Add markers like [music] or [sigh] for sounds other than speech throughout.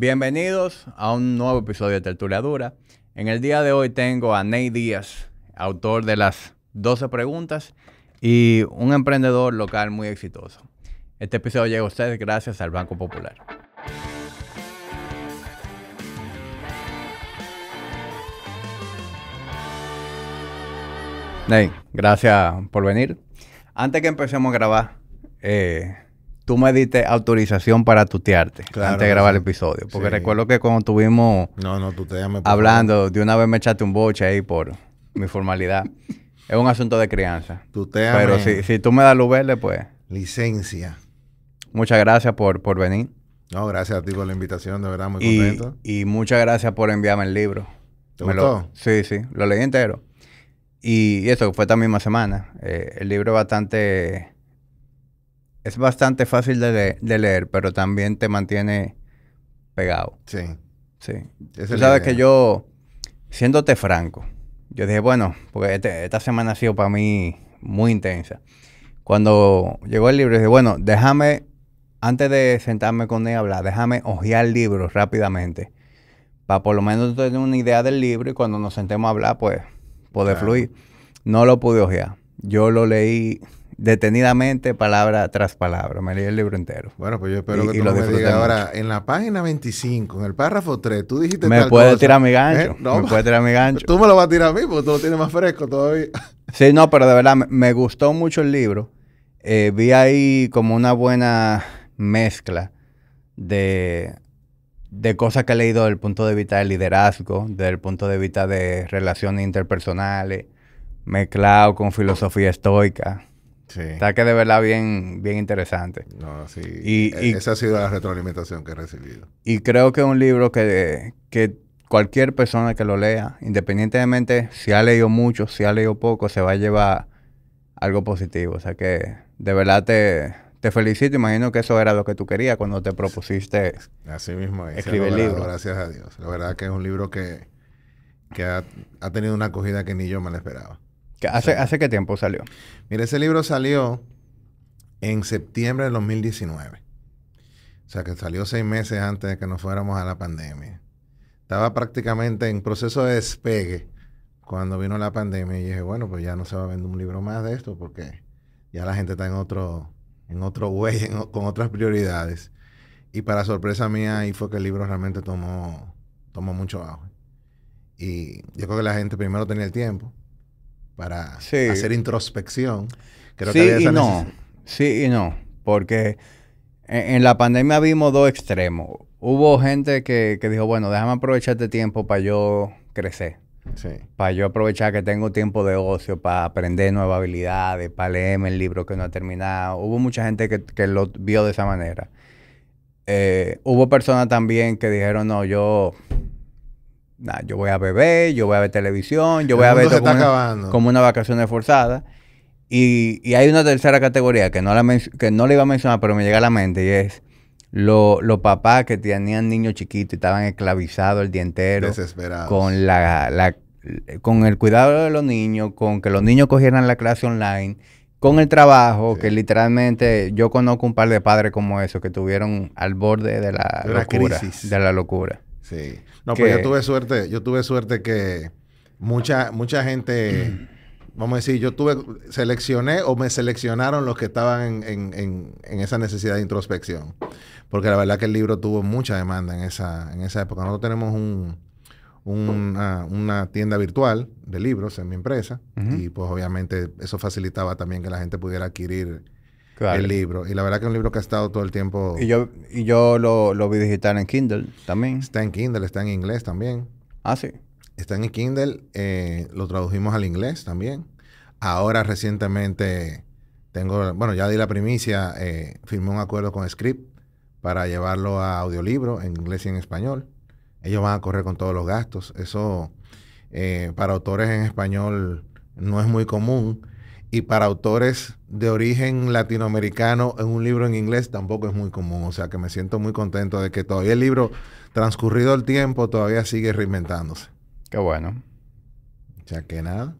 Bienvenidos a un nuevo episodio de Tertulia Dura. En el día de hoy tengo a Ney Díaz, autor de las 12 preguntas y un emprendedor local muy exitoso. Este episodio llega a ustedes gracias al Banco Popular. Ney, gracias por venir. Antes que empecemos a grabar, eh, tú me diste autorización para tutearte antes de grabar el episodio. Porque recuerdo que cuando estuvimos hablando, de una vez me echaste un boche ahí por mi formalidad. es un asunto de crianza. Tuteame. Pero si, tú me das luz verde, pues. Licencia. Muchas gracias por, por venir. No, gracias a ti por la invitación, de verdad, muy y, contento. Y muchas gracias por enviarme el libro. ¿Te me gustó? sí, sí, lo leí entero. Y eso fue esta misma semana. Eh, el libro es bastante es bastante fácil de, de leer, pero también te mantiene pegado. Sí. Sí. sabes que yo, siéndote franco, yo dije, bueno, porque este, esta semana ha sido para mí muy intensa. Cuando llegó el libro, dije, bueno, déjame, antes de sentarme con ella a hablar, déjame hojear el libro rápidamente. Para por lo menos tener una idea del libro y cuando nos sentemos a hablar, pues, poder fluir. No lo pude hojear. Yo lo leí detenidamente, palabra tras palabra. Me leí el libro entero. Bueno, pues yo espero que lo ahora, en la página 25, en el párrafo 3, tú dijiste Me puede tirar mi gancho, ¿Eh? me puede [laughs] tirar mi gancho. Tú me lo vas a tirar a mí porque tú lo tienes más fresco todavía. [laughs] sí, no, pero de verdad, me, gustó mucho el libro. Eh, vi ahí como una buena mezcla de, de cosas que he leído del punto de vista del liderazgo, del punto de vista de relaciones interpersonales, mezclado con filosofía estoica, Está que de verdad bien, bien interesante. sí. E-, y, Esa ha sido la retroalimentación que he recibido. Y creo que es un libro que, que cualquier persona que lo lea, independientemente si ha leído mucho, si ha leído poco, se va a llevar algo positivo. O sea que de verdad te, felicito. Imagino que eso era lo que tú querías cuando te propusiste escribir el libro. Gracias a Dios. La verdad que es un libro que, ha, ha tenido una acogida que ni yo me la esperaba. ¿Hace, qué tiempo salió? Mira, ese libro salió en septiembre de 2019. O sea, que salió seis meses antes de que nos fuéramos a la pandemia. Estaba prácticamente en proceso de despegue cuando vino la pandemia y dije, bueno, pues ya no se va a vender un libro más de esto porque ya la gente está en otro, en otro con otras prioridades. Y para sorpresa mía, ahí fue que el libro realmente tomó, tomó mucho auge. Y yo creo que la gente primero tenía el tiempo, para hacer introspección. Creo sí y no, sí y no, porque en, la pandemia vimos dos extremos. Hubo gente que, dijo, bueno, déjame aprovechar este tiempo para yo crecer. Para yo aprovechar que tengo tiempo de ocio, para aprender nuevas habilidades, para leerme el libro que no ha terminado. Hubo mucha gente que, lo vio de esa manera. Eh, hubo personas también que dijeron, no, yo yo voy a beber, yo voy a ver televisión, yo voy a ver como, una vacaciones forzada. Y, hay una tercera categoría que no, la que no le iba a mencionar, pero me llega a la mente y es los papás que tenían niños chiquitos y estaban esclavizados el día entero. Con, la, con el cuidado de los niños, con que los niños cogieran la clase online, con el trabajo, que literalmente yo conozco un par de padres como esos que tuvieron al borde de la, Crisis. De la locura. Sí. No, pues yo tuve suerte, yo tuve suerte que mucha, mucha gente, vamos a decir, yo tuve, seleccioné o me seleccionaron los que estaban en, en, en, esa necesidad de introspección. Porque la verdad que el libro tuvo mucha demanda en esa, en esa época. Nosotros tenemos un, ah, una, tienda virtual de libros en mi empresa y pues obviamente eso facilitaba también que la gente pudiera adquirir el libro. Y la verdad que es un libro que ha estado todo el tiempo. Y yo, y yo lo, vi digital en Kindle también. Está en Kindle, está en inglés también. Ah, sí. Está en Kindle, eh, lo tradujimos al inglés también. Ahora recientemente tengo, bueno, ya di la primicia, eh, firmé un acuerdo con Script para llevarlo a audiolibro en inglés y en español. Ellos van a correr con todos los gastos. Eso eh, para autores en español no es muy común y para autores de origen latinoamericano en un libro en inglés tampoco es muy común. O sea que me siento muy contento de que todavía el libro, transcurrido el tiempo, todavía sigue reinventándose. Qué bueno. O sea que nada.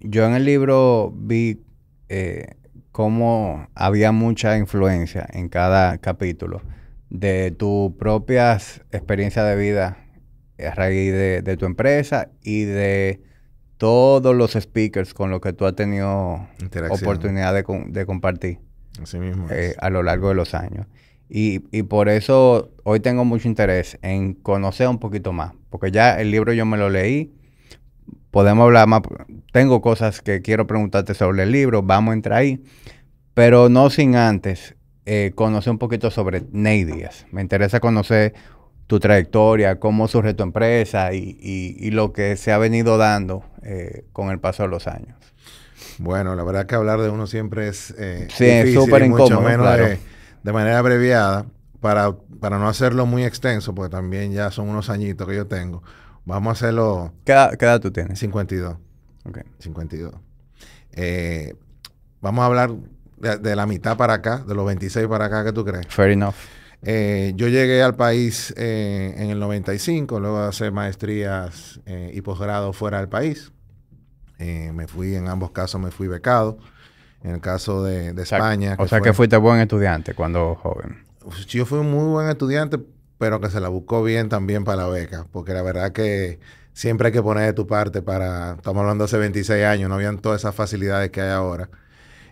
Yo en el libro vi eh, cómo había mucha influencia en cada capítulo de tus propias experiencias de vida a raíz de tu empresa y de todos los speakers con los que tú has tenido oportunidad de, compartir. Eh, a lo largo de los años. Y, por eso hoy tengo mucho interés en conocer un poquito más, porque ya el libro yo me lo leí, podemos hablar más, tengo cosas que quiero preguntarte sobre el libro, vamos a entrar ahí, pero no sin antes eh, conocer un poquito sobre Ney Díaz. Me interesa conocer tu trayectoria, cómo surge tu empresa y, lo que se ha venido dando eh, con el paso de los años. Bueno, la verdad que hablar de uno siempre es eh, sí, difícil, súper mucho menos de, manera abreviada, para, para no hacerlo muy extenso, porque también ya son unos añitos que yo tengo. Vamos a hacerlo... ¿Qué edad, tú tienes? 52. Ok. 52. Eh, vamos a hablar de, la mitad para acá, de los 26 para acá, que tú crees? Fair enough. Eh, yo llegué al país eh, en el 95, luego de hacer maestrías eh, y posgrado fuera del país. me fui, en ambos casos me fui becado. En el caso de, España. o sea que fuiste buen estudiante cuando joven. Yo fui un muy buen estudiante, pero que se la buscó bien también para la beca, porque la verdad que siempre hay que poner de tu parte para, estamos hablando hace 26 años, no habían todas esas facilidades que hay ahora.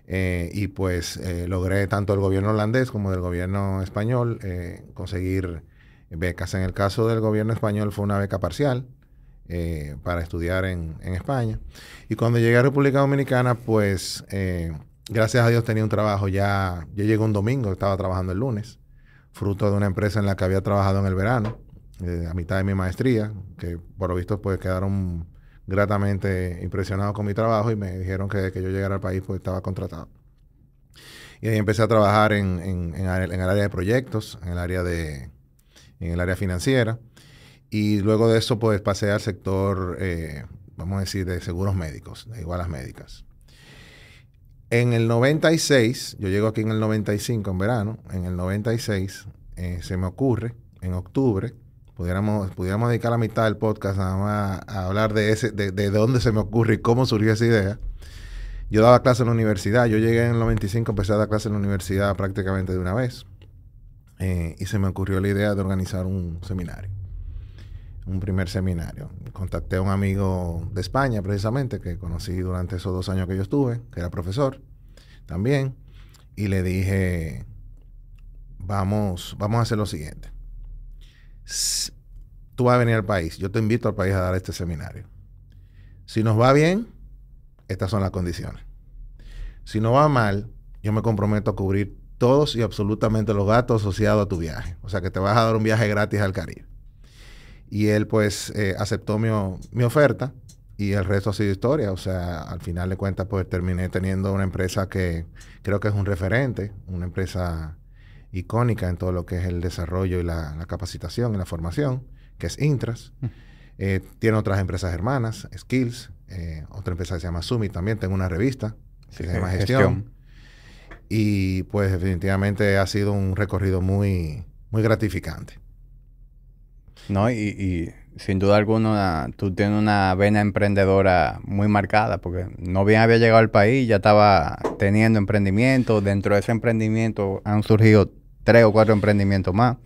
Eh, y pues eh, logré tanto del gobierno holandés como del gobierno español eh, conseguir becas. En el caso del gobierno español fue una beca parcial para estudiar en, España. Y cuando llegué a República Dominicana, pues gracias a Dios tenía un trabajo ya, yo llegué un domingo, estaba trabajando el lunes, fruto de una empresa en la que había trabajado en el verano, a mitad de mi maestría, que por lo visto pues quedaron gratamente impresionado con mi trabajo y me dijeron que que yo llegara al país pues estaba contratado. Y ahí empecé a trabajar en, el, área de proyectos, en el área, en el área financiera. Y luego de eso, pues pasé al sector, eh, vamos a decir, de seguros médicos, de igualas médicas. En el 96, yo llego aquí en el 95, en verano, en el 96 eh, se me ocurre, en octubre, pudiéramos, pudiéramos dedicar la mitad del podcast a hablar de, ese, de, dónde se me ocurre y cómo surgió esa idea. Yo daba clase en la universidad, yo llegué en el 95, empecé a dar clase en la universidad prácticamente de una vez. Eh, y se me ocurrió la idea de organizar un seminario, un primer seminario. Contacté a un amigo de España precisamente, que conocí durante esos dos años que yo estuve, que era profesor también, y le dije, vamos, vamos a hacer lo siguiente tú vas a venir al país, yo te invito al país a dar este seminario. Si nos va bien, estas son las condiciones. Si no va mal, yo me comprometo a cubrir todos y absolutamente los gastos asociados a tu viaje. O sea que te vas a dar un viaje gratis al Caribe. Y él pues eh, aceptó mi, mi, oferta y el resto ha sido historia. O sea, al final de cuentas pues terminé teniendo una empresa que creo que es un referente, una empresa icónica en todo lo que es el desarrollo y la, capacitación y la formación, que es Intras. Mm. Eh, tiene otras empresas hermanas, Skills, eh, otra empresa que se llama Sumi también, tengo una revista que se llama gestión. Y pues definitivamente ha sido un recorrido muy, muy gratificante. No, y, y sin duda alguna tú tienes una vena emprendedora muy marcada, porque no bien había llegado al país, ya estaba teniendo emprendimiento, dentro de ese emprendimiento han surgido tres o cuatro emprendimientos más.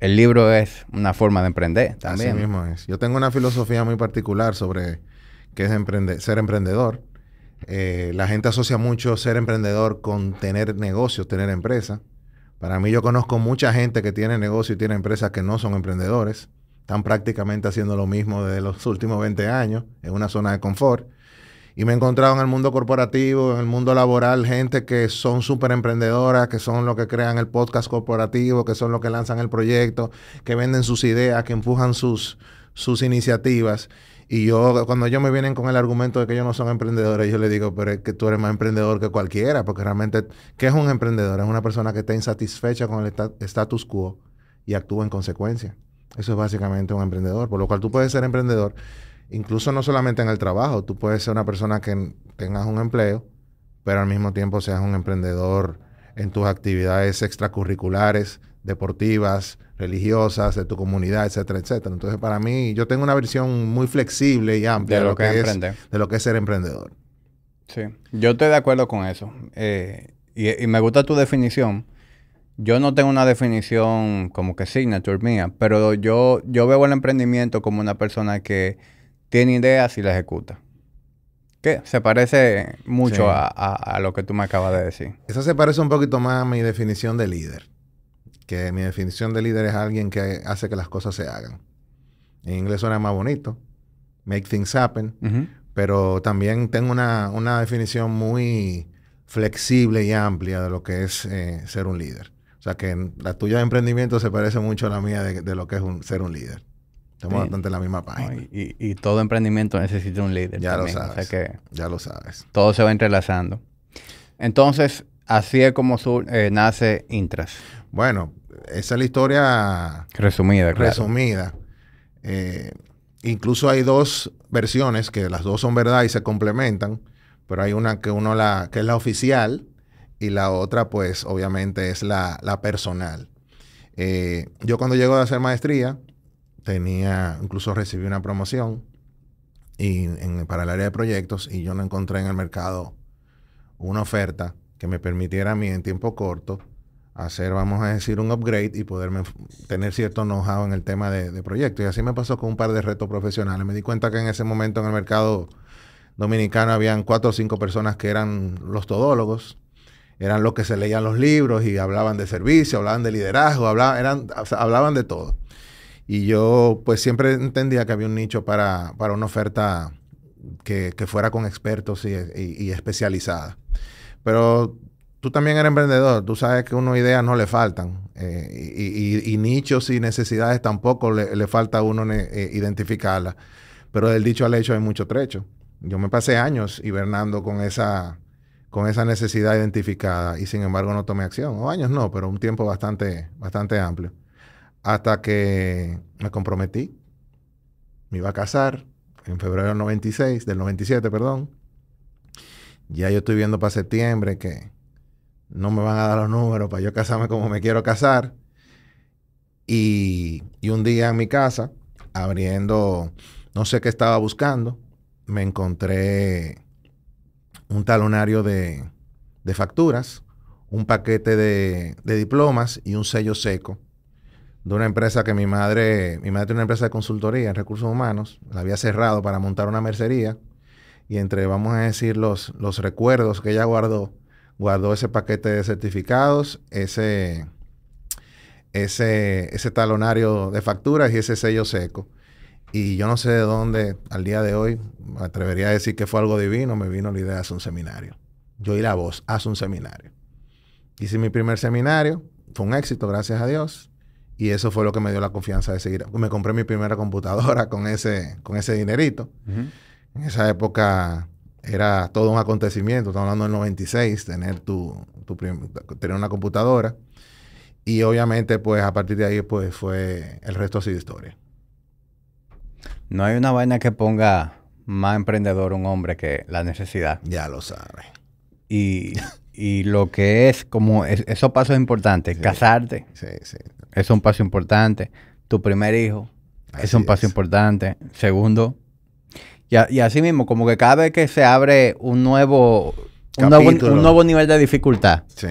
El libro es una forma de emprender también. Así mismo es. Yo tengo una filosofía muy particular sobre qué es ser emprendedor. Eh, la gente asocia mucho ser emprendedor con tener negocios, tener empresa. Para mí yo conozco mucha gente que tiene negocio y tiene empresas que no son emprendedores. Están prácticamente haciendo lo mismo desde los [laughs] últimos 20 años en una zona de confort. Y me he encontrado en el mundo corporativo, en el mundo laboral, gente que son súper emprendedoras, que son los que crean el podcast corporativo, que son los que lanzan el proyecto, que venden sus ideas, que empujan sus, sus iniciativas. Y yo, cuando ellos me vienen con el argumento de que ellos no son emprendedores, yo les digo, pero es que tú eres más emprendedor que cualquiera, porque realmente, ¿qué es un emprendedor? Es una persona que está insatisfecha con el status quo y actúa en consecuencia. Eso es básicamente un emprendedor, por lo cual tú puedes ser emprendedor incluso no solamente en el trabajo, tú puedes ser una persona que tengas un empleo, pero al mismo tiempo seas un emprendedor en tus actividades extracurriculares, deportivas, religiosas, de tu comunidad, etcétera, etcétera. Entonces, para mí, yo tengo una versión muy flexible y amplia de lo, que, es, de lo que es ser emprendedor. Sí, yo estoy de acuerdo con eso. Eh, y, me gusta tu definición. Yo no tengo una definición como que signature mía, pero yo, yo veo el emprendimiento como una persona que tiene ideas y la ejecuta. ¿Qué? se parece mucho a, lo que tú me acabas de decir. Eso se parece un poquito más a mi definición de líder. Que mi definición de líder es alguien que hace que las cosas se hagan. En inglés suena más bonito. Make things happen. Pero también tengo una, definición muy flexible y amplia de lo que es eh, ser un líder. O sea que la tuya de emprendimiento se parece mucho a la mía de, de lo que es un, ser un líder. Estamos bastante en la misma página. y, todo emprendimiento necesita un líder. Ya lo sabes. ya lo sabes. Todo se va entrelazando. Entonces, así es como eh, nace Intras. Bueno, esa es la historia. Resumida, claro. Resumida. Eh, incluso hay dos versiones que las dos son verdad y se complementan, pero hay una que uno la que es la oficial y la otra, pues, obviamente es la, personal. Eh, yo cuando llego a hacer maestría, tenía, incluso recibí una promoción y, para el área de proyectos y yo no encontré en el mercado una oferta que me permitiera a mí en tiempo corto hacer, vamos a decir, un upgrade y poderme tener cierto know-how en el tema de, proyectos. Y así me pasó con un par de retos profesionales. Me di cuenta que en ese momento en el mercado dominicano habían cuatro o cinco personas que eran los todólogos, eran los que se leían los libros y hablaban de servicio, hablaban de liderazgo, hablaban, hablaban de todo. Y yo pues siempre entendía que había un nicho para, para una oferta que, fuera con expertos y, especializada. Pero tú también eres emprendedor, tú sabes que a uno ideas no le faltan eh, y, nichos y necesidades tampoco le, falta a uno eh, identificarlas. Pero del dicho al hecho hay mucho trecho. Yo me pasé años hibernando con esa, con esa necesidad identificada y sin embargo no tomé acción. O años no, pero un tiempo bastante, bastante amplio. Hasta que me comprometí, me iba a casar en febrero del 96, del 97, perdón. Ya yo estoy viendo para septiembre que no me van a dar los números para yo casarme como me quiero casar. Y, un día en mi casa, abriendo, no sé qué estaba buscando, me encontré un talonario de, facturas, un paquete de diplomas y un sello seco de una empresa que mi madre, mi madre tiene una empresa de consultoría en recursos humanos, la había cerrado para montar una mercería y entre, vamos a decir, los, los recuerdos que ella guardó, guardó ese paquete de certificados, ese, ese, ese talonario de facturas y ese sello seco. Y yo no sé de dónde, al día de hoy, me atrevería a decir que fue algo divino, me vino la idea de hacer un seminario. Yo y la voz, haz un seminario. Hice mi primer seminario, fue un éxito, gracias a Dios. Y eso fue lo que me dio la confianza de seguir. Me compré mi primera computadora con ese, con ese dinerito. En esa época era todo un acontecimiento. Estamos hablando del 96, tener, tu, tu tener una computadora. Y obviamente, pues a partir de ahí, pues fue el resto así de historia. No hay una vaina que ponga más emprendedor un hombre que la necesidad. Ya lo sabe. Y, lo que es como esos pasos importantes, casarte. Sí, sí es un paso importante. Tu primer hijo es un paso importante. Segundo, y, así mismo, como que cada vez que se abre un nuevo, un nuevo, nivel de dificultad. Sí.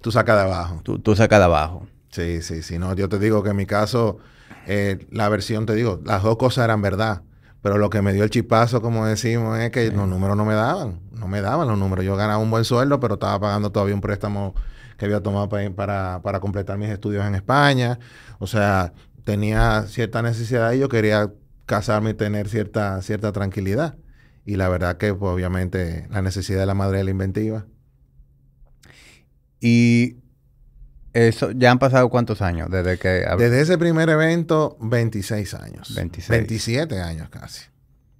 Tú sacas de abajo. Tú, tú sacas de abajo. Sí, sí, sí. No, yo te digo que en mi caso, eh, la versión, te digo, las dos cosas eran verdad. Pero lo que me dio el chipazo, como decimos, es que los números no me daban. No me daban los números. Yo ganaba un buen sueldo, pero estaba pagando todavía un préstamo que había tomado para, completar mis estudios en España. O sea, tenía cierta necesidad y yo quería casarme y tener cierta, cierta tranquilidad. Y la verdad que pues, obviamente la necesidad de la madre de la inventiva. Y eso, ¿ya han pasado cuántos años desde que... Desde ese primer evento, 26 años. 27 años casi.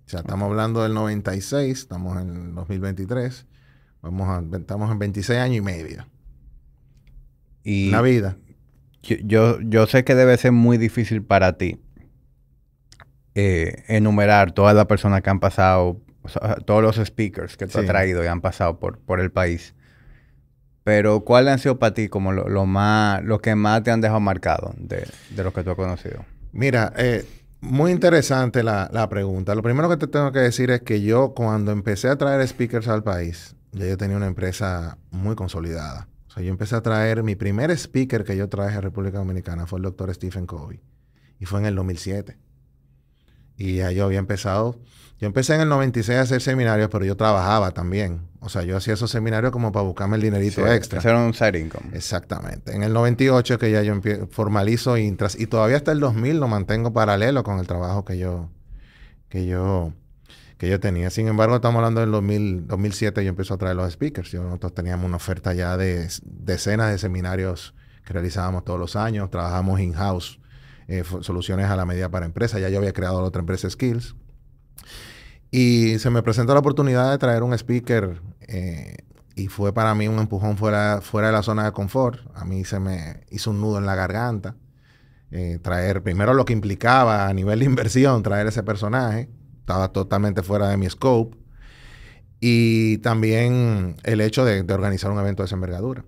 O sea, estamos hablando del 96, estamos en 2023, vamos estamos en 26 años y medio. Y la vida. Yo, yo, sé que debe ser muy difícil para ti eh, enumerar todas las personas que han pasado, todos los speakers que tú ha traído y han pasado por, por el país. Pero, ¿cuáles han sido para ti como lo, más, lo que más te han dejado marcado de, los que tú has conocido? Mira, eh, muy interesante la, la, pregunta. Lo primero que te tengo que decir es que yo cuando empecé a traer speakers al país, ya yo tenía una empresa muy consolidada. O sea, yo empecé a traer, mi primer speaker que yo traje a República Dominicana fue el doctor Stephen Covey. Y fue en el 2007. Y ya yo había empezado, yo empecé en el 96 a hacer seminarios, pero yo trabajaba también. O sea, yo hacía esos seminarios como para buscarme el dinerito extra. Hacer un side income. Exactamente. En el 98 que ya yo formalizo Intras y todavía hasta el 2000 lo mantengo paralelo con el trabajo que yo, que yo que yo tenía. Sin embargo, estamos hablando del 2007, yo empecé a traer los speakers. Yo, nosotros teníamos una oferta ya de decenas de seminarios que realizábamos todos los años. Trabajamos in-house eh, soluciones a la medida para empresas. Ya yo había creado la otra empresa Skills. Y se me presentó la oportunidad de traer un speaker eh, y fue para mí un empujón fuera, fuera de la zona de confort. A mí se me hizo un nudo en la garganta. Eh, traer primero lo que implicaba a nivel de inversión, traer ese personaje estaba totalmente fuera de mi scope. Y también el hecho de, organizar un evento de esa envergadura.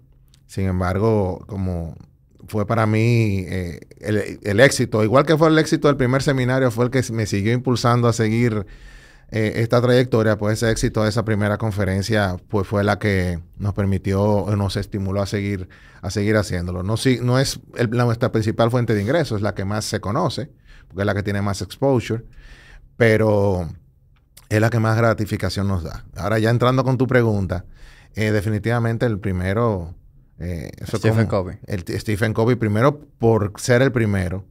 Sin embargo, como fue para mí eh, el, éxito, igual que fue el éxito del primer seminario, fue el que me siguió impulsando a seguir eh, esta trayectoria, pues ese éxito de esa primera conferencia pues fue la que nos permitió, eh, nos estimuló a seguir, a seguir haciéndolo. No, si, no es nuestra principal fuente de ingresos, es la que más se conoce, porque es la que tiene más exposure pero es la que más gratificación nos da. Ahora ya entrando con tu pregunta, eh, definitivamente el primero... Eh, Stephen El, Stephen Kobe primero por ser el primero,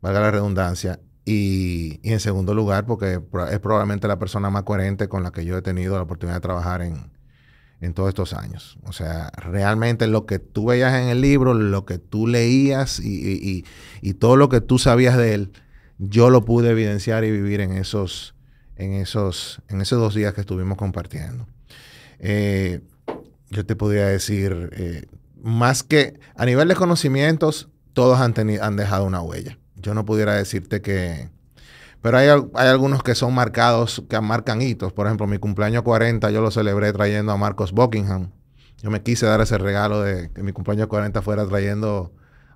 valga la redundancia, y, en segundo lugar porque es probablemente la persona más coherente con la que yo he tenido la oportunidad de trabajar en, en todos estos años. O sea, realmente lo que tú veías en el libro, lo que tú leías y todo lo que tú sabías de él, yo lo pude evidenciar y vivir en esos, en esos, en esos dos días que estuvimos compartiendo. Eh, yo te podría decir, eh, más que a nivel de conocimientos, todos han, tenido, han dejado una huella. Yo no pudiera decirte que... Pero hay, hay, algunos que son marcados, que marcan hitos. Por ejemplo, mi cumpleaños 40 yo lo celebré trayendo a Marcos Buckingham. Yo me quise dar ese regalo de que mi cumpleaños 40 fuera trayendo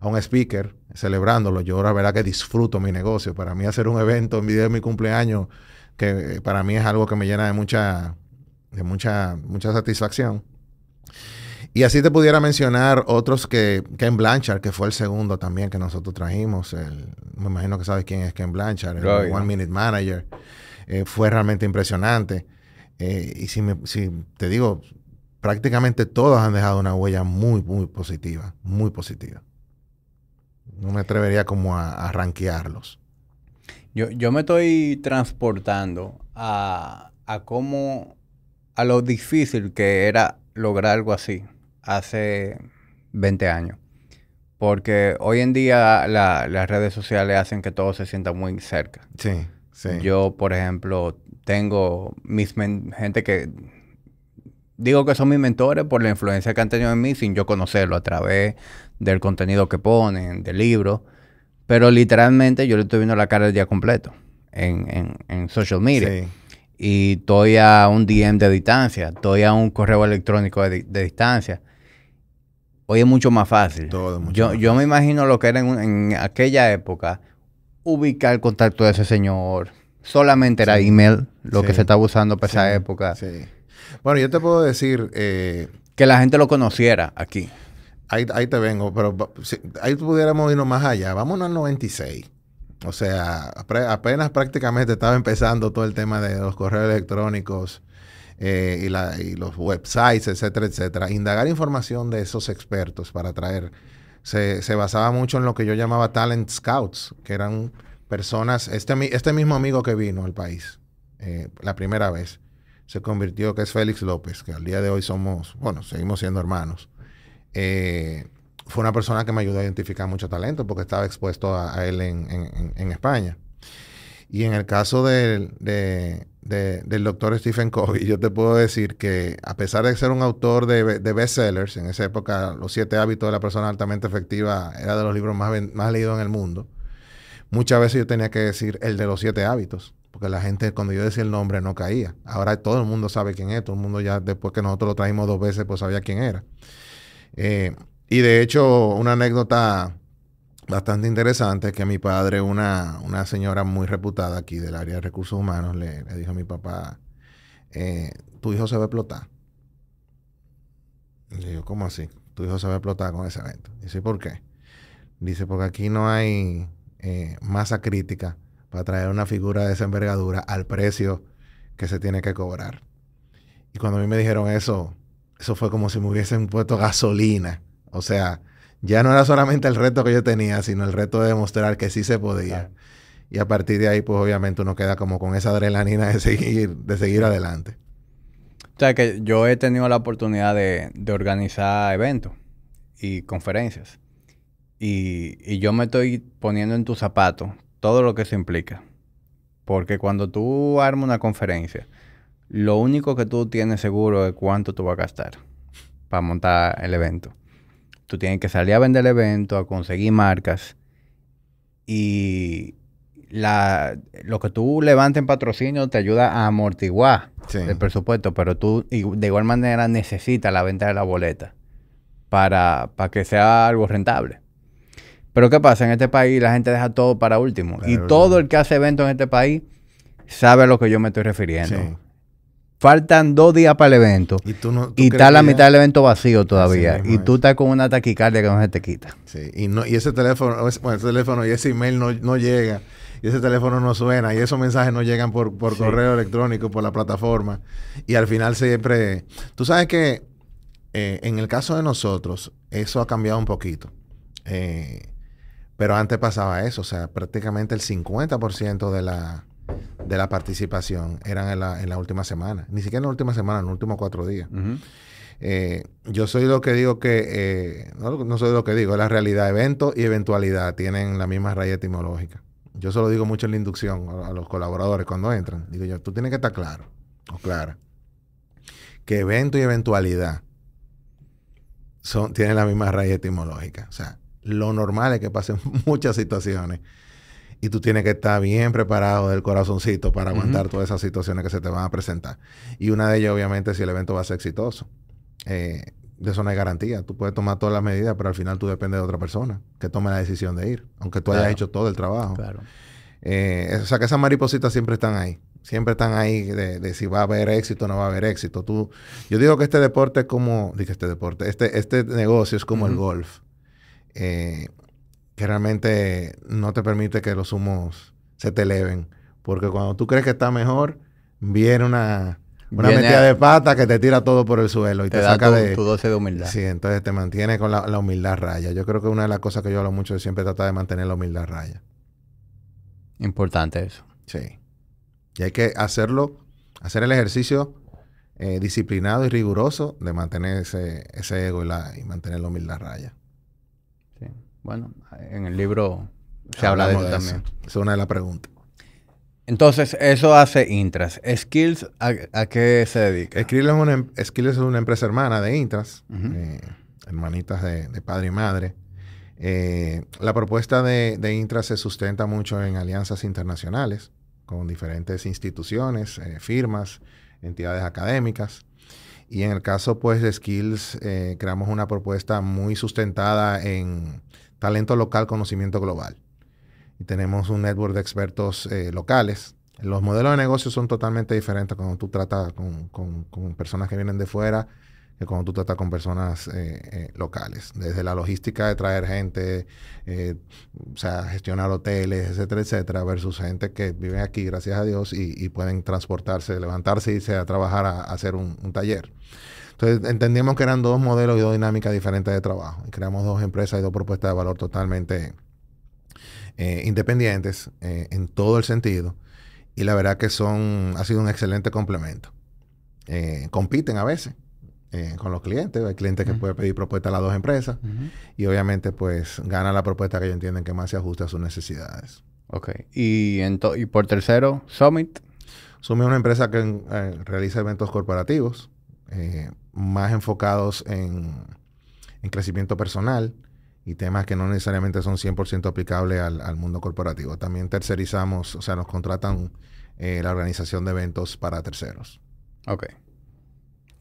un speaker celebrándolo. Yo la verdad que disfruto mi negocio. Para mí hacer un evento en video de mi cumpleaños, que eh, para mí es algo que me llena de mucha, de mucha, mucha satisfacción. Y así te pudiera mencionar otros que Ken Blanchard, que fue el segundo también que nosotros trajimos. me imagino que sabes quién es Ken Blanchard, el One Minute Manager. Eh, fue realmente impresionante. Eh, y si, me, si te digo, prácticamente todos han dejado una huella muy, muy positiva, muy positiva no me atrevería como a, a Yo, me estoy transportando a, a cómo, a lo difícil que era lograr algo así hace 20 años. Porque hoy en día las redes sociales hacen que todo se sienta muy cerca. Sí, sí. Yo, por ejemplo, tengo mis gente que digo que son mis mentores por la influencia que han tenido en mí sin yo conocerlo a través del contenido que ponen, del libro. Pero literalmente yo le estoy viendo la cara el día completo en, social media. Y estoy a un DM de distancia, estoy a un correo electrónico de, distancia. Hoy es mucho más fácil. yo, yo me imagino lo que era en, aquella época, ubicar el contacto de ese señor. Solamente era email lo que se estaba usando para esa época. Bueno, yo te puedo decir... Eh, que la gente lo conociera aquí ahí, ahí te vengo, pero ahí pudiéramos irnos más allá. Vámonos al 96. O sea, apenas prácticamente estaba empezando todo el tema de los correos electrónicos eh, y, los websites, etcétera, etcétera. Indagar información de esos expertos para traer. Se, se, basaba mucho en lo que yo llamaba talent scouts, que eran personas, este, este mismo amigo que vino al país eh, la primera vez, se convirtió, que es Félix López, que al día de hoy somos, bueno, seguimos siendo hermanos. Eh, fue una persona que me ayudó a identificar mucho talento porque estaba expuesto a, él en, España. Y en el caso del, doctor Stephen Covey, yo te puedo decir que a pesar de ser un autor de, bestsellers, en esa época Los siete hábitos de la persona altamente efectiva era de los libros más, más leídos en el mundo, muchas veces yo tenía que decir el de los siete hábitos, porque la gente cuando yo decía el nombre no caía. Ahora todo el mundo sabe quién es, todo el mundo ya después que nosotros lo trajimos dos veces pues sabía quién era. Eh, y de hecho, una anécdota bastante interesante es que mi padre, una, una señora muy reputada aquí del área de recursos humanos, le, dijo a mi papá, eh, tu hijo se va a explotar. le digo ¿cómo así? Tu hijo se va a explotar con ese evento. Dice, ¿por qué? Dice, porque aquí no hay eh, masa crítica para traer una figura de esa envergadura al precio que se tiene que cobrar. Y cuando a mí me dijeron eso, eso fue como si me hubiesen puesto gasolina. O sea, ya no era solamente el reto que yo tenía, sino el reto de demostrar que sí se podía. Y a partir de ahí, pues obviamente uno queda como con esa adrenalina de seguir, de seguir adelante. O sea, que yo he tenido la oportunidad de, organizar eventos y conferencias. Y, y, yo me estoy poniendo en tu zapato... todo lo que se implica. Porque cuando tú armas una conferencia, lo único que tú tienes seguro es cuánto tú vas a gastar para montar el evento. Tú tienes que salir a vender el evento, a conseguir marcas y lo que tú levantes en patrocinio te ayuda a amortiguar el presupuesto, pero tú de igual manera necesitas la venta de la boleta para, que sea algo rentable. Pero ¿qué pasa? En este país la gente deja todo para último. y todo el que hace eventos en este país sabe a lo que yo me estoy refiriendo faltan dos días para el evento y, tú no, está la mitad del evento vacío todavía y tú estás con una taquicardia que no se te quita. y, no, y ese teléfono, bueno, ese teléfono y ese email no, llega y ese teléfono no suena y esos mensajes no llegan por, por correo electrónico, por la plataforma y al final siempre... Tú sabes que eh, en el caso de nosotros eso ha cambiado un poquito. Eh, pero antes pasaba eso, o sea, prácticamente el 50% de la de la participación eran en la, en la, última semana. Ni siquiera en la última semana, en los últimos cuatro días. Eh, yo soy lo que digo que, eh, no, soy lo que digo, es la realidad. Evento y eventualidad tienen la misma raíz etimológica. Yo se lo digo mucho en la inducción a, los colaboradores cuando entran. Digo yo, tú tienes que estar claro o clara que evento y eventualidad son, tienen la misma raíz etimológica. O sea, lo normal es que pasen [laughs] muchas situaciones y tú tienes que estar bien preparado del corazoncito para aguantar todas esas situaciones que se te van a presentar. Y una de ellas, obviamente, si el evento va a ser exitoso. Eh, de eso no hay garantía. Tú puedes tomar todas las medidas, pero al final tú dependes de otra persona que tome la decisión de ir, aunque tú hayas hecho todo el trabajo. Claro. Eh, o sea, que esas maripositas siempre están ahí. Siempre están ahí de, si va a haber éxito o no va a haber éxito. Tú, yo digo que este deporte es como, dije este deporte, este, este negocio es como el golf. Eh, que realmente no te permite que los humos se te eleven. Porque cuando tú crees que está mejor, viene una, una metida de pata que te tira todo por el suelo y te, saca de... Tu doce de humildad. Sí, entonces te mantiene con la, humildad raya. Yo creo que una de las cosas que yo hablo mucho es siempre tratar de mantener la humildad raya. Importante eso. Sí. Y hay que hacerlo, hacer el ejercicio eh, disciplinado y riguroso de mantener ese, ese ego y mantener la humildad raya. Bueno, en el libro se habla de eso, también. es una de las preguntas. Entonces, eso hace Intras. ¿Skills a, qué se dedica? Em, Skills es, una, empresa hermana de Intras, eh, hermanitas de, padre y madre. Eh, la propuesta de, Intras se sustenta mucho en alianzas internacionales con diferentes instituciones, eh, firmas, entidades académicas. Y en el caso pues, de Skills, creamos una propuesta muy sustentada en talento local, conocimiento global. Y tenemos un network de expertos eh, locales. Los modelos de negocio son totalmente diferentes cuando tú tratas con, personas que vienen de fuera que cuando tú tratas con personas eh, eh, locales. Desde la logística de traer gente, o sea, gestionar hoteles, etcétera, etcétera, versus gente que vive aquí, gracias a Dios, y, pueden transportarse, levantarse, irse a trabajar a, hacer un taller. Entonces entendimos que eran dos modelos y dos dinámicas diferentes de trabajo. creamos dos empresas y dos propuestas de valor totalmente eh, independientes eh, en todo el sentido. Y la verdad que son, ha sido un excelente complemento. Eh, compiten a veces con los clientes. Hay clientes que pueden pedir propuestas a las dos empresas. Y obviamente pues gana la propuesta que ellos entienden que más se ajuste a sus necesidades. Ok. Y, y por tercero, Summit. Summit es una empresa que realiza eventos corporativos. Eh, más enfocados en, crecimiento personal y temas que no necesariamente son 100% aplicables al, mundo corporativo. También tercerizamos, o sea, nos contratan eh, la organización de eventos para terceros. Ok.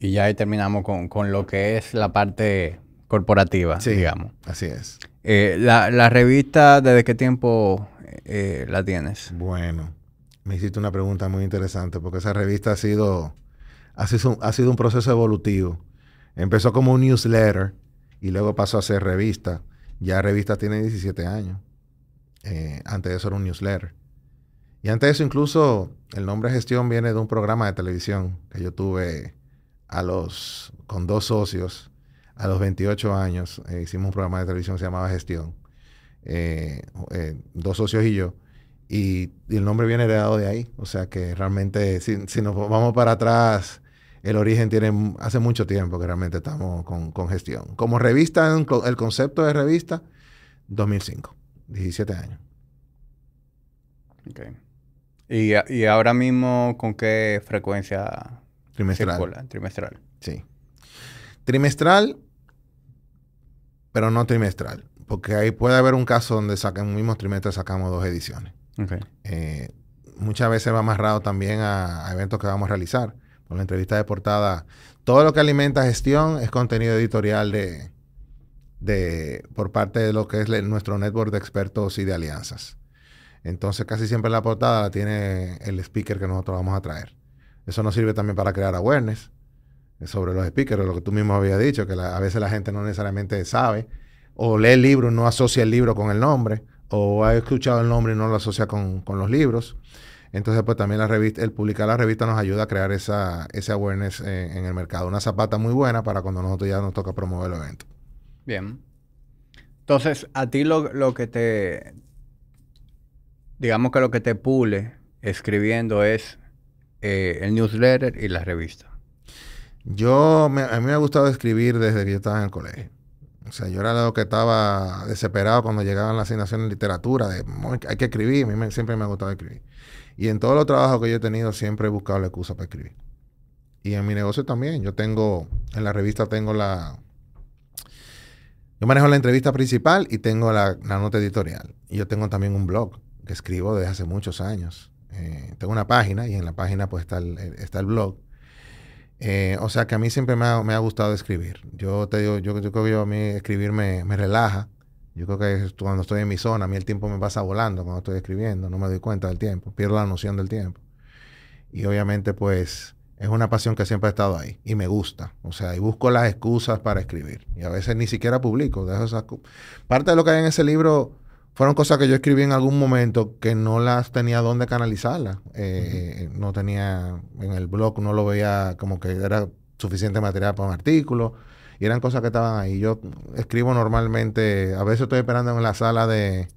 Y ya ahí terminamos con, lo que es la parte corporativa, sí, digamos. Así es. Eh, la, revista, ¿desde qué tiempo la tienes? Bueno, me hiciste una pregunta muy interesante porque esa revista ha sido ha sido, un proceso evolutivo. Empezó como un newsletter y luego pasó a ser revista. Ya revista tiene 17 años. Eh, antes de eso era un newsletter. Y antes de eso incluso el nombre gestión viene de un programa de televisión que yo tuve a los, con dos socios a los 28 años. Eh, hicimos un programa de televisión que se llamaba Gestión. Eh, dos socios y yo. Y, el nombre viene heredado de ahí. O sea que realmente si, si nos vamos para atrás el origen tiene hace mucho tiempo que realmente estamos con, gestión. Como revista, el concepto de revista, 2005, 17 años. Ok... ¿Y, ahora mismo con qué frecuencia trimestral? Trimestral. Sí. Trimestral, pero no trimestral. Porque ahí puede haber un caso donde sacan, en un mismo trimestre sacamos dos ediciones. Okay. Eh, muchas veces va amarrado también a, eventos que vamos a realizar con la entrevista de portada. Todo lo que alimenta gestión es contenido editorial de, de por parte de lo que es nuestro network de expertos y de alianzas. Entonces casi siempre la portada la tiene el speaker que nosotros vamos a traer. Eso nos sirve también para crear awareness eh, sobre los speakers, lo que tú mismo habías dicho, que a veces la gente no necesariamente sabe, o lee el libro, y no asocia el libro con el nombre, o ha escuchado el nombre y no lo asocia con, con los libros. Entonces, pues también la revista, el publicar la revista nos ayuda a crear esa, ese awareness en, el mercado. Una zapata muy buena para cuando nosotros ya nos toca promover el evento. Bien. Entonces, a ti lo, que te, digamos que lo que te pule escribiendo es eh, el newsletter y la revista. Yo, a mí me ha gustado escribir desde que yo estaba en el colegio. O sea, yo era lo que estaba desesperado cuando llegaban las asignaciones de literatura, de hay que escribir, a mí siempre me ha gustado escribir. Y en todos los trabajos que yo he tenido siempre he buscado la excusa para escribir. Y en mi negocio también. Yo tengo, en la revista tengo la... Yo manejo la entrevista principal y tengo la, nota editorial. Y yo tengo también un blog que escribo desde hace muchos años. Eh, tengo una página y en la página pues está el, blog. Eh, o sea que a mí siempre me ha, gustado escribir. Yo te digo, yo, creo que a mí escribir me relaja. Yo creo que cuando estoy en mi zona, a mí el tiempo me pasa volando cuando estoy escribiendo, no me doy cuenta del tiempo, pierdo la noción del tiempo. Y obviamente pues es una pasión que siempre ha estado ahí y me gusta. O sea, y busco las excusas para escribir. Y a veces ni siquiera publico. Parte de lo que hay en ese libro fueron cosas que yo escribí en algún momento que no las tenía dónde canalizarlas. Eh, no tenía, en el blog no lo veía como que era suficiente material para un artículo. Y eran cosas que estaban ahí. Yo escribo normalmente, a veces estoy esperando en la sala de,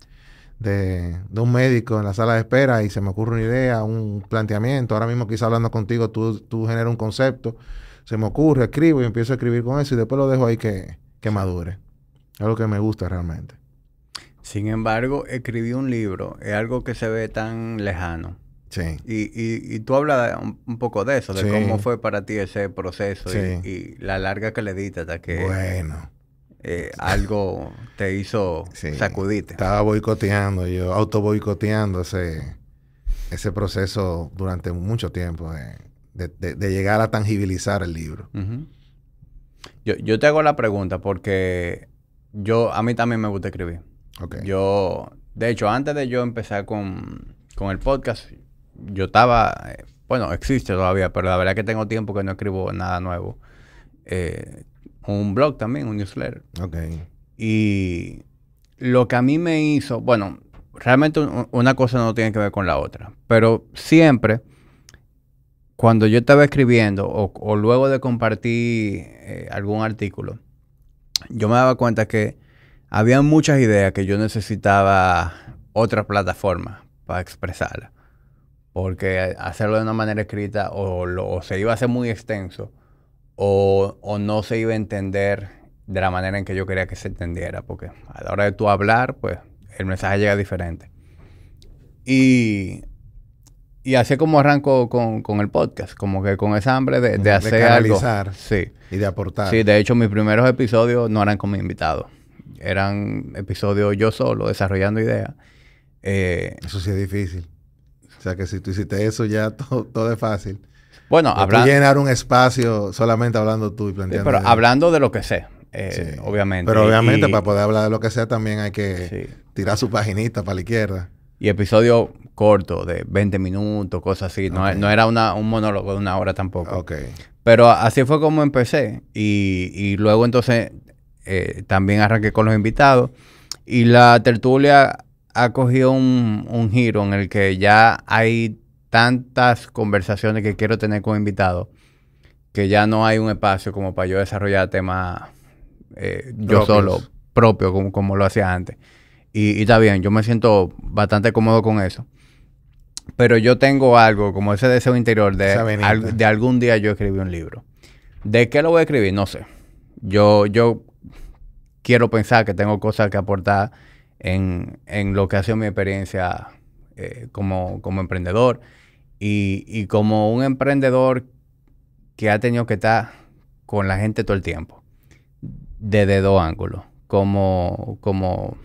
un médico en la sala de espera y se me ocurre una idea, un planteamiento. Ahora mismo quizá hablando contigo, tú, tú generas un concepto, se me ocurre, escribo y empiezo a escribir con eso y después lo dejo ahí que, que madure. Es algo que me gusta realmente. Sin embargo, escribí un libro es algo que se ve tan lejano. Y, y, tú hablas un, poco de eso, de cómo fue para ti ese proceso y, la larga que le diste hasta que bueno. Eh, algo te hizo sacudirte. Estaba boicoteando, yo auto boicoteando ese, proceso durante mucho tiempo de, llegar a tangibilizar el libro. yo, te hago la pregunta porque yo, a mí también me gusta escribir. Yo, de hecho, antes de yo empezar con, con el podcast, yo estaba, bueno, existe todavía, pero la verdad es que tengo tiempo que no escribo nada nuevo. Eh, un blog también, un newsletter. Ok. Y lo que a mí me hizo, bueno, realmente una cosa no tiene que ver con la otra, pero siempre cuando yo estaba escribiendo o, luego de compartir eh, algún artículo, yo me daba cuenta que había muchas ideas que yo necesitaba otra plataforma para expresarlas porque hacerlo de una manera escrita o, se iba a hacer muy extenso o, no se iba a entender de la manera en que yo quería que se entendiera, porque a la hora de tú hablar, pues el mensaje llega diferente. Y, y así como arranco con, el podcast, como que con esa hambre de, de hacer algo. Y de aportar. Sí, de hecho mis primeros episodios no eran con mi invitados, eran episodios yo solo, desarrollando ideas. Eh, Eso sí es difícil. O sea que si tú hiciste eso ya [laughs] todo, es fácil. Bueno, hablando... Llenar un espacio solamente hablando tú y planteando. pero hablando de lo que sé, eh, obviamente. Pero obviamente para poder hablar de lo que sea también hay que tirar su paginita para la izquierda. Y episodio corto, de 20 minutos, cosas así. No, era un monólogo de una hora tampoco. Ok. Pero así fue como empecé. Y, luego entonces eh, también arranqué con los invitados. Y la tertulia ha cogido un, giro en el que ya hay tantas conversaciones que quiero tener con invitados que ya no hay un espacio como para yo desarrollar temas eh, yo solo, propio, como, como lo hacía antes. Y, está bien, yo me siento bastante cómodo con eso. Pero yo tengo algo, como ese deseo interior de, de algún día yo escribí un libro. ¿De qué lo voy a escribir? No sé. Yo, yo quiero pensar que tengo cosas que aportar en, en lo que ha sido mi experiencia eh, como, emprendedor y, como un emprendedor que ha tenido que estar con la gente todo el tiempo, desde dos ángulos, como, como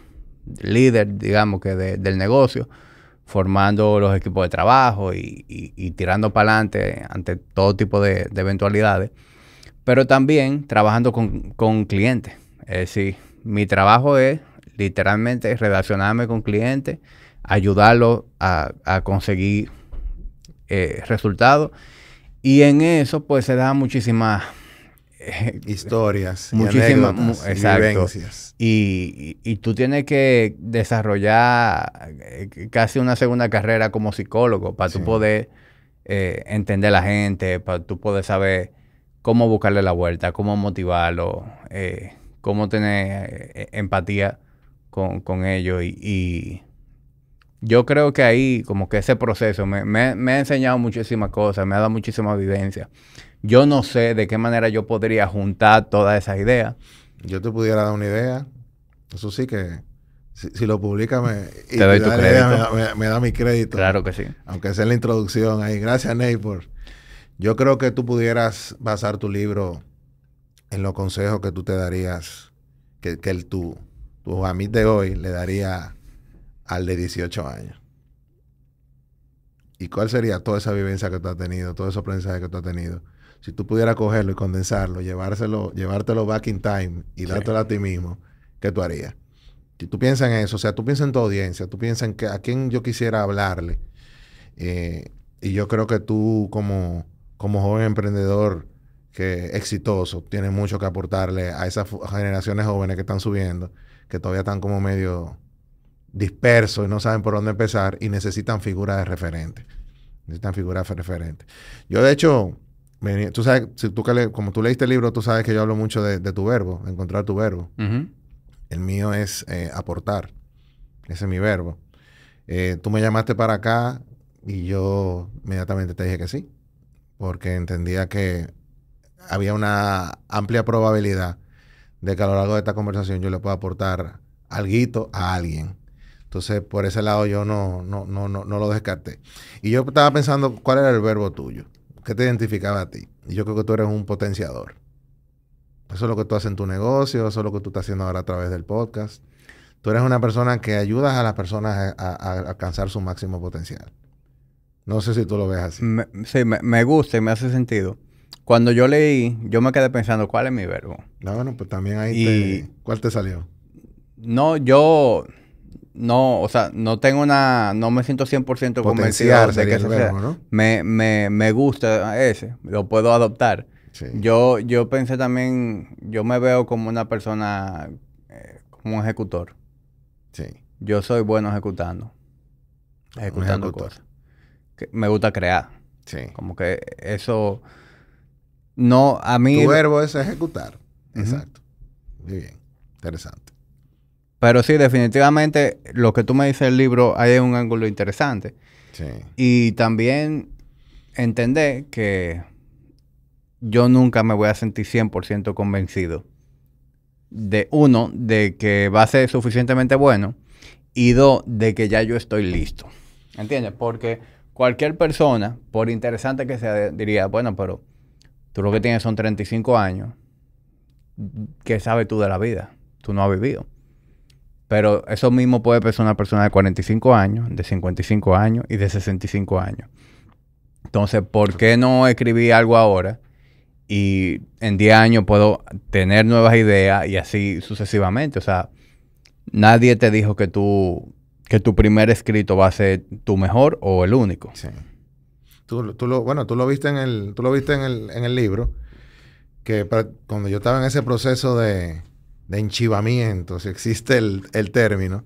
líder, digamos que del negocio, formando los equipos de trabajo y, tirando para adelante ante todo tipo de, eventualidades, pero también trabajando con, con clientes. Es decir, mi trabajo es literalmente relacionarme con clientes, ayudarlos a, conseguir eh, resultados. Y en eso, pues se dan muchísimas eh, historias, muchísimas mu Y, y, tú tienes que desarrollar eh, casi una segunda carrera como psicólogo para tú poder entender a la gente, para tú poder saber cómo buscarle la vuelta, cómo motivarlo, cómo tener empatía con, con ellos y, yo creo que ahí como que ese proceso me, ha enseñado muchísimas cosas, me ha dado muchísima evidencia. Yo no sé de qué manera yo podría juntar todas esas ideas. Yo te pudiera dar una idea. Eso sí que si, lo publica me, da mi crédito. Claro que sí. Aunque sea la introducción ahí. Gracias, Ney, por... Yo creo que tú pudieras basar tu libro en los consejos que tú te darías, que, que el, tú pues a mí de hoy le daría al de 18 años? ¿Y cuál sería toda esa vivencia que tú has tenido, ¿Toda esa aprendizaje que tú has tenido? Si tú pudieras cogerlo y condensarlo, llevárselo, llevártelo back in time y dártelo a ti mismo, ¿qué tú harías? Si tú piensas en eso, o sea, tú piensas en tu audiencia, tú piensas en a quién yo quisiera hablarle. Eh, y yo creo que tú, como, como joven emprendedor que exitoso, tienes mucho que aportarle a esas generaciones jóvenes que están subiendo que todavía están como medio dispersos y no saben por dónde empezar y necesitan figuras de referente. Necesitan figuras de referente. Yo, de hecho, tú sabes, si tú, como tú leíste el libro, tú sabes que yo hablo mucho de, tu verbo, encontrar tu verbo. El mío es eh, aportar. Ese es mi verbo. Eh, tú me llamaste para acá y yo inmediatamente te dije que sí, porque entendía que había una amplia probabilidad de que a lo largo de esta conversación yo le pueda aportar algo a alguien. Entonces, por ese lado yo no, no, no, no, lo descarté. Y yo estaba pensando cuál era el verbo tuyo, qué te identificaba a ti. Y yo creo que tú eres un potenciador. Eso es lo que tú haces en tu negocio, eso es lo que tú estás haciendo ahora a través del podcast. Tú eres una persona que ayudas a las personas a, alcanzar su máximo potencial. No sé si tú lo ves así. sí, me, me gusta y me hace sentido. Cuando yo leí, yo me quedé pensando, ¿cuál es mi verbo? No bueno, pues también ahí te... ¿Cuál te salió? No, yo no, o sea, no tengo una, no me siento 100% convencido de que eso el Verbo, ¿no? me, me, me, gusta ese, lo puedo adoptar. Yo, yo pensé también, yo me veo como una persona, eh, como un ejecutor. Sí. Yo soy bueno ejecutando. Ejecutando cosas. me gusta crear. Sí. Como que eso no, a mí. Tu verbo es ejecutar. Exacto. Muy bien. Interesante. Pero sí, definitivamente lo que tú me dices del libro, hay un ángulo interesante. Sí. Y también entender que yo nunca me voy a sentir 100% convencido de uno, de que va a ser suficientemente bueno y dos, de que ya yo estoy listo. ¿Entiendes? Porque cualquier persona, por interesante que sea, diría, bueno, pero Tú lo que tienes son 35 años. ¿Qué sabes tú de la vida? Tú no has vivido. Pero eso mismo puede ser una persona de 45 años, de 55 años y de 65 años. Entonces, ¿por qué no escribí algo ahora? Y en 10 años puedo tener nuevas ideas y así sucesivamente. O sea, nadie te dijo que tú, que tu primer escrito va a ser tu mejor o el único. Sí. Tú, lo, bueno, tú lo viste en el, lo viste en el, libro, que cuando yo estaba en ese proceso de, enchivamiento, si existe el, término,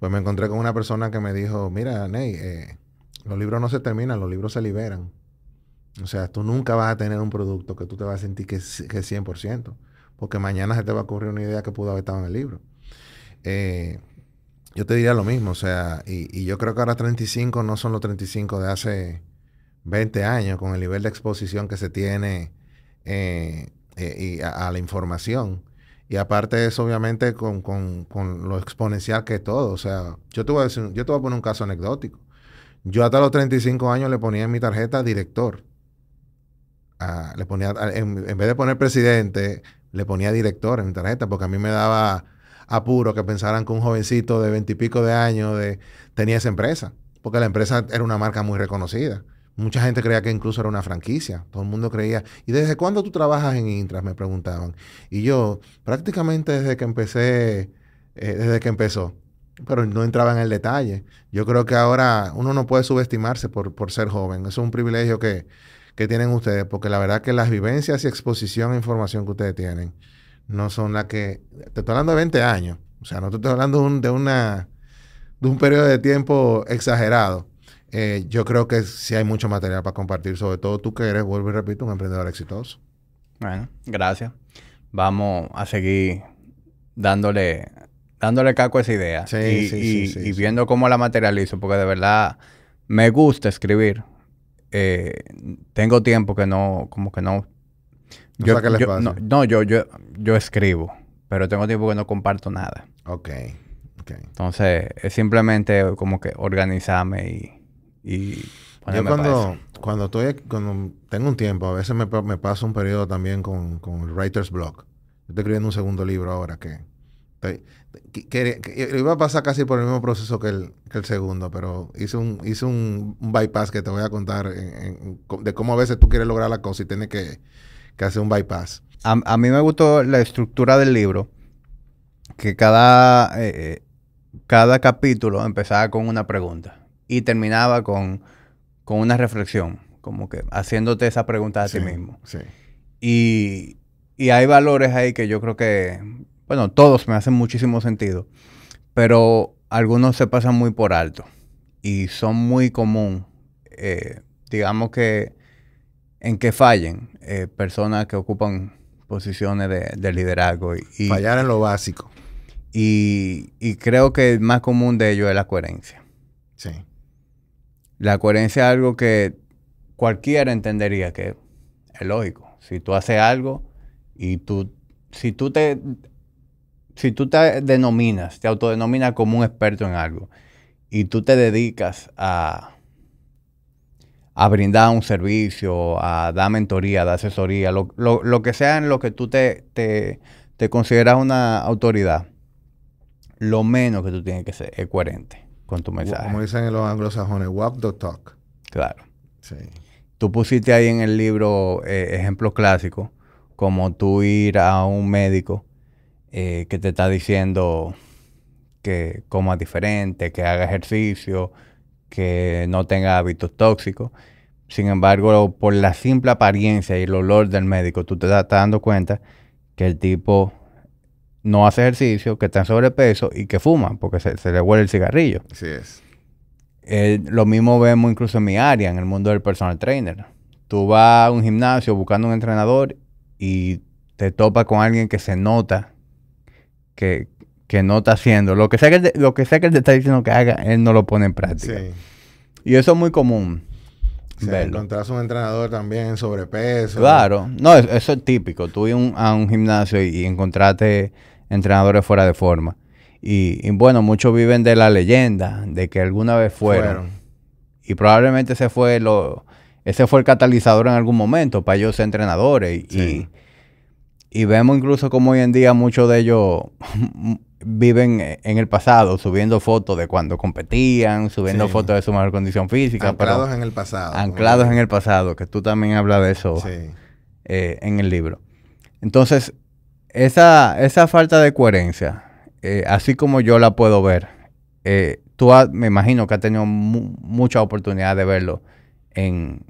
pues me encontré con una persona que me dijo, mira, Ney, eh, los libros no se terminan, los libros se liberan. O sea, tú nunca vas a tener un producto que tú te vas a sentir que, es 100%, porque mañana se te va a ocurrir una idea que pudo haber estado en el libro. Eh, yo te diría lo mismo, o sea, y, y yo creo que ahora 35 no son los 35 de hace 20 años con el nivel de exposición que se tiene eh, eh, a, la información. Y aparte de eso, obviamente, con, lo exponencial que es todo. O sea, yo te, voy a yo te voy poner un caso anecdótico. Yo hasta los 35 años le ponía en mi tarjeta director. Ah, le ponía, ah, en, vez de poner presidente, le ponía director en mi tarjeta porque a mí me daba apuro que pensaran que un jovencito de veintipico de años tenía esa empresa, porque la empresa era una marca muy reconocida. Mucha gente creía que incluso era una franquicia. Todo el mundo creía. ¿Y desde cuándo tú trabajas en Intras? Me preguntaban. Y yo, prácticamente desde que empecé, eh, desde que empezó. Pero no entraba en el detalle. Yo creo que ahora uno no puede subestimarse por, por ser joven. Eso es un privilegio que, tienen ustedes, porque la verdad que las vivencias y exposición e información que ustedes tienen no son las que... Te estoy hablando de 20 años. O sea, no te estoy hablando un, de una, de un periodo de tiempo exagerado. Eh, yo creo que sí hay mucho material para compartir, sobre todo tú que eres, vuelvo y repito, un emprendedor exitoso. Bueno, gracias. Vamos a seguir dándole, dándole caco a esa idea sí, y, sí, sí, y viendo cómo la materializo, porque de verdad me gusta escribir. Eh, tengo tiempo que no, como que no. No yo, yo No, yo, escribo, pero tengo tiempo que no comparto nada. Ok, ok. Entonces, es simplemente como que organizarme y y yo cuando, cuando, estoy, cuando tengo un tiempo, a veces me, me paso un periodo también con, el Writer's Block. estoy escribiendo un segundo libro ahora que, iba a pasar casi por el mismo proceso que el, segundo, pero hice, un, un, bypass que te voy a contar de cómo a veces tú quieres lograr la cosa y tienes que, hacer un bypass. A, a, mí me gustó la estructura del libro, que cada, eh, eh, cada capítulo empezaba con una pregunta y terminaba con, una reflexión, como que haciéndote esa pregunta a ti mismo. Sí. Y, y, hay valores ahí que yo creo que, bueno, todos me hacen muchísimo sentido, pero algunos se pasan muy por alto y son muy común, eh, digamos que en que fallen eh, personas que ocupan posiciones de, liderazgo. Fallar en lo básico. Y, y creo que el más común de ellos es la coherencia. Sí. La coherencia es algo que cualquiera entendería que es lógico. Si tú haces algo y tú, si tú te, si tú te denominas, te autodenominas como un experto en algo y tú te dedicas a, a brindar un servicio, a dar mentoría, a dar asesoría, lo, lo, que sea en lo que tú te, te, te consideras una autoridad, lo menos que tú tienes que ser es coherente con tu mensaje. Como dicen los anglosajones, walk the talk. Claro. Sí. Tú pusiste ahí en el libro eh, ejemplos clásicos, como tú ir a un médico eh, que te está diciendo que coma diferente, que haga ejercicio, que no tenga hábitos tóxicos. Sin embargo, por la simple apariencia y el olor del médico, tú te estás dando cuenta que el tipo no hace ejercicio, que está en sobrepeso y que fuma, porque se, le huele el cigarrillo. Así es. Eh, lo mismo vemos incluso en mi área, en el mundo del personal trainer. Tú vas a un gimnasio buscando un entrenador y te topas con alguien que se nota que, no está haciendo. Lo que, sea que lo que sea que él te está diciendo que haga, él no lo pone en práctica. Sí. Y eso es muy común. O un entrenador también en sobrepeso. Claro, no, eso, es típico. Tú ibas a un gimnasio y encontraste entrenadores fuera de forma. Y, bueno, muchos viven de la leyenda, de que alguna vez fueron. Y probablemente ese fue, lo, ese fue el catalizador en algún momento para ellos ser entrenadores. Y, y vemos incluso como hoy en día muchos de ellos [laughs] viven en el pasado, subiendo fotos de cuando competían, subiendo fotos de su mejor condición física. Anclados en el pasado. Anclados en el pasado, que tú también hablas de eso eh, en el libro. Entonces, esa, esa falta de coherencia, eh, así como yo la puedo ver, eh, tú me imagino que has tenido mucha oportunidad de verlo en,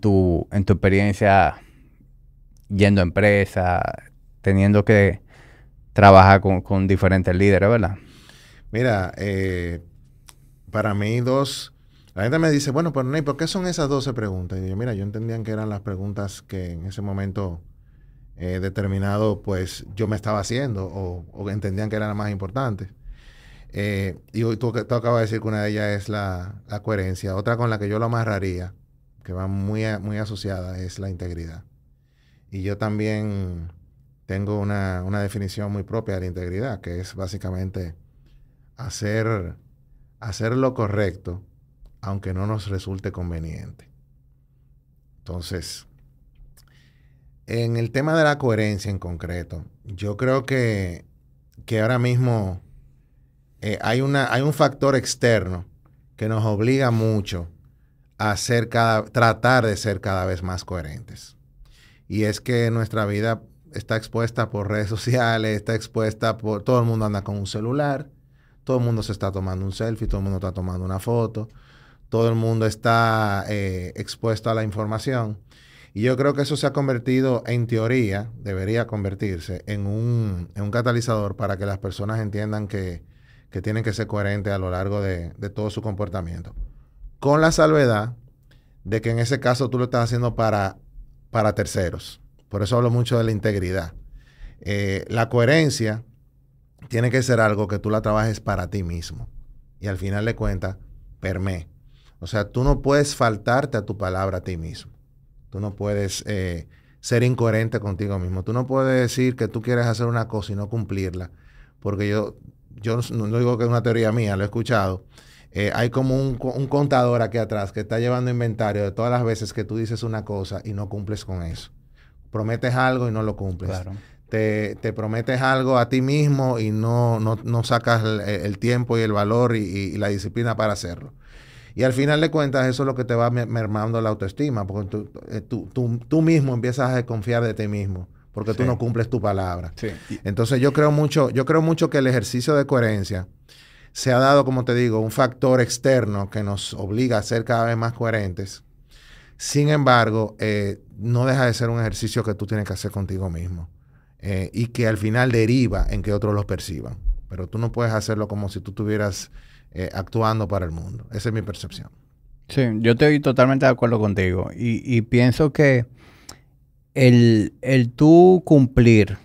tu, en tu experiencia yendo a empresa, teniendo que trabajar con, diferentes líderes, ¿verdad? Mira, eh, para mí dos... La gente me dice, bueno, pero Ney, ¿por qué son esas 12 preguntas? Y yo, mira, yo entendía que eran las preguntas que en ese momento eh, determinado, pues yo me estaba haciendo o, entendían que era la más importante. Eh, y hoy tú, acabas de decir que una de ellas es la, coherencia. Otra con la que yo lo amarraría, que va muy, muy asociada, es la integridad. Y yo también tengo una, definición muy propia de la integridad, que es básicamente hacer, hacer lo correcto, aunque no nos resulte conveniente. Entonces, en el tema de la coherencia en concreto, yo creo que, ahora mismo eh, hay, una, hay un factor externo que nos obliga mucho a ser tratar de ser cada vez más coherentes. Y es que nuestra vida está expuesta por redes sociales, está expuesta por... Todo el mundo anda con un celular, todo el mundo se está tomando un selfie, todo el mundo está tomando una foto, todo el mundo está eh, expuesto a la información. Y yo creo que eso se ha convertido, en teoría, debería convertirse en un, catalizador para que las personas entiendan que, tienen que ser coherentes a lo largo de, todo su comportamiento. Con la salvedad de que en ese caso tú lo estás haciendo para, para terceros. Por eso hablo mucho de la integridad. Eh, la coherencia tiene que ser algo que tú la trabajes para ti mismo. Y al final de cuentas, permé. O sea, tú no puedes faltarte a tu palabra a ti mismo. Tú no puedes eh, ser incoherente contigo mismo. Tú no puedes decir que tú quieres hacer una cosa y no cumplirla. Porque yo, yo no, digo que es una teoría mía, lo he escuchado. Eh, hay como un, contador aquí atrás que está llevando inventario de todas las veces que tú dices una cosa y no cumples con eso. Prometes algo y no lo cumples. Te, te, prometes algo a ti mismo y no, no, no sacas el, tiempo y el valor y la disciplina para hacerlo. Y al final de cuentas, eso es lo que te va mermando la autoestima, porque eh, tú, mismo empiezas a desconfiar de ti mismo, porque tú no cumples tu palabra. Entonces yo creo mucho, yo creo mucho que el ejercicio de coherencia se ha dado, como te digo, un factor externo que nos obliga a ser cada vez más coherentes. Sin embargo, eh, no deja de ser un ejercicio que tú tienes que hacer contigo mismo eh, y que al final deriva en que otros los perciban. Pero tú no puedes hacerlo como si tú tuvieras eh, actuando para el mundo. Esa es mi percepción. Sí, yo estoy totalmente de acuerdo contigo y, pienso que el, el tú cumplir,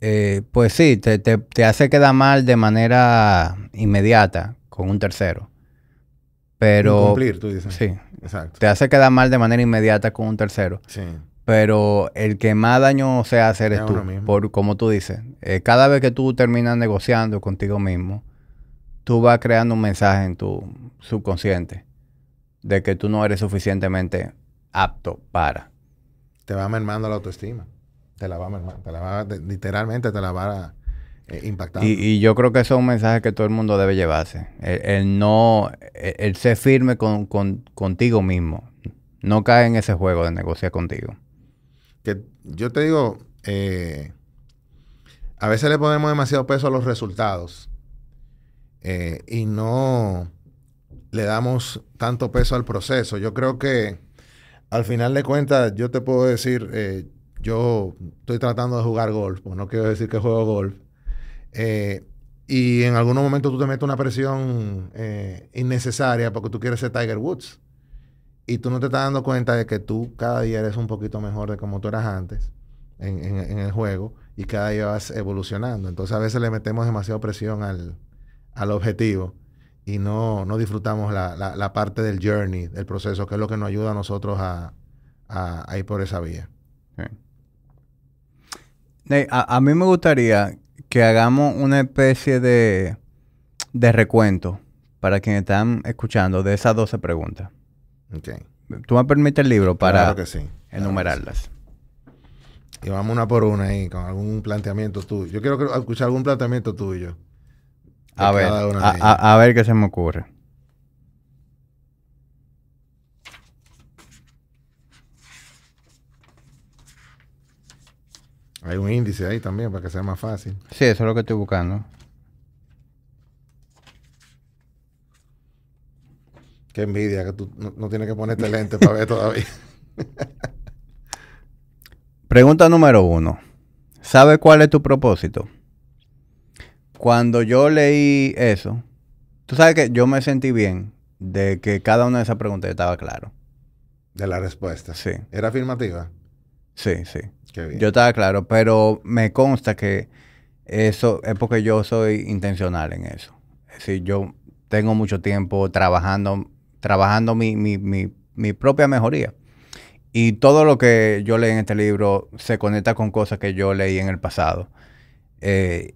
eh, pues sí, te, hace quedar mal de manera inmediata con un tercero. Pero... Cumplir, tú dices. Sí, exacto. Te hace quedar mal de manera inmediata con un tercero. Sí. Pero el que más daño se hace eres es tú, por, como tú dices. Eh, cada vez que tú terminas negociando contigo mismo, tú vas creando un mensaje en tu subconsciente de que tú no eres suficientemente apto para. Te va mermando la autoestima. Te la va mermando. la literalmente te la va a eh, impactando. Y, yo creo que eso es un mensaje que todo el mundo debe llevarse. El, no, el, ser firme contigo mismo. No cae en ese juego de negociar contigo. Que yo te digo, eh, a veces le ponemos demasiado peso a los resultados eh, y no le damos tanto peso al proceso. Yo creo que al final de cuentas, yo te puedo decir, eh, yo estoy tratando de jugar golf, pues no quiero decir que juego golf. Eh, y en algunos momentos tú te metes una presión innecesaria porque tú quieres ser Tiger Woods. Y tú no te estás dando cuenta de que tú cada día eres un poquito mejor de como tú eras antes en, en el juego y cada día vas evolucionando. Entonces a veces le metemos demasiada presión al, al objetivo y no, no disfrutamos la, la, parte del journey, del proceso, que es lo que nos ayuda a nosotros a, ir por esa vía. A, a, mí me gustaría que hagamos una especie de, de recuento para quienes están escuchando de esas 12 preguntas. Okay. ¿Tú me permites el libro para enumerarlas? Y vamos una por una ahí, con algún planteamiento tuyo. Yo quiero escuchar algún planteamiento tuyo. A ver, a, ver qué se me ocurre. Hay un índice ahí también para que sea más fácil. Sí, eso es lo que estoy buscando. Qué envidia que tú no, no tienes que ponerte lente para ver todavía. [laughs] Pregunta número uno. ¿Sabe cuál es tu propósito? Cuando yo leí eso, tú sabes que yo me sentí bien de que cada una de esas preguntas estaba claro. De la respuesta. Sí. ¿Era afirmativa? Sí, sí. Qué bien. Yo estaba claro, pero me consta que eso es porque yo soy intencional en eso. Es decir, yo tengo mucho tiempo trabajando, trabajando mi, mi, mi, mi propia mejoría. Y todo lo que yo leí en este libro se conecta con cosas que yo leí en el pasado. Eh,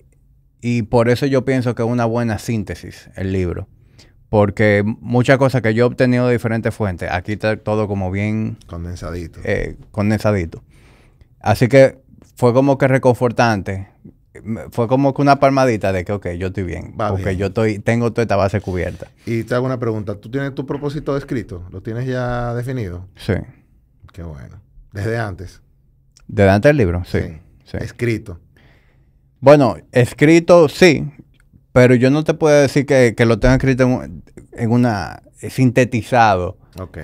y por eso yo pienso que es una buena síntesis el libro. Porque muchas cosas que yo he obtenido de diferentes fuentes, aquí está todo como bien... Condensadito. Eh, condensadito. Así que fue como que reconfortante. Fue como que una palmadita de que, ok, yo estoy bien. porque yo estoy, tengo toda esta base cubierta. Y te hago una pregunta. ¿Tú tienes tu propósito escrito? ¿Lo tienes ya definido? Sí. Qué bueno. ¿Desde antes? Desde antes del libro, sí. Escrito. Bueno, escrito sí, pero yo no te puedo decir que, lo tenga escrito en, una sintetizado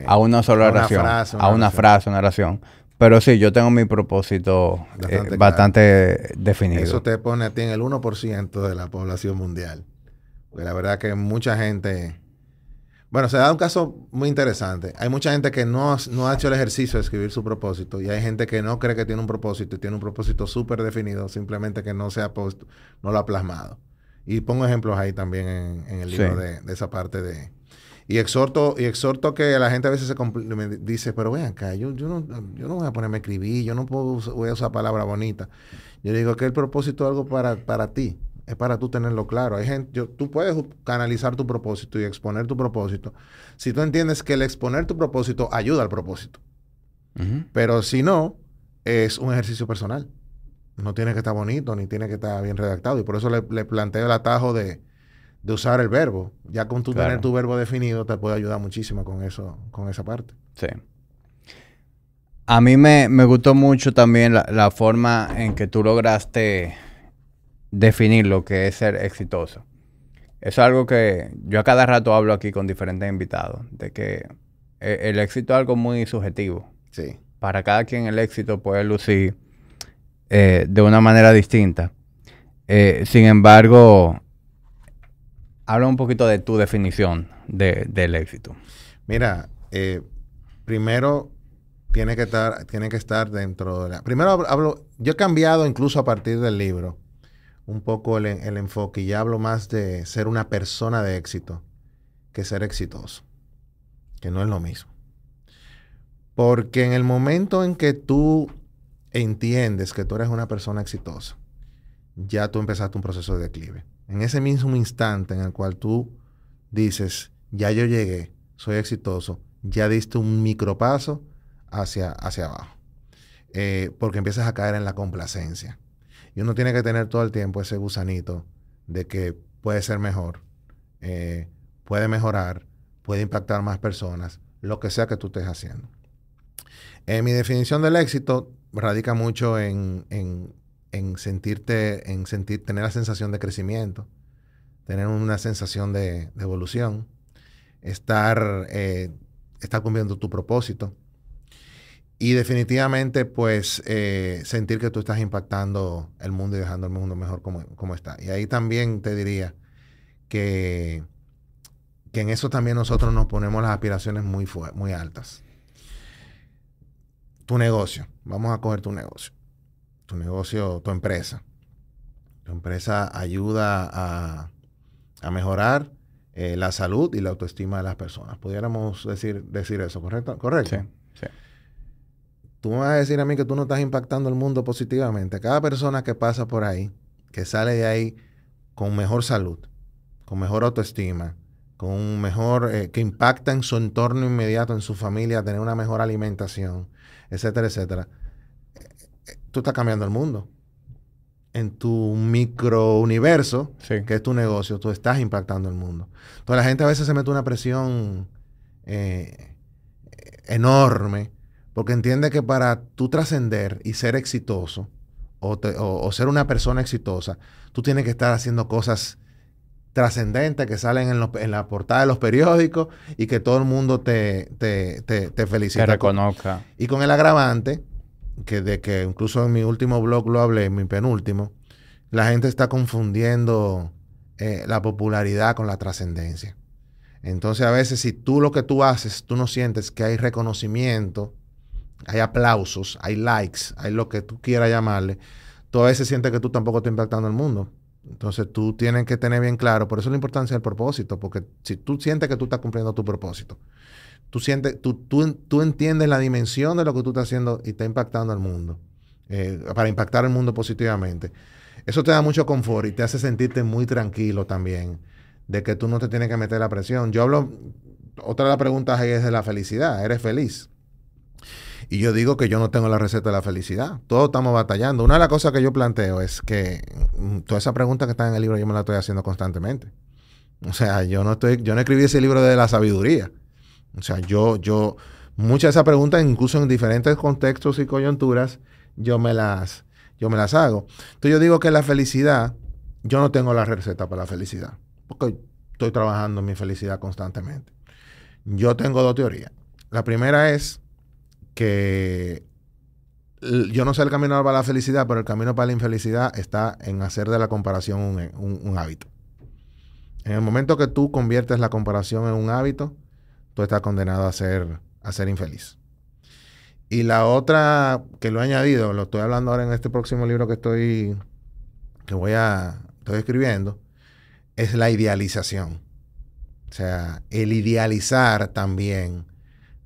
a una sola oración, a una frase, una oración. Pero sí, yo tengo mi propósito eh, bastante, definido. Eso te pone a ti en el 1% de la población mundial. Porque la verdad que mucha gente bueno, se da un caso muy interesante. Hay mucha gente que no, ha hecho el ejercicio de escribir su propósito y hay gente que no cree que tiene un propósito y tiene un propósito súper definido, simplemente que no, se ha puesto, no lo ha plasmado. Y pongo ejemplos ahí también en, el libro de, esa parte de... Y exhorto, y exhorto que la gente a veces se me dice, pero vean acá, yo, yo, no, yo no voy a ponerme a escribir, yo no puedo, voy a usar palabra bonita. Yo digo que el propósito es algo para, para ti. Es para tú tenerlo claro. Hay gente, tú puedes canalizar tu propósito y exponer tu propósito. Si tú entiendes que el exponer tu propósito ayuda al propósito. Pero si no, es un ejercicio personal. No tiene que estar bonito, ni tiene que estar bien redactado. Y por eso le, planteo el atajo de, usar el verbo. Ya con tú tener tu verbo definido te puede ayudar muchísimo con eso, con esa parte. Sí. A mí me, gustó mucho también la forma en que tú lograste definir lo que es ser exitoso. es algo que yo a cada rato hablo aquí con diferentes invitados, de que e, el éxito es algo muy subjetivo. Sí. Para cada quien el éxito puede lucir eh, de una manera distinta. Eh, sin embargo, habla un poquito de tu definición del éxito. Mira, eh, primero tiene que estar, tiene que estar dentro de la. Primero hablo, yo he cambiado incluso a partir del libro un poco el, enfoque y ya hablo más de ser una persona de éxito que ser exitoso, que no es lo mismo. Porque en el momento en que tú entiendes que tú eres una persona exitosa, ya tú empezaste un proceso de declive. En ese mismo instante en el cual tú dices, ya yo llegué, soy exitoso, ya diste un micropaso hacia, hacia abajo. Eh, porque empiezas a caer en la complacencia. Y uno tiene que tener todo el tiempo ese gusanito de que puede ser mejor, eh, puede mejorar, puede impactar más personas, lo que sea que tú estés haciendo. Eh, mi definición del éxito radica mucho en, sentirte, en sentir, tener la sensación de crecimiento, tener una sensación de, evolución, estar, eh, estar cumpliendo tu propósito, y definitivamente, pues, eh, sentir que tú estás impactando el mundo y dejando el mundo mejor como, está. Y ahí también te diría que, que, en eso también nosotros nos ponemos las aspiraciones muy, muy altas. Tu negocio, vamos a coger tu negocio. Tu negocio, tu empresa. Tu empresa ayuda a, mejorar eh, la salud y la autoestima de las personas. Pudiéramos decir, decir eso, ¿correcto? ¿Correcto? Sí, sí. Tú me vas a decir a mí que tú no estás impactando el mundo positivamente. Cada persona que pasa por ahí, que sale de ahí con mejor salud, con mejor autoestima, con mejor, eh, que impacta en su entorno inmediato, en su familia, tener una mejor alimentación, etcétera, etcétera. Eh, tú estás cambiando el mundo. En tu microuniverso, universo, que es tu negocio, tú estás impactando el mundo. Entonces la gente a veces se mete una presión eh, enorme porque entiende que para tú trascender y ser exitoso, o, ser una persona exitosa, tú tienes que estar haciendo cosas trascendentes que salen en, la portada de los periódicos y que todo el mundo te, te, te, felicita. Te reconozca. y con el agravante, que de que incluso en mi último blog lo hablé, en mi penúltimo, la gente está confundiendo eh, la popularidad con la trascendencia. Entonces a veces si tú lo que tú haces, tú no sientes que hay reconocimiento hay aplausos, hay likes, hay lo que tú quieras llamarle, Todo a siente que tú tampoco estás impactando el mundo. Entonces tú tienes que tener bien claro, por eso la importancia del propósito, porque si tú sientes que tú estás cumpliendo tu propósito, tú, sientes, tú, tú, entiendes la dimensión de lo que tú estás haciendo y está impactando al mundo, eh, para impactar el mundo positivamente. Eso te da mucho confort y te hace sentirte muy tranquilo también, de que tú no te tienes que meter la presión. Yo hablo, otra de las preguntas ahí es de la felicidad, ¿eres feliz? Y yo digo que yo no tengo la receta de la felicidad. Todos estamos batallando. Una de las cosas que yo planteo es que mm, toda esa pregunta que está en el libro yo me la estoy haciendo constantemente. O sea, yo no estoy, yo no escribí ese libro de la sabiduría. O sea, yo, yo, muchas de esas preguntas, incluso en diferentes contextos y coyunturas, yo me las, yo me las hago. Entonces yo digo que la felicidad, yo no tengo la receta para la felicidad, porque estoy trabajando en mi felicidad constantemente. Yo tengo dos teorías. La primera es que yo no sé el camino para la felicidad, pero el camino para la infelicidad está en hacer de la comparación un, hábito. En el momento que tú conviertes la comparación en un hábito, tú estás condenado a ser, a ser infeliz. Y la otra que lo he añadido, lo estoy hablando ahora en este próximo libro que estoy, que voy a, estoy escribiendo, es la idealización. O sea, el idealizar también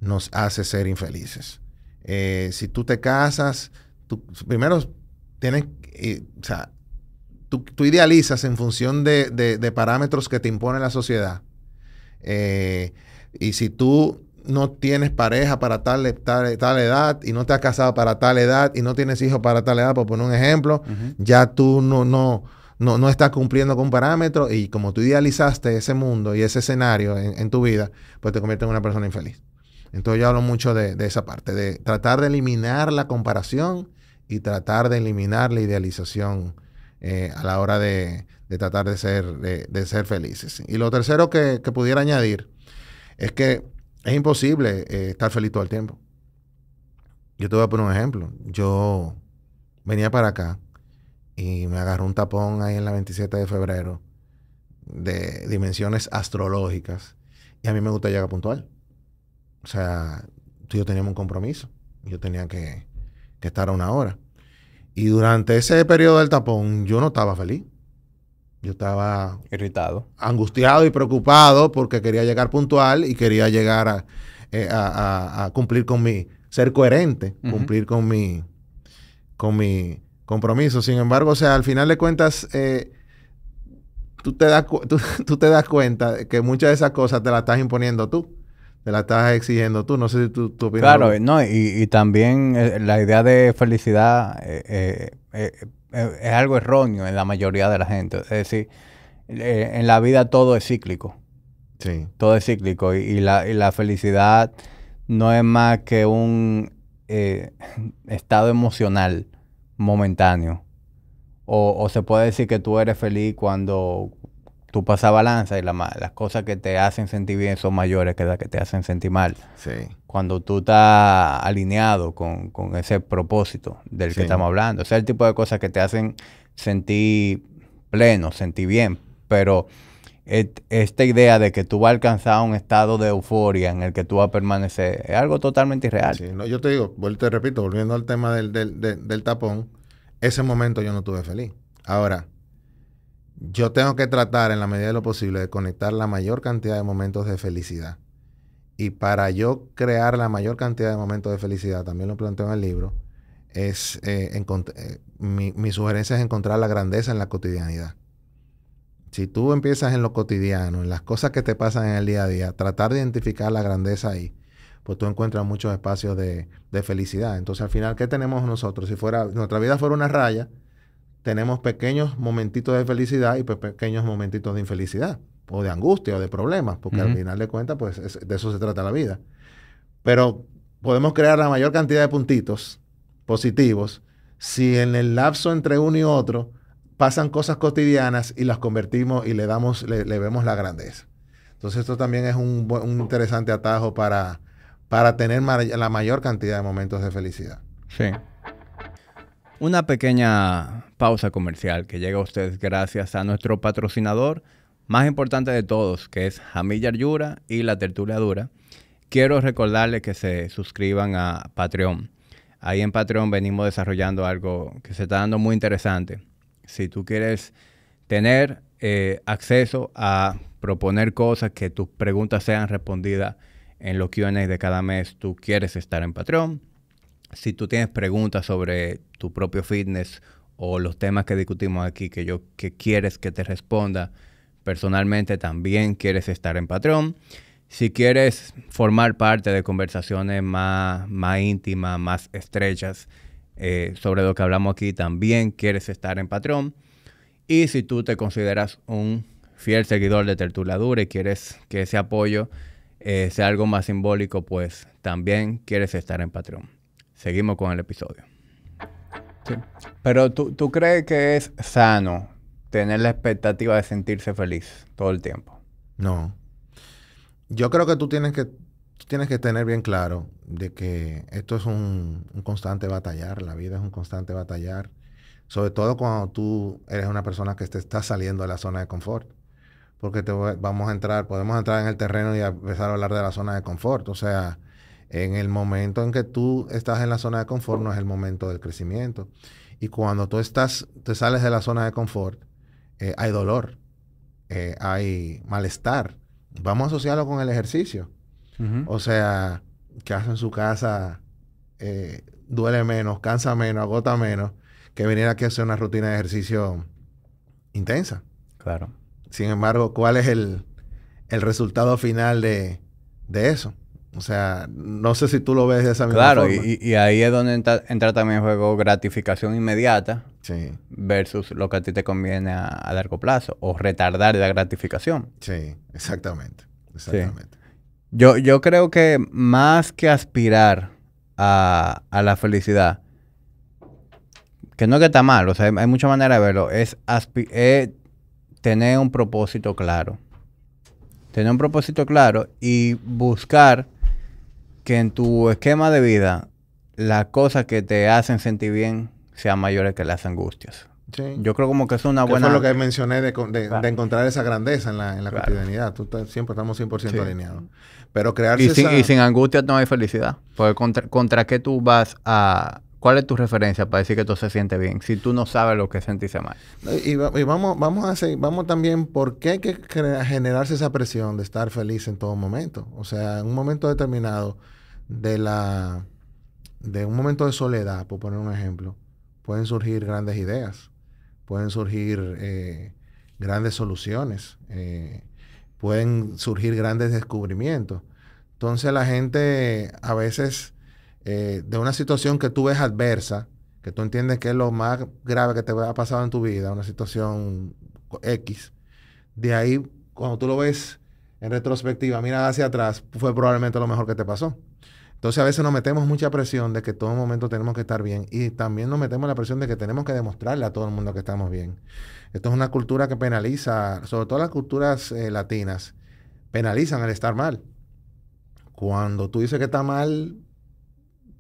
nos hace ser infelices. Eh, si tú te casas, tú, primero tienes, eh, o sea, tú, idealizas en función de, parámetros que te impone la sociedad. Eh, y si tú no tienes pareja para e, e, tal, edad y no te has casado para tal edad y no tienes hijos para tal edad, por poner un ejemplo, ya tú no, no, no, estás cumpliendo con parámetros y como tú idealizaste ese mundo y ese escenario en, en tu vida, pues te conviertes en una persona infeliz. Entonces yo hablo mucho de, esa parte, de tratar de eliminar la comparación y tratar de eliminar la idealización eh, a la hora de, tratar de ser, de, ser felices. Y lo tercero que, pudiera añadir es que es imposible eh, estar feliz todo el tiempo. Yo te voy a poner un ejemplo. Yo venía para acá y me agarró un tapón ahí en la 27 de febrero de dimensiones astrológicas y a mí me gusta llegar puntual. O sea, yo tenía un compromiso. Yo tenía que, estar a una hora. Y durante ese periodo del tapón, yo no estaba feliz. Yo estaba irritado, angustiado y preocupado porque quería llegar puntual y quería llegar a, eh, cumplir con mi, ser coherente, cumplir con mi, con mi compromiso. Sin embargo, o sea, al final de cuentas, eh, tú, te das, [laughs] tú, te das cuenta que muchas de esas cosas te las estás imponiendo tú te la estás exigiendo tú. No sé si tú, opinas. Claro, no, y, también eh, la idea de felicidad eh, eh, es algo erróneo en la mayoría de la gente. Es decir, en la vida todo es cíclico. Sí. Todo es cíclico y, la, felicidad no es más que un [laughs] estado emocional momentáneo. o, se puede decir que tú eres feliz cuando, tu pasabalanza balanza y la, las cosas que te hacen sentir bien son mayores que las que te hacen sentir mal. Sí. Cuando tú estás alineado con, ese propósito del que estamos hablando. O sea, el tipo de cosas que te hacen sentir pleno, sentir bien. Pero esta idea de que tú vas a alcanzar un estado de euforia en el que tú vas a permanecer es algo totalmente irreal. Sí, no, yo te digo, te repito, volviendo al tema del, del tapón, ese momento yo no estuve feliz. Ahora, yo tengo que tratar en la medida de lo posible de conectar la mayor cantidad de momentos de felicidad. Y para yo crear la mayor cantidad de momentos de felicidad, también lo planteo en el libro, es eh, eh, mi, sugerencia es encontrar la grandeza en la cotidianidad. Si tú empiezas en lo cotidiano, en las cosas que te pasan en el día a día, tratar de identificar la grandeza ahí, pues tú encuentras muchos espacios de, de felicidad. Entonces al final, ¿qué tenemos nosotros? Si fuera, nuestra vida fuera una raya, tenemos pequeños momentitos de felicidad y pequeños momentitos de infelicidad, o de angustia, o de problemas, porque al final de cuentas, pues de eso se trata la vida. Pero podemos crear la mayor cantidad de puntitos positivos si en el lapso entre uno y otro pasan cosas cotidianas y las convertimos y le damos, le, vemos la grandeza. Entonces esto también es un, interesante atajo para, para tener la mayor cantidad de momentos de felicidad. Sí. Una pequeña pausa comercial que llega a ustedes gracias a nuestro patrocinador más importante de todos, que es Jamilla Yura y La Tertulia Dura. Quiero recordarles que se suscriban a Patreon. Ahí en Patreon venimos desarrollando algo que se está dando muy interesante. Si tú quieres tener eh, acceso a proponer cosas, que tus preguntas sean respondidas en los QA de cada mes, tú quieres estar en Patreon si tú tienes preguntas sobre tu propio fitness o los temas que discutimos aquí que yo que quieres que te responda personalmente, también quieres estar en Patrón. Si quieres formar parte de conversaciones más, más íntimas, más estrechas eh, sobre lo que hablamos aquí, también quieres estar en Patrón. Y si tú te consideras un fiel seguidor de Tertuladura y quieres que ese apoyo eh, sea algo más simbólico, pues también quieres estar en Patrón seguimos con el episodio. Pero ¿tú, crees que es sano tener la expectativa de sentirse feliz todo el tiempo. No. Yo creo que tú tienes que, tienes que tener bien claro de que esto es un, constante batallar, la vida es un constante batallar, sobre todo cuando tú eres una persona que te está saliendo de la zona de confort. Porque te, vamos a entrar, podemos entrar en el terreno y empezar a hablar de la zona de confort. O sea, en el momento en que tú estás en la zona de confort no es el momento del crecimiento. Y cuando tú estás, te sales de la zona de confort, eh, hay dolor, eh, hay malestar. Vamos a asociarlo con el ejercicio. O sea, que hace en su casa eh, duele menos, cansa menos, agota menos, que venir aquí a hacer una rutina de ejercicio intensa. Claro. Sin embargo, ¿cuál es el, el resultado final de, de eso? O sea, no sé si tú lo ves de esa misma claro, forma. Claro, y, ahí es donde entra, también el juego gratificación inmediata versus lo que a ti te conviene a, largo plazo o retardar la gratificación. Sí, exactamente. Exactamente. Yo, yo creo que más que aspirar a, la felicidad, que no es que está mal, o sea, hay, muchas maneras de verlo, es, es tener un propósito claro. Tener un propósito claro y buscar que en tu esquema de vida las cosas que te hacen sentir bien sean mayores que las angustias. Sí. Yo creo como que es una buena... es lo que mencioné de, encontrar esa grandeza en la, en cotidianidad. Tú siempre estamos 100% alineados. Pero crearse y sin, esa... angustia no hay felicidad. Porque contra, contra qué tú vas a... ¿Cuál es tu referencia para decir que tú se siente bien? Si tú no sabes lo que sentiste mal. Y, vamos, vamos, a seguir, vamos también, ¿por qué hay que generarse esa presión de estar feliz en todo momento? O sea, en un momento determinado de la de un momento de soledad, por poner un ejemplo, pueden surgir grandes ideas, pueden surgir eh, grandes soluciones, eh, pueden surgir grandes descubrimientos. Entonces la gente a veces eh, de una situación que tú ves adversa, que tú entiendes que es lo más grave que te ha pasado en tu vida, una situación X, de ahí cuando tú lo ves en retrospectiva, mira hacia atrás, fue probablemente lo mejor que te pasó. Entonces a veces nos metemos mucha presión de que todo momento tenemos que estar bien y también nos metemos la presión de que tenemos que demostrarle a todo el mundo que estamos bien. Esto es una cultura que penaliza, sobre todo las culturas eh, latinas, penalizan el estar mal. Cuando tú dices que está mal,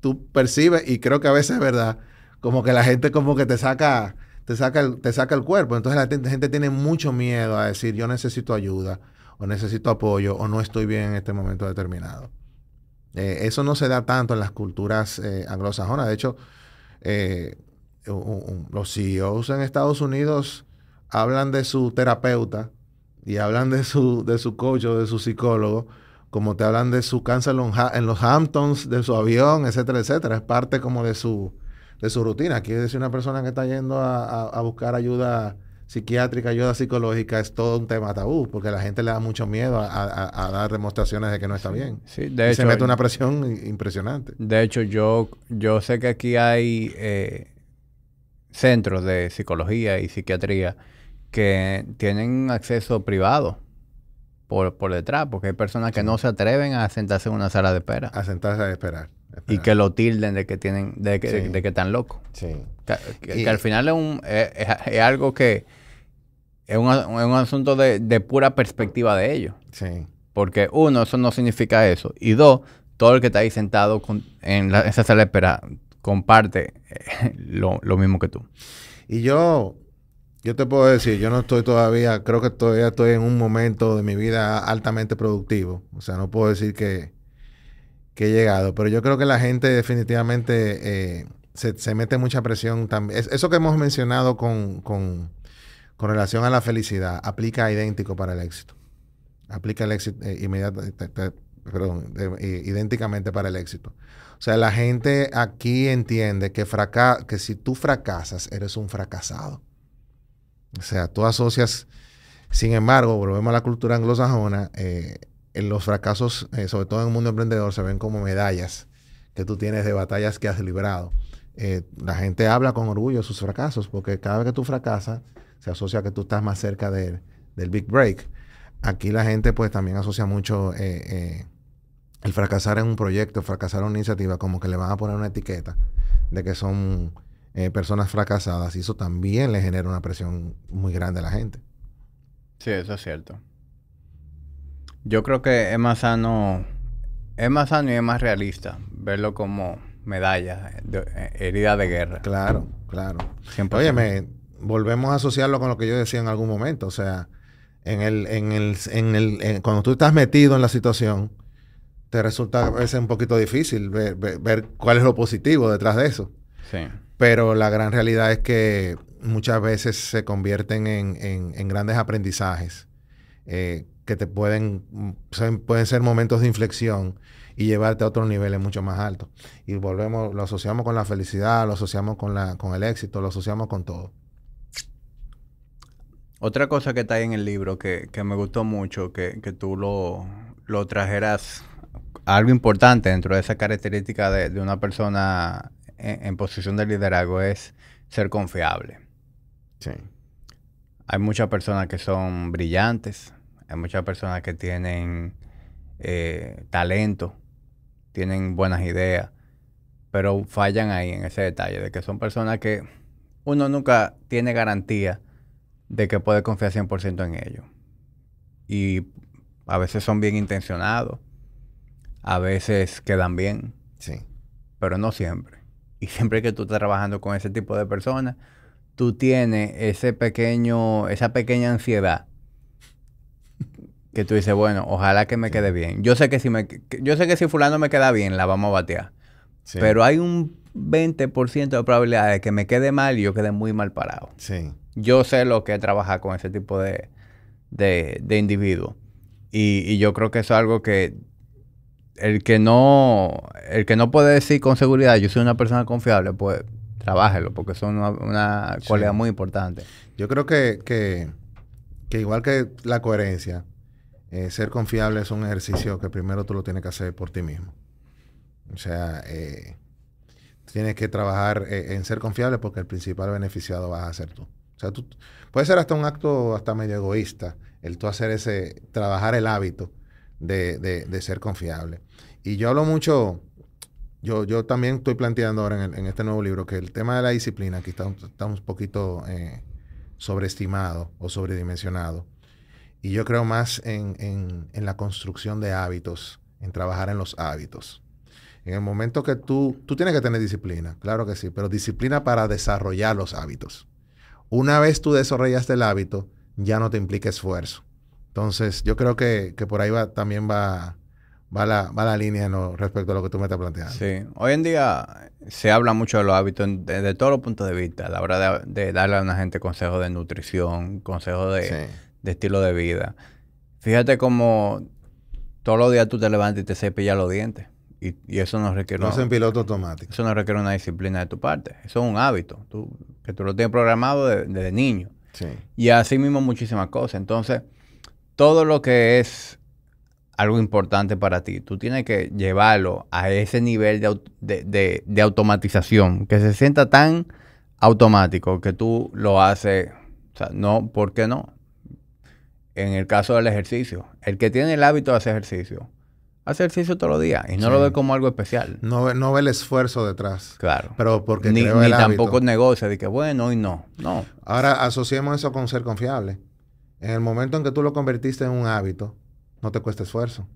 tú percibes, y creo que a veces es verdad, como que la gente como que te saca, te saca, el, te saca el cuerpo. Entonces la gente tiene mucho miedo a decir yo necesito ayuda o necesito apoyo o no estoy bien en este momento determinado. Eh, eso no se da tanto en las culturas eh, anglosajonas. De hecho, eh, los CEOs en Estados Unidos hablan de su terapeuta y hablan de su, de su coach o de su psicólogo, como te hablan de su cáncer en los Hamptons, de su avión, etcétera, etcétera. Es parte como de su, de su rutina. Quiere decir una persona que está yendo a buscar ayuda psiquiátrica, ayuda psicológica es todo un tema tabú, porque la gente le da mucho miedo a, dar demostraciones de que no está bien. Sí, de se mete una presión impresionante. De hecho, yo, yo sé que aquí hay eh, centros de psicología y psiquiatría que tienen acceso privado por, por detrás, porque hay personas que no se atreven a sentarse en una sala de espera. A sentarse a esperar y que lo tilden de que tienen, de que, de, están locos. Que, al final es, un, eh, es, algo que es un, asunto de, pura perspectiva de ellos. Sí. Porque uno, eso no significa eso. Y dos, todo el que está ahí sentado en esa sala de espera comparte eh, lo, lo mismo que tú. Y yo, yo te puedo decir, yo no estoy todavía, creo que todavía estoy en un momento de mi vida altamente productivo. O sea, no puedo decir que, que he llegado. Pero yo creo que la gente definitivamente eh, se, mete mucha presión también. eso que hemos mencionado con, relación a la felicidad aplica idéntico para el éxito. Aplica el éxito eh, inmediatamente, perdón, idénticamente para el éxito. O sea, la gente aquí entiende que, que si tú fracasas, eres un fracasado. O sea, tú asocias, sin embargo, volvemos a la cultura anglosajona, eh, los fracasos, eh, sobre todo en el mundo emprendedor, se ven como medallas que tú tienes de batallas que has librado. Eh, la gente habla con orgullo de sus fracasos, porque cada vez que tú fracasas, se asocia a que tú estás más cerca del big break. Aquí la gente pues también asocia mucho eh, el fracasar en un proyecto, fracasar en una iniciativa, como que le van a poner una etiqueta de que son personas fracasadas. Y eso también le genera una presión muy grande a la gente. Sí, eso es cierto. Yo creo que es más sano, es más sano y es más realista verlo como medalla, eh, herida de guerra. Claro, claro. Oye, me volvemos a asociarlo con lo que yo decía en algún momento. O sea, en el, en el, en el, cuando tú estás metido en la situación, te resulta a veces un poquito difícil ver, cuál es lo positivo detrás de eso. Sí. Pero la gran realidad es que muchas veces se convierten en, grandes aprendizajes. Eh, que te pueden, mm, pueden ser momentos de inflexión y llevarte a otros niveles mucho más altos. Y volvemos, lo asociamos con la felicidad, lo asociamos con, la, con el éxito, lo asociamos con todo. Otra cosa que está ahí en el libro que, que me gustó mucho, que, que tú lo, lo, trajeras algo importante dentro de esa característica de, de una persona en, posición de liderazgo es ser confiable. Sí. Hay muchas personas que son brillantes, hay muchas personas que tienen eh, talento, tienen buenas ideas, pero fallan ahí en ese detalle de que son personas que uno nunca tiene garantía de que puede confiar 100% en ellos. Y a veces son bien intencionados, a veces quedan bien, sí. pero no siempre. Y siempre que tú estás trabajando con ese tipo de personas, tú tienes ese pequeño, esa pequeña ansiedad que tú dices, bueno, ojalá que me quede bien. Yo sé que si me yo sé que si fulano me queda bien, la vamos a batear. Pero hay un 20% de probabilidad de que me quede mal y yo quede muy mal parado. Sí. Yo sé lo que es trabajar con ese tipo de, de, Y, yo creo que eso es algo que el que no el que no puede decir con seguridad, yo soy una persona confiable, pues trabájelo, porque eso es una, cualidad muy importante. Yo creo que, que igual que la coherencia, eh, ser confiable es un ejercicio que primero tú lo tienes que hacer por ti mismo. O sea, eh, tienes que trabajar eh, en ser confiable porque el principal beneficiado vas a ser tú. O sea, tú, puede ser hasta un acto hasta medio egoísta el tú hacer ese, trabajar el hábito de, ser confiable. Y yo hablo mucho, yo, yo también estoy planteando ahora en, este nuevo libro que el tema de la disciplina aquí está, un, está un poquito sobreestimado o sobredimensionado. Y yo creo más en, la construcción de hábitos, en trabajar en los hábitos. En el momento que tú, tú tienes que tener disciplina, claro que sí, pero disciplina para desarrollar los hábitos. Una vez tú desarrollaste el hábito, ya no te implica esfuerzo. Entonces, yo creo que, por ahí va, también va, va, la, línea respecto a lo que tú me estás planteando. Sí, hoy en día se habla mucho de los hábitos desde de todos los puntos de vista, a la hora de, darle a una gente consejos de nutrición, consejos de de estilo de vida. Fíjate cómo todos los días tú te levantas y te cepillas los dientes. Y, eso no requiere... No un piloto automático. Eso no requiere una disciplina de tu parte. Eso es un hábito. que tú lo tienes programado de, desde niño. Y así mismo muchísimas cosas. Entonces, todo lo que es algo importante para ti, tú tienes que llevarlo a ese nivel de, automatización, que se sienta tan automático que tú lo haces, o sea, no, ¿por qué no? en el caso del ejercicio. El que tiene el hábito de hacer ejercicio, hace ejercicio todos los días y no lo ve como algo especial. No, ve el esfuerzo detrás. Claro. Pero porque ni, tampoco negocia de que bueno y no. No. Ahora asociemos eso con ser confiable. En el momento en que tú lo convertiste en un hábito, no te cuesta esfuerzo.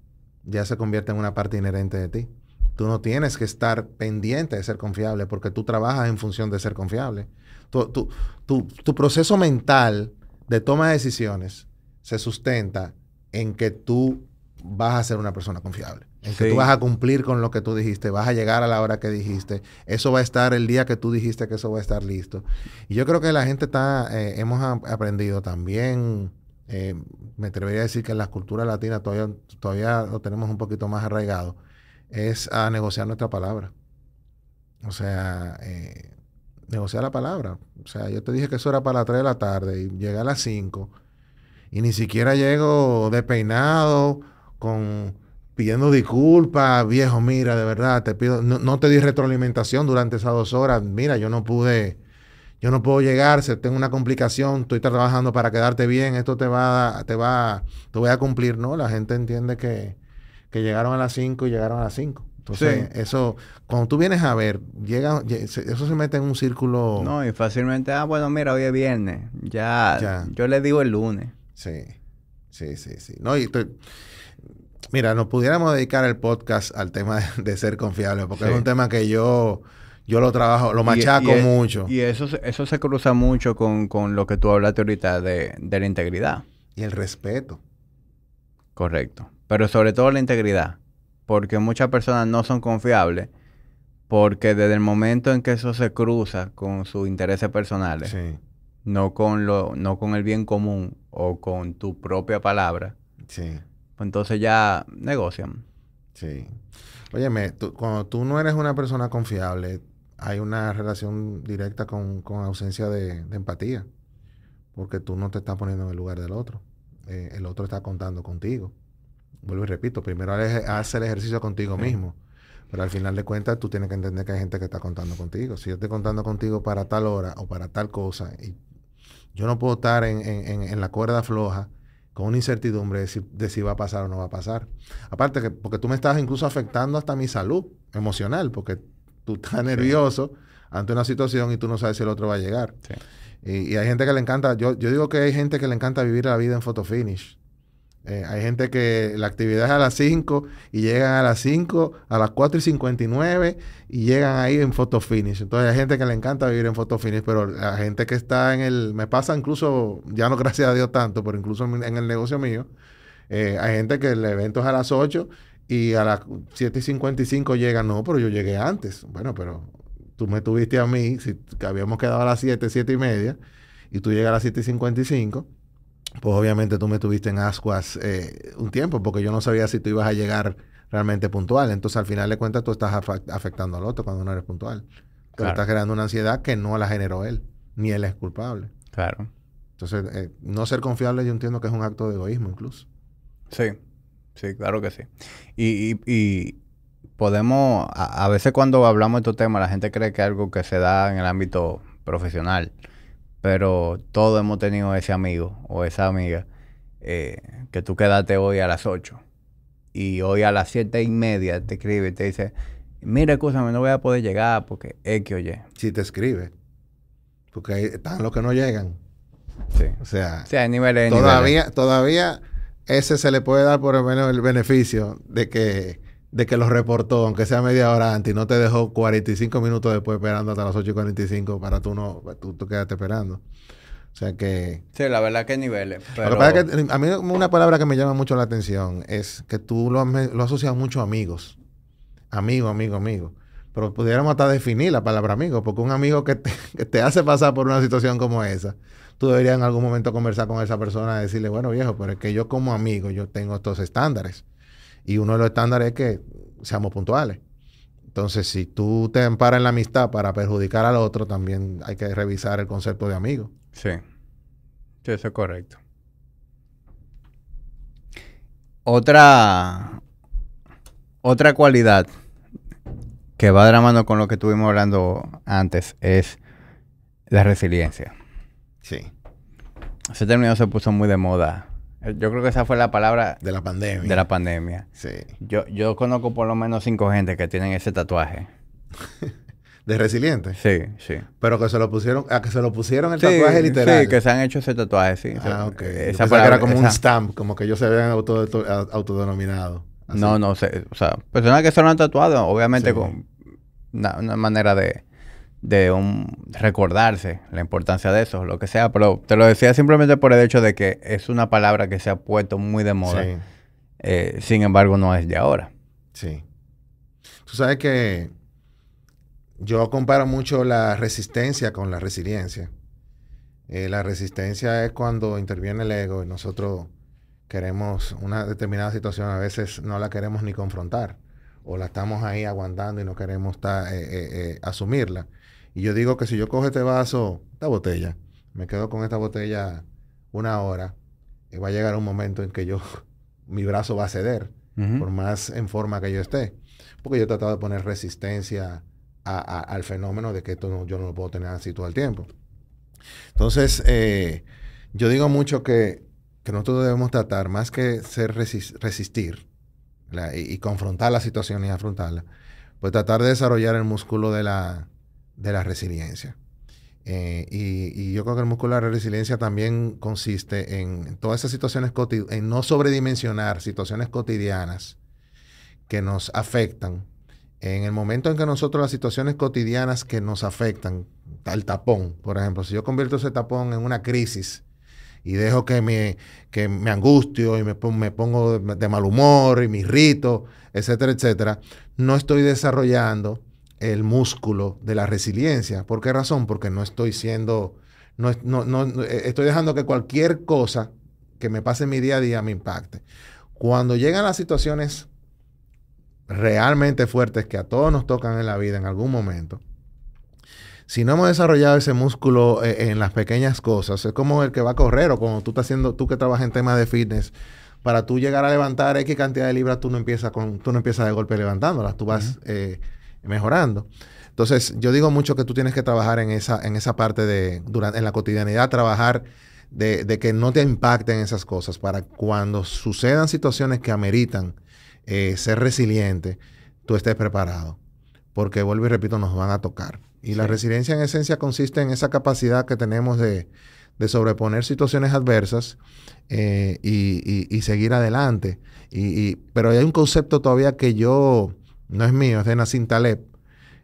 Ya se convierte en una parte inherente de ti. Tú no tienes que estar pendiente de ser confiable porque tú trabajas en función de ser confiable. tu proceso mental de toma de decisiones se sustenta en que tú vas a ser una persona confiable. En que tú vas a cumplir con lo que tú dijiste, vas a llegar a la hora que dijiste, eso va a estar el día que tú dijiste que eso va a estar listo. Y yo creo que la gente está, eh, hemos aprendido también, eh, me atrevería a decir que en la cultura latina todavía, todavía lo tenemos un poquito más arraigado, es a negociar nuestra palabra. O sea, eh, negociar la palabra. O sea, yo te dije que eso era para las 3 de la tarde y llega a las 5 y ni siquiera llego despeinado, con, pidiendo disculpas, viejo, mira, de verdad, te pido, no, te di retroalimentación durante esas dos horas, mira, yo no pude, yo no puedo llegar, tengo una complicación, estoy trabajando para quedarte bien, esto te va, te va, te voy a cumplir, ¿no? La gente entiende que, que llegaron a las 5 y llegaron a las 5. Entonces, eso, cuando tú vienes a ver, llega, eso se mete en un círculo. No, y fácilmente, ah, bueno, mira, hoy es viernes, ya. yo le digo el lunes. Sí, sí, sí, sí. No, y Mira, nos pudiéramos dedicar el podcast al tema de ser confiable, porque es un tema que yo, yo lo trabajo, lo e- machaco e- mucho. Y eso, eso se cruza mucho con, lo que tú hablaste ahorita de, de, la integridad. Y el respeto. Correcto. Pero sobre todo la integridad, porque muchas personas no son confiables, porque desde el momento en que eso se cruza con sus intereses personales, no con, lo, no con el bien común o con tu propia palabra, sí. Pues entonces ya negocian. Sí. Óyeme, cuando tú no eres una persona confiable, hay una relación directa con, ausencia de, empatía, porque tú no te estás poniendo en el lugar del otro. Eh, el otro está contando contigo. Vuelvo y repito, primero haz el ejercicio contigo mismo. Pero al final de cuentas, tú tienes que entender que hay gente que está contando contigo. Si yo estoy contando contigo para tal hora o para tal cosa y yo no puedo estar en, la cuerda floja con una incertidumbre de si, va a pasar o no va a pasar. Aparte, que, porque tú me estás incluso afectando hasta mi salud emocional, porque tú estás nervioso ante una situación y tú no sabes si el otro va a llegar. Y, hay gente que le encanta, yo, yo digo que hay gente que le encanta vivir la vida en photo finish. Eh, hay gente que la actividad es a las 5 y llegan a las 5, a las 4 y 59 y llegan ahí en photo finish. Entonces hay gente que le encanta vivir en photo finish, pero la gente que está en el... Me pasa incluso, ya no [laughs] gracias a Dios tanto, pero incluso en el negocio mío, eh, hay gente que el evento es a las 8 y a las 7 y 55 llegan. No, pero yo llegué antes. Bueno, pero tú me tuviste a mí, que habíamos quedado a las 7, 7 y media, y tú llegas a las 7 y 55 pues obviamente tú me tuviste en ascuas eh, un tiempo porque yo no sabía si tú ibas a llegar realmente puntual. Entonces, al final de cuentas, tú estás afectando al otro cuando no eres puntual. Pero estás creando una ansiedad que no la generó él, ni él es culpable. Claro. Entonces, eh, no ser confiable yo entiendo que es un acto de egoísmo incluso. Sí, sí, claro que sí. Y, podemos, a, veces cuando hablamos de estos temas, la gente cree que algo que se da en el ámbito profesional pero todos hemos tenido ese amigo o esa amiga eh, que tú quedaste hoy a las 8 y hoy a las 7 y media te escribe y te dice, mira, escúchame, no voy a poder llegar porque es que oye. Si te escribe, porque están los que no llegan. Sí. O sea, todavía, todavía ese se le puede dar por lo menos el beneficio de que de que los reportó, aunque sea media hora antes, y no te dejó 45 minutos después esperando hasta las 8 y 45 para tú no, tú, quedaste esperando. O sea que... Sí, la verdad que niveles. Pero... a mí una palabra que me llama mucho la atención es que tú lo, lo asocias mucho a amigos. Amigo, amigo, amigo. Pero pudiéramos hasta definir la palabra amigo, porque un amigo que te, [laughs] que te hace pasar por una situación como esa, tú deberías en algún momento conversar con esa persona y decirle, bueno viejo, pero es que yo como amigo, yo tengo estos estándares. Y uno de los estándares es que seamos puntuales. Entonces, si tú te amparas en la amistad para perjudicar al otro, también hay que revisar el concepto de amigo. Sí. sí eso es correcto. Otra, otra cualidad que va dramando con lo que estuvimos hablando antes es la resiliencia. Sí. Ese término se puso muy de moda eh, yo creo que esa fue la palabra... De la pandemia. De la pandemia. Sí. Yo, yo conozco por lo menos cinco gente que tienen ese tatuaje. [laughs] ¿De resiliente? Sí, sí. Pero que se lo pusieron, a que se lo pusieron el tatuaje literal. Sí, que se han hecho ese tatuaje, sí. Ah, ok. Esa palabra, que era como un stamp, como que ellos se vean autodenominado. No, no, o sea, personas que se lo han tatuado, obviamente con una manera de, de un, recordarse la importancia de eso, lo que sea, pero te lo decía simplemente por el hecho de que es una palabra que se ha puesto muy de moda. Eh, sin embargo, no es de ahora. Sí. Tú sabes que yo comparo mucho la resistencia con la resiliencia. Eh, la resistencia es cuando interviene el ego y nosotros queremos una determinada situación, a veces no la queremos ni confrontar o la estamos ahí aguantando y no queremos eh, asumirla. Y yo digo que si yo cojo este vaso, esta botella, me quedo con esta botella una hora, y eh, va a llegar un momento en que yo, [laughs] mi brazo va a ceder, por más en forma que yo esté. Porque yo he tratado de poner resistencia al fenómeno de que esto yo no lo puedo tener así todo el tiempo. Entonces, eh, yo digo mucho que, que, nosotros debemos tratar, más que ser resistir y, confrontar la situación y afrontarla, pues tratar de desarrollar el músculo de la, de la resiliencia. Eh, y, yo creo que el músculo de la resiliencia también consiste en todas esas situaciones, cotidianas, en no sobredimensionar situaciones cotidianas que nos afectan. En el momento en que nosotros las situaciones cotidianas que nos afectan, tal tapón, por ejemplo, si yo convierto ese tapón en una crisis y dejo que me, que me angustio y me, me pongo de mal humor y me irrito, etcétera, etcétera, no estoy desarrollando el músculo de la resiliencia. ¿Por qué razón? Porque no estoy siendo, no, eh, estoy dejando que cualquier cosa que me pase en mi día a día me impacte. Cuando llegan las situaciones realmente fuertes que a todos nos tocan en la vida en algún momento, si no hemos desarrollado ese músculo eh, en las pequeñas cosas, es como el que va a correr o cuando tú estás haciendo, tú que trabajas en temas de fitness, para tú llegar a levantar X cantidad de libras, tú no empiezas con, tú no empiezas de golpe levantándolas, tú vas mejorando. Entonces, yo digo mucho que tú tienes que trabajar en esa, en esa parte de, durante, en la cotidianidad, trabajar de, que no te impacten esas cosas para cuando sucedan situaciones que ameritan eh, ser resiliente, tú estés preparado. Porque, vuelvo y repito, nos van a tocar. Y la resiliencia en esencia consiste en esa capacidad que tenemos de, sobreponer situaciones adversas eh, y, seguir adelante. Y, pero hay un concepto todavía que yo no es mío, es de Nassim Taleb,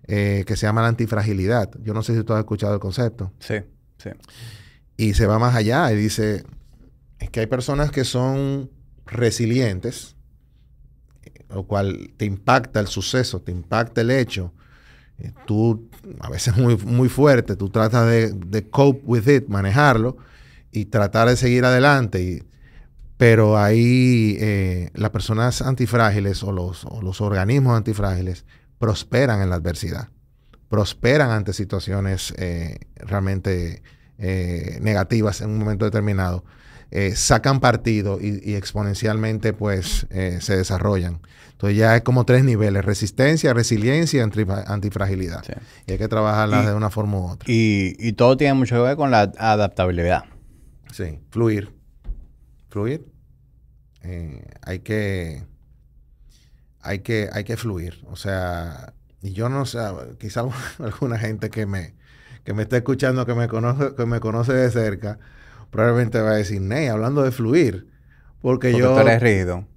eh, que se llama la antifragilidad. Yo no sé si tú has escuchado el concepto. Sí, sí. Y se va más allá y dice, es que hay personas que son resilientes, lo cual te impacta el suceso, te impacta el hecho. Eh, tú, a veces muy, muy fuerte, tú tratas de, de cope with it, manejarlo y tratar de seguir adelante. Y pero ahí eh, las personas antifrágiles o los, organismos antifrágiles prosperan en la adversidad, prosperan ante situaciones eh, realmente eh, negativas en un momento determinado, sacan partido y, exponencialmente pues se desarrollan. Entonces ya es como tres niveles, resistencia, resiliencia y antifragilidad. Y hay que trabajarlas de una forma u otra. Y, y todo tiene mucho que ver con la adaptabilidad. Sí, fluir fluir. Eh, hay que hay que hay que fluir. O sea, y yo no sé, quizá [laughs] alguna gente que me que me está escuchando, que me conoce, que me conoce de cerca, probablemente va a decir, Ney, hablando de fluir, porque, yo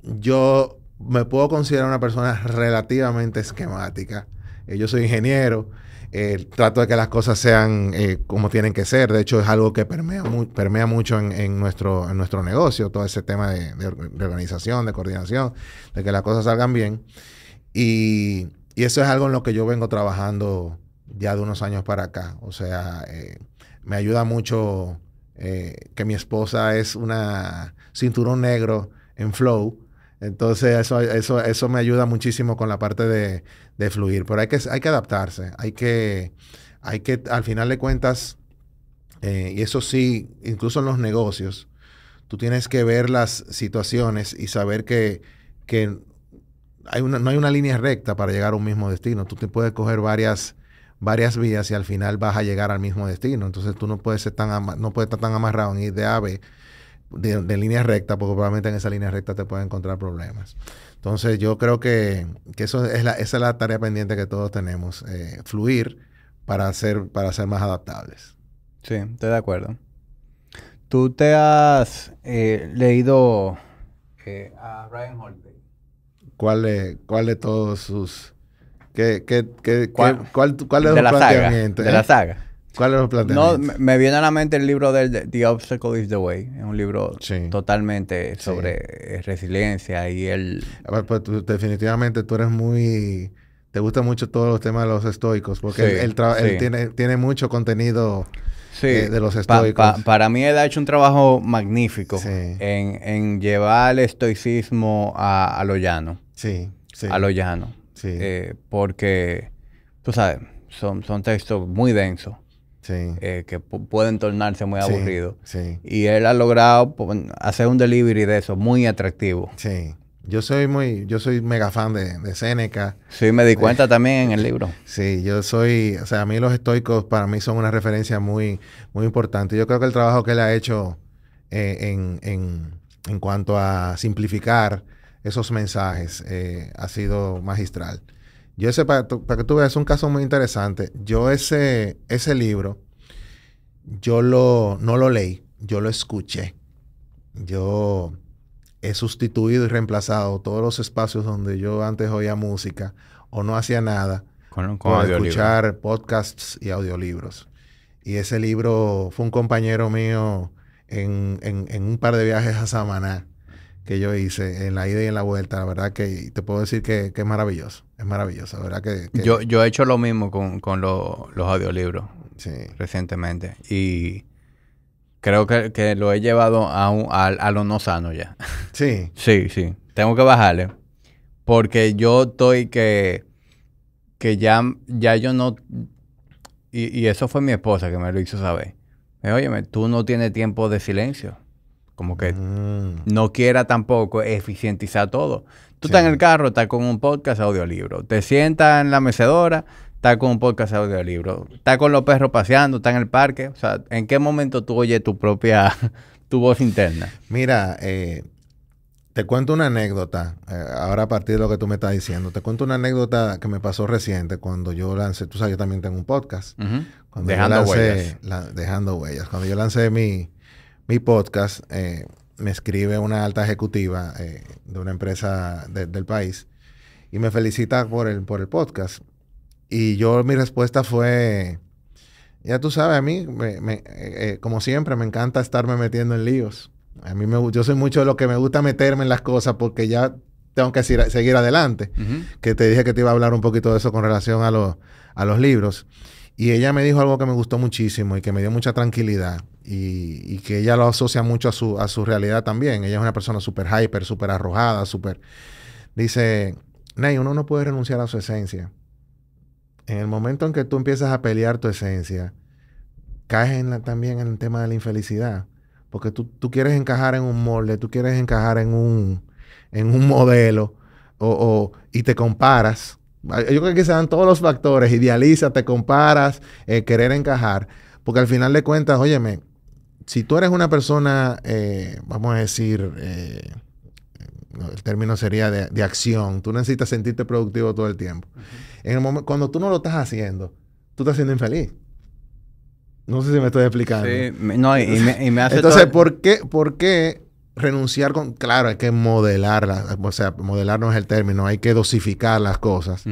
yo me puedo considerar una persona relativamente esquemática. Eh, yo soy ingeniero eh, trato de que las cosas sean eh, como tienen que ser. De hecho, es algo que permea, mucho en, nuestro, negocio, todo ese tema de, organización, de coordinación, de que las cosas salgan bien. Y, eso es algo en lo que yo vengo trabajando ya de unos años para acá. O sea, eh, me ayuda mucho que mi esposa es una cinturón negro en flow. Entonces eso, eso, eso me ayuda muchísimo con la parte de, fluir. Pero hay que, hay que adaptarse, hay que, hay que, al final de cuentas, eh, y eso sí, incluso en los negocios, tú tienes que ver las situaciones y saber que, que hay una, no hay una línea recta para llegar a un mismo destino. Tú te puedes coger varias, varias vías y al final vas a llegar al mismo destino. Entonces tú no puedes, ser tan no puedes estar tan amarrado en ir de ave de, línea recta, porque probablemente en esa línea recta te pueden encontrar problemas. Entonces yo creo que, que eso es la, esa es la tarea pendiente que todos tenemos, eh, fluir para ser, para ser más adaptables. Sí, estoy de acuerdo. ¿Tú te has eh, leído eh, a Ryan Holiday? ¿Cuál de, cuál todos sus... ¿Qué, qué, cuál cuál, es de, la de la saga? ¿Cuál los No, me viene a la mente el libro de The Obstacle is the Way. Es un libro totalmente sobre eh, resiliencia y el... Ah, pues, pues, definitivamente tú eres muy... Te gustan mucho todos los temas de los estoicos, porque él, tiene, tiene mucho contenido eh, de, los estoicos. para mí él ha hecho un trabajo magnífico en, llevar el estoicismo a, lo llano. Sí, sí. A lo llano. Sí. Eh, porque, tú sabes, son, son textos muy densos. Eh, que pueden tornarse muy aburridos. Y él ha logrado pues, hacer un delivery de eso muy atractivo. Sí. Yo soy muy, yo soy mega fan de, Seneca. Sí, me di eh, cuenta también en el libro. [laughs] Sí, yo soy, o sea, a mí los estoicos para mí son una referencia muy, muy importante. Yo creo que el trabajo que él ha hecho eh, en, cuanto a simplificar esos mensajes ha sido magistral. Yo ese, para, que tú veas, un caso muy interesante. Yo ese, ese libro, yo lo, no lo leí, yo lo escuché. Yo he sustituido y reemplazado todos los espacios donde yo antes oía música o no hacía nada con, escuchar podcasts y audiolibros. Y ese libro fue un compañero mío en, en un par de viajes a Samaná que yo hice en la ida y en la vuelta, la verdad que te puedo decir que, es maravilloso, es maravilloso, la verdad que... Yo, yo, he hecho lo mismo con, los audiolibros recientemente y creo que, lo he llevado a, un, a, lo no sano ya. [laughs] Sí. sí, sí, tengo que bajarle porque yo estoy que, que ya, ya yo no... Y, eso fue mi esposa que me lo hizo saber. Me oye, tú no tienes tiempo de silencio. Como que mm. no quiera tampoco eficientizar todo. Tú estás en el carro, estás con un podcast audiolibro. Te sientas en la mecedora, estás con un podcast audiolibro. Estás con los perros paseando, estás en el parque. O sea, ¿en qué momento tú oyes tu propia, [laughs] tu voz interna? Mira, eh, te cuento una anécdota, eh, ahora a partir de lo que tú me estás diciendo, te cuento una anécdota que me pasó reciente cuando yo lancé, tú sabes, yo también tengo un podcast. dejando huellas. dejando huellas. Cuando yo lancé mi, mi podcast, eh, me escribe una alta ejecutiva eh, de una empresa del país y me felicita por el, por el podcast. Y yo mi respuesta fue, ya tú sabes, a mí, eh, como siempre, me encanta estarme metiendo en líos. A mí me, yo soy mucho de lo que me gusta meterme en las cosas porque ya tengo que seguir adelante. Que te dije que te iba a hablar un poquito de eso con relación a, a los libros. Y ella me dijo algo que me gustó muchísimo y que me dio mucha tranquilidad y, que ella lo asocia mucho a su, a su realidad también. Ella es una persona súper hyper, súper arrojada, súper... Dice, Ney, uno no puede renunciar a su esencia. En el momento en que tú empiezas a pelear tu esencia, caes también en el tema de la infelicidad. Porque tú, quieres encajar en un molde, tú quieres encajar en un, en un modelo y te comparas yo creo que se dan todos los factores, Idealiza, te comparas, eh, querer encajar, porque al final de cuentas, óyeme, si tú eres una persona, eh, vamos a decir, eh, el término sería de, acción, tú necesitas sentirte productivo todo el tiempo. en el cuando tú no lo estás haciendo, tú estás siendo infeliz. No sé si me estoy explicando. Sí, no, y me, y me hace Entonces, ¿por qué, ¿por qué renunciar con, claro, hay que modelarla, o sea, modelar no es el término, hay que dosificar las cosas.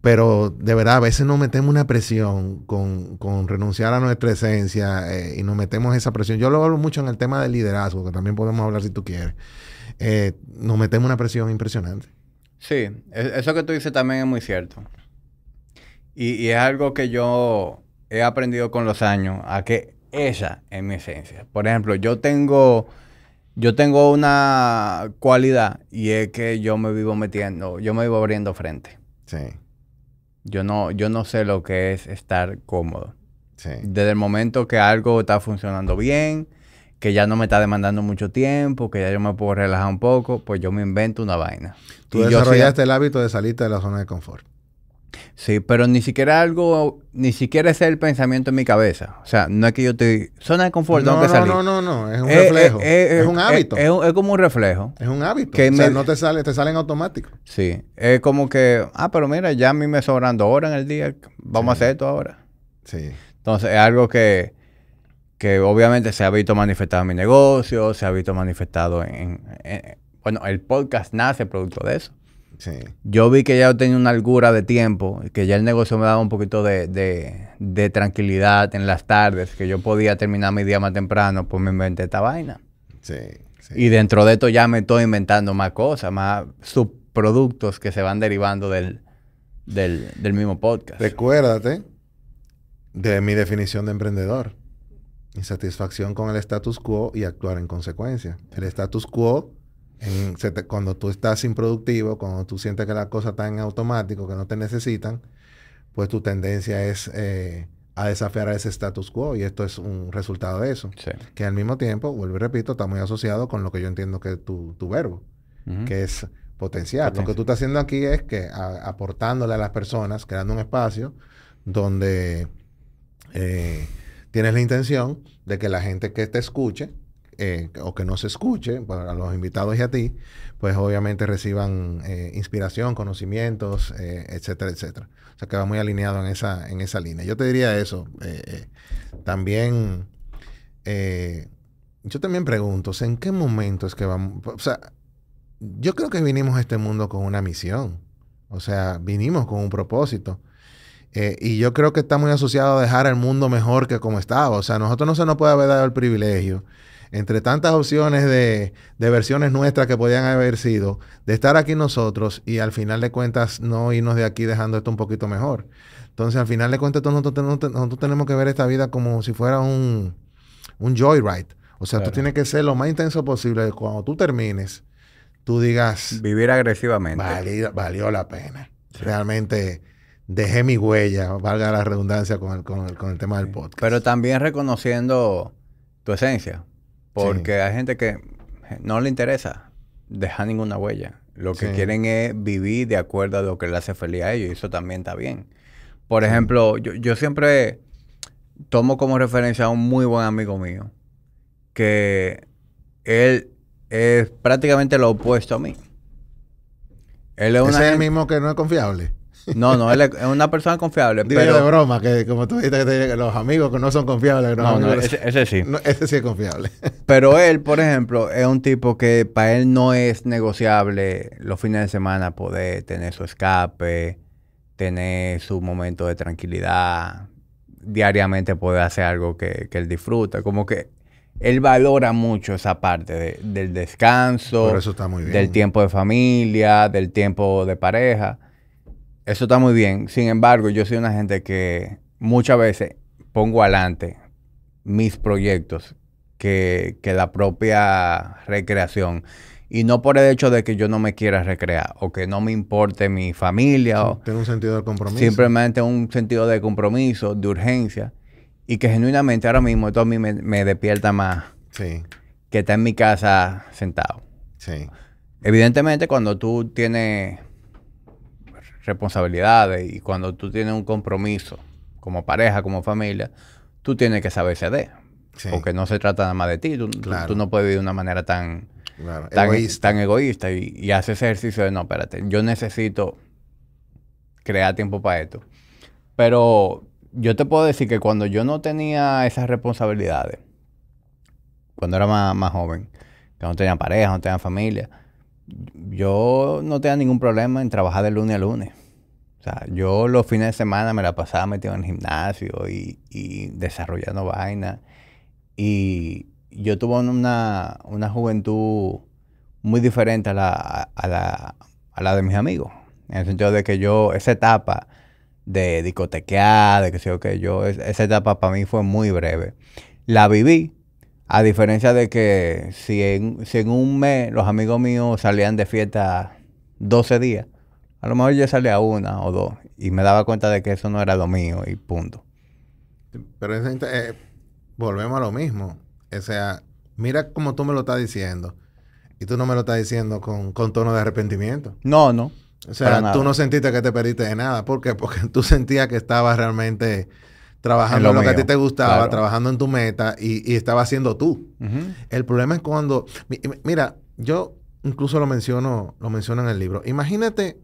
Pero de verdad, a veces nos metemos una presión con, renunciar a nuestra esencia eh, y nos metemos esa presión. Yo lo hablo mucho en el tema del liderazgo, que también podemos hablar si tú quieres. Eh, nos metemos una presión impresionante. Sí, e, eso que tú dices también es muy cierto. y es algo que yo he aprendido con los años, a que esa es mi esencia. Por ejemplo, yo tengo yo tengo una cualidad y es que yo me vivo metiendo, yo me vivo abriendo frente. Sí. Yo no, yo no sé lo que es estar cómodo. Sí. Desde el momento que algo está funcionando bien, que ya no me está demandando mucho tiempo, que ya yo me puedo relajar un poco, pues yo me invento una vaina. Tú desarrollaste el hábito de salirte de la zona de confort. Sí, pero ni siquiera algo, ni siquiera es el pensamiento en mi cabeza. O sea, no es que yo te zona de confort, no, no, No, no, es un eh, eh, reflejo. Eh, es un hábito. Es, como un reflejo. Es un hábito. Que o sea, no te sale, te salen automático. Sí, es como que, ah, pero mira, ya a mí me sobran dos horas en el día, vamos a hacer esto ahora. Sí. Entonces, es algo que, que obviamente se ha visto manifestado en mi negocio, se ha visto manifestado en bueno, el podcast nace producto de eso. Yo vi que ya tenía una algura de tiempo, que ya el negocio me daba un poquito de, de, tranquilidad en las tardes, que yo podía terminar mi día más temprano, pues me inventé esta vaina. Y dentro de esto ya me estoy inventando más cosas, más subproductos que se van derivando del, del, del mismo podcast. Recuérdate de mi definición de emprendedor. Insatisfacción con el status quo y actuar en consecuencia. El status quo cuando tú estás improductivo, cuando tú sientes que las cosas están en automático, que no te necesitan, pues tu tendencia es eh, a desafiar a ese status quo y esto es un resultado de eso. Que al mismo tiempo, vuelvo y repito, está muy asociado con lo que yo entiendo que es tu, verbo, que es potenciar. Lo que tú estás haciendo aquí es que aportándole a las personas, creando un espacio donde eh, tienes la intención de que la gente que te escuche eh, o que no se escuche, para los invitados y a ti, pues obviamente reciban eh, inspiración, conocimientos, eh, etcétera, etcétera. O sea, que va muy alineado en esa, en esa línea. Yo te diría eso. también, yo también pregunto, ¿en qué momento es que vamos? O sea, yo creo que vinimos a este mundo con una misión. O sea, vinimos con un propósito. y yo creo que está muy asociado a dejar el mundo mejor que como estaba. O sea, nosotros no se nos puede haber dado el privilegio entre tantas opciones de, versiones nuestras que podían haber sido, de estar aquí nosotros y al final de cuentas no irnos de aquí dejando esto un poquito mejor. Entonces, al final de cuentas, nosotros, tenemos que ver esta vida como si fuera un, joyride. O sea, tú tienes que ser lo más intenso posible. Cuando tú termines, tú digas... Vivir agresivamente. Valió, la pena. Realmente dejé mi huella, valga la redundancia, con el, con el, con el tema del podcast. Pero también reconociendo tu esencia. Porque hay gente que no le interesa dejar ninguna huella. Lo que quieren es vivir de acuerdo a lo que le hace feliz a ellos. Y eso también está bien. Por ejemplo, yo, siempre tomo como referencia a un muy buen amigo mío. Que él es prácticamente lo opuesto a mí. Él es, es el mismo que no es confiable. No, no, él es una persona confiable. pero... de broma, que como tú dijiste que los amigos que no son confiables. no, ese, sí. ese sí es confiable. [laughs] Pero él, por ejemplo, es un tipo que para él no es negociable los fines de semana poder tener su escape, tener su momento de tranquilidad, diariamente poder hacer algo que, él disfruta. Como que él valora mucho esa parte del descanso, del tiempo de familia, del tiempo de pareja. Eso está muy bien. Sin embargo, yo soy una gente que muchas veces pongo adelante mis proyectos que, la propia recreación. Y no por el hecho de que yo no me quiera recrear o que no me importe mi familia. O Tiene un sentido de compromiso. Simplemente un sentido de compromiso, de urgencia. Y que genuinamente ahora mismo esto a mí me, me despierta más sí. que estar en mi casa sentado. Sí. Evidentemente cuando tú tienes responsabilidades y cuando tú tienes un compromiso como pareja, como familia, tú tienes que saber ceder. Porque no se trata nada más de ti. Tú, no puedes vivir de una manera tan, e-, tan egoísta. y, y hace ese ejercicio de no, espérate, yo necesito crear tiempo para esto. Pero yo te puedo decir que cuando yo no tenía esas responsabilidades, cuando era más, más joven, que no tenía pareja, no tenía familia, yo no tenía ningún problema en trabajar de lunes a lunes. O sea, yo los fines de semana me la pasaba metido en el gimnasio y, desarrollando vaina. Y yo tuve una, juventud muy diferente a la, de mis amigos. En el sentido de que yo, esa etapa de discotequear, de que sé yo que yo, esa etapa para mí fue muy breve. La viví, a diferencia de que si en, un mes los amigos míos salían de fiesta 12 días, a lo mejor yo salía una o dos y me daba cuenta de que eso no era lo mío y punto. Pero eh, volvemos a lo mismo. O sea, mira cómo tú me lo estás diciendo. Y tú no me lo estás diciendo con, con tono de arrepentimiento. No, no. O sea, tú no sentiste que te perdiste de nada. ¿Por qué? Porque tú sentías que estabas realmente trabajando en lo, que a ti te gustaba, trabajando en tu meta y, y estaba haciendo tú. El problema es cuando, mira, yo incluso lo menciono, lo menciono en el libro. Imagínate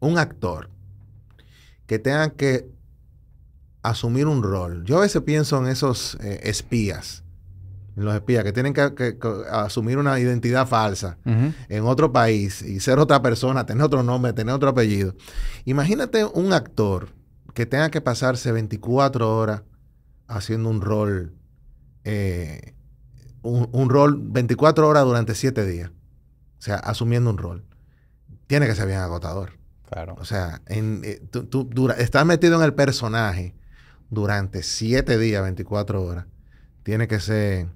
un actor que tenga que asumir un rol. Yo a veces pienso en esos eh, espías, los espías que tienen que, asumir una identidad falsa en otro país y ser otra persona, tener otro nombre, tener otro apellido. Imagínate un actor que tenga que pasarse 24 horas haciendo un rol, eh, un, rol 24 horas durante 7 días, o sea, asumiendo un rol, tiene que ser bien agotador. Claro. O sea, en, eh, tú, estás metido en el personaje durante 7 días, 24 horas, tiene que ser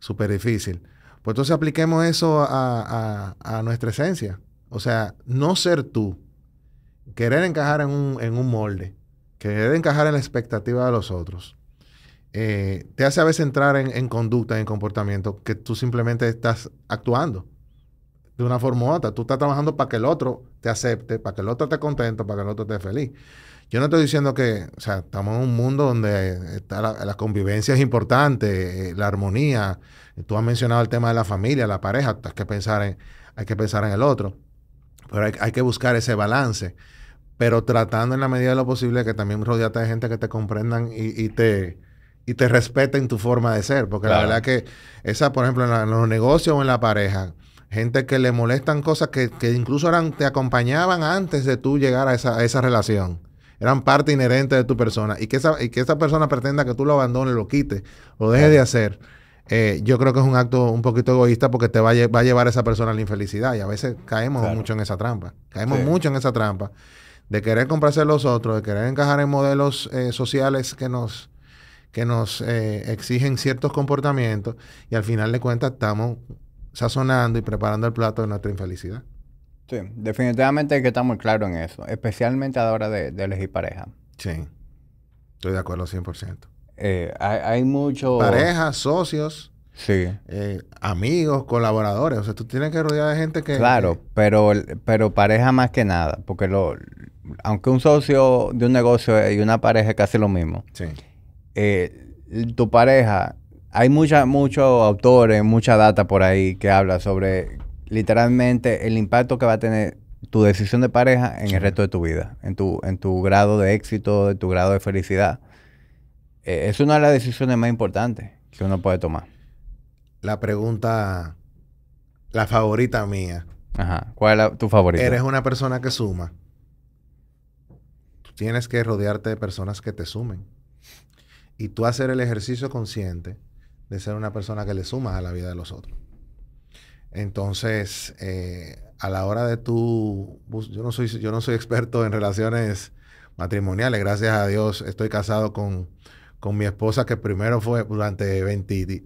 súper difícil. Pues entonces apliquemos eso a, nuestra esencia. O sea, no ser tú, querer encajar en un molde que encajar en la expectativa de los otros, eh, te hace a veces entrar en, conducta, en comportamiento, que tú simplemente estás actuando de una forma u otra. Tú estás trabajando para que el otro te acepte, para que el otro esté contento, para que el otro esté feliz. Yo no estoy diciendo que, o sea, estamos en un mundo donde la, convivencia es importante, eh, la armonía. Tú has mencionado el tema de la familia, la pareja, hay que pensar en, hay que pensar en el otro, pero hay que buscar ese balance pero tratando en la medida de lo posible que también rodeate de gente que te comprendan y, te y te respeten tu forma de ser. Porque la verdad que esa, por ejemplo, en, los negocios o en la pareja, gente que le molestan cosas que, que incluso eran, te acompañaban antes de tú llegar a esa, esa relación. Eran parte inherente de tu persona. Y que, esa, que esa persona pretenda que tú lo abandones, lo quites, lo dejes de hacer. Eh, yo creo que es un acto un poquito egoísta porque te va a, llevar a esa persona a la infelicidad. Y a veces caemos mucho en esa trampa. Caemos mucho en esa trampa de querer comprarse los otros, de querer encajar en modelos eh, sociales que nos, que nos eh, exigen ciertos comportamientos y al final de cuentas estamos sazonando y preparando el plato de nuestra infelicidad. Sí, definitivamente hay que estar muy claro en eso, especialmente a la hora de, elegir pareja. Sí, estoy de acuerdo 100%. Eh, hay, hay muchos... Parejas, socios, sí. amigos, colaboradores, o sea, tú tienes que rodear de gente que... Claro, Pero, pero pareja más que nada, porque lo, aunque un socio de un negocio y una pareja es casi lo mismo, eh, tu pareja, hay muchos autores, mucha data por ahí que habla sobre literalmente el impacto que va a tener tu decisión de pareja en el resto de tu vida, en tu, en tu grado de éxito, en tu grado de felicidad. Eh, es una de las decisiones más importantes que uno puede tomar. La pregunta, la favorita mía. Ajá. ¿Cuál es tu favorita? Eres una persona que suma tienes que rodearte de personas que te sumen. Y tú hacer el ejercicio consciente de ser una persona que le suma a la vida de los otros. Entonces, eh, a la hora de tú, yo no soy, yo no soy experto en relaciones matrimoniales, gracias a Dios estoy casado con, mi esposa que primero fue durante 20,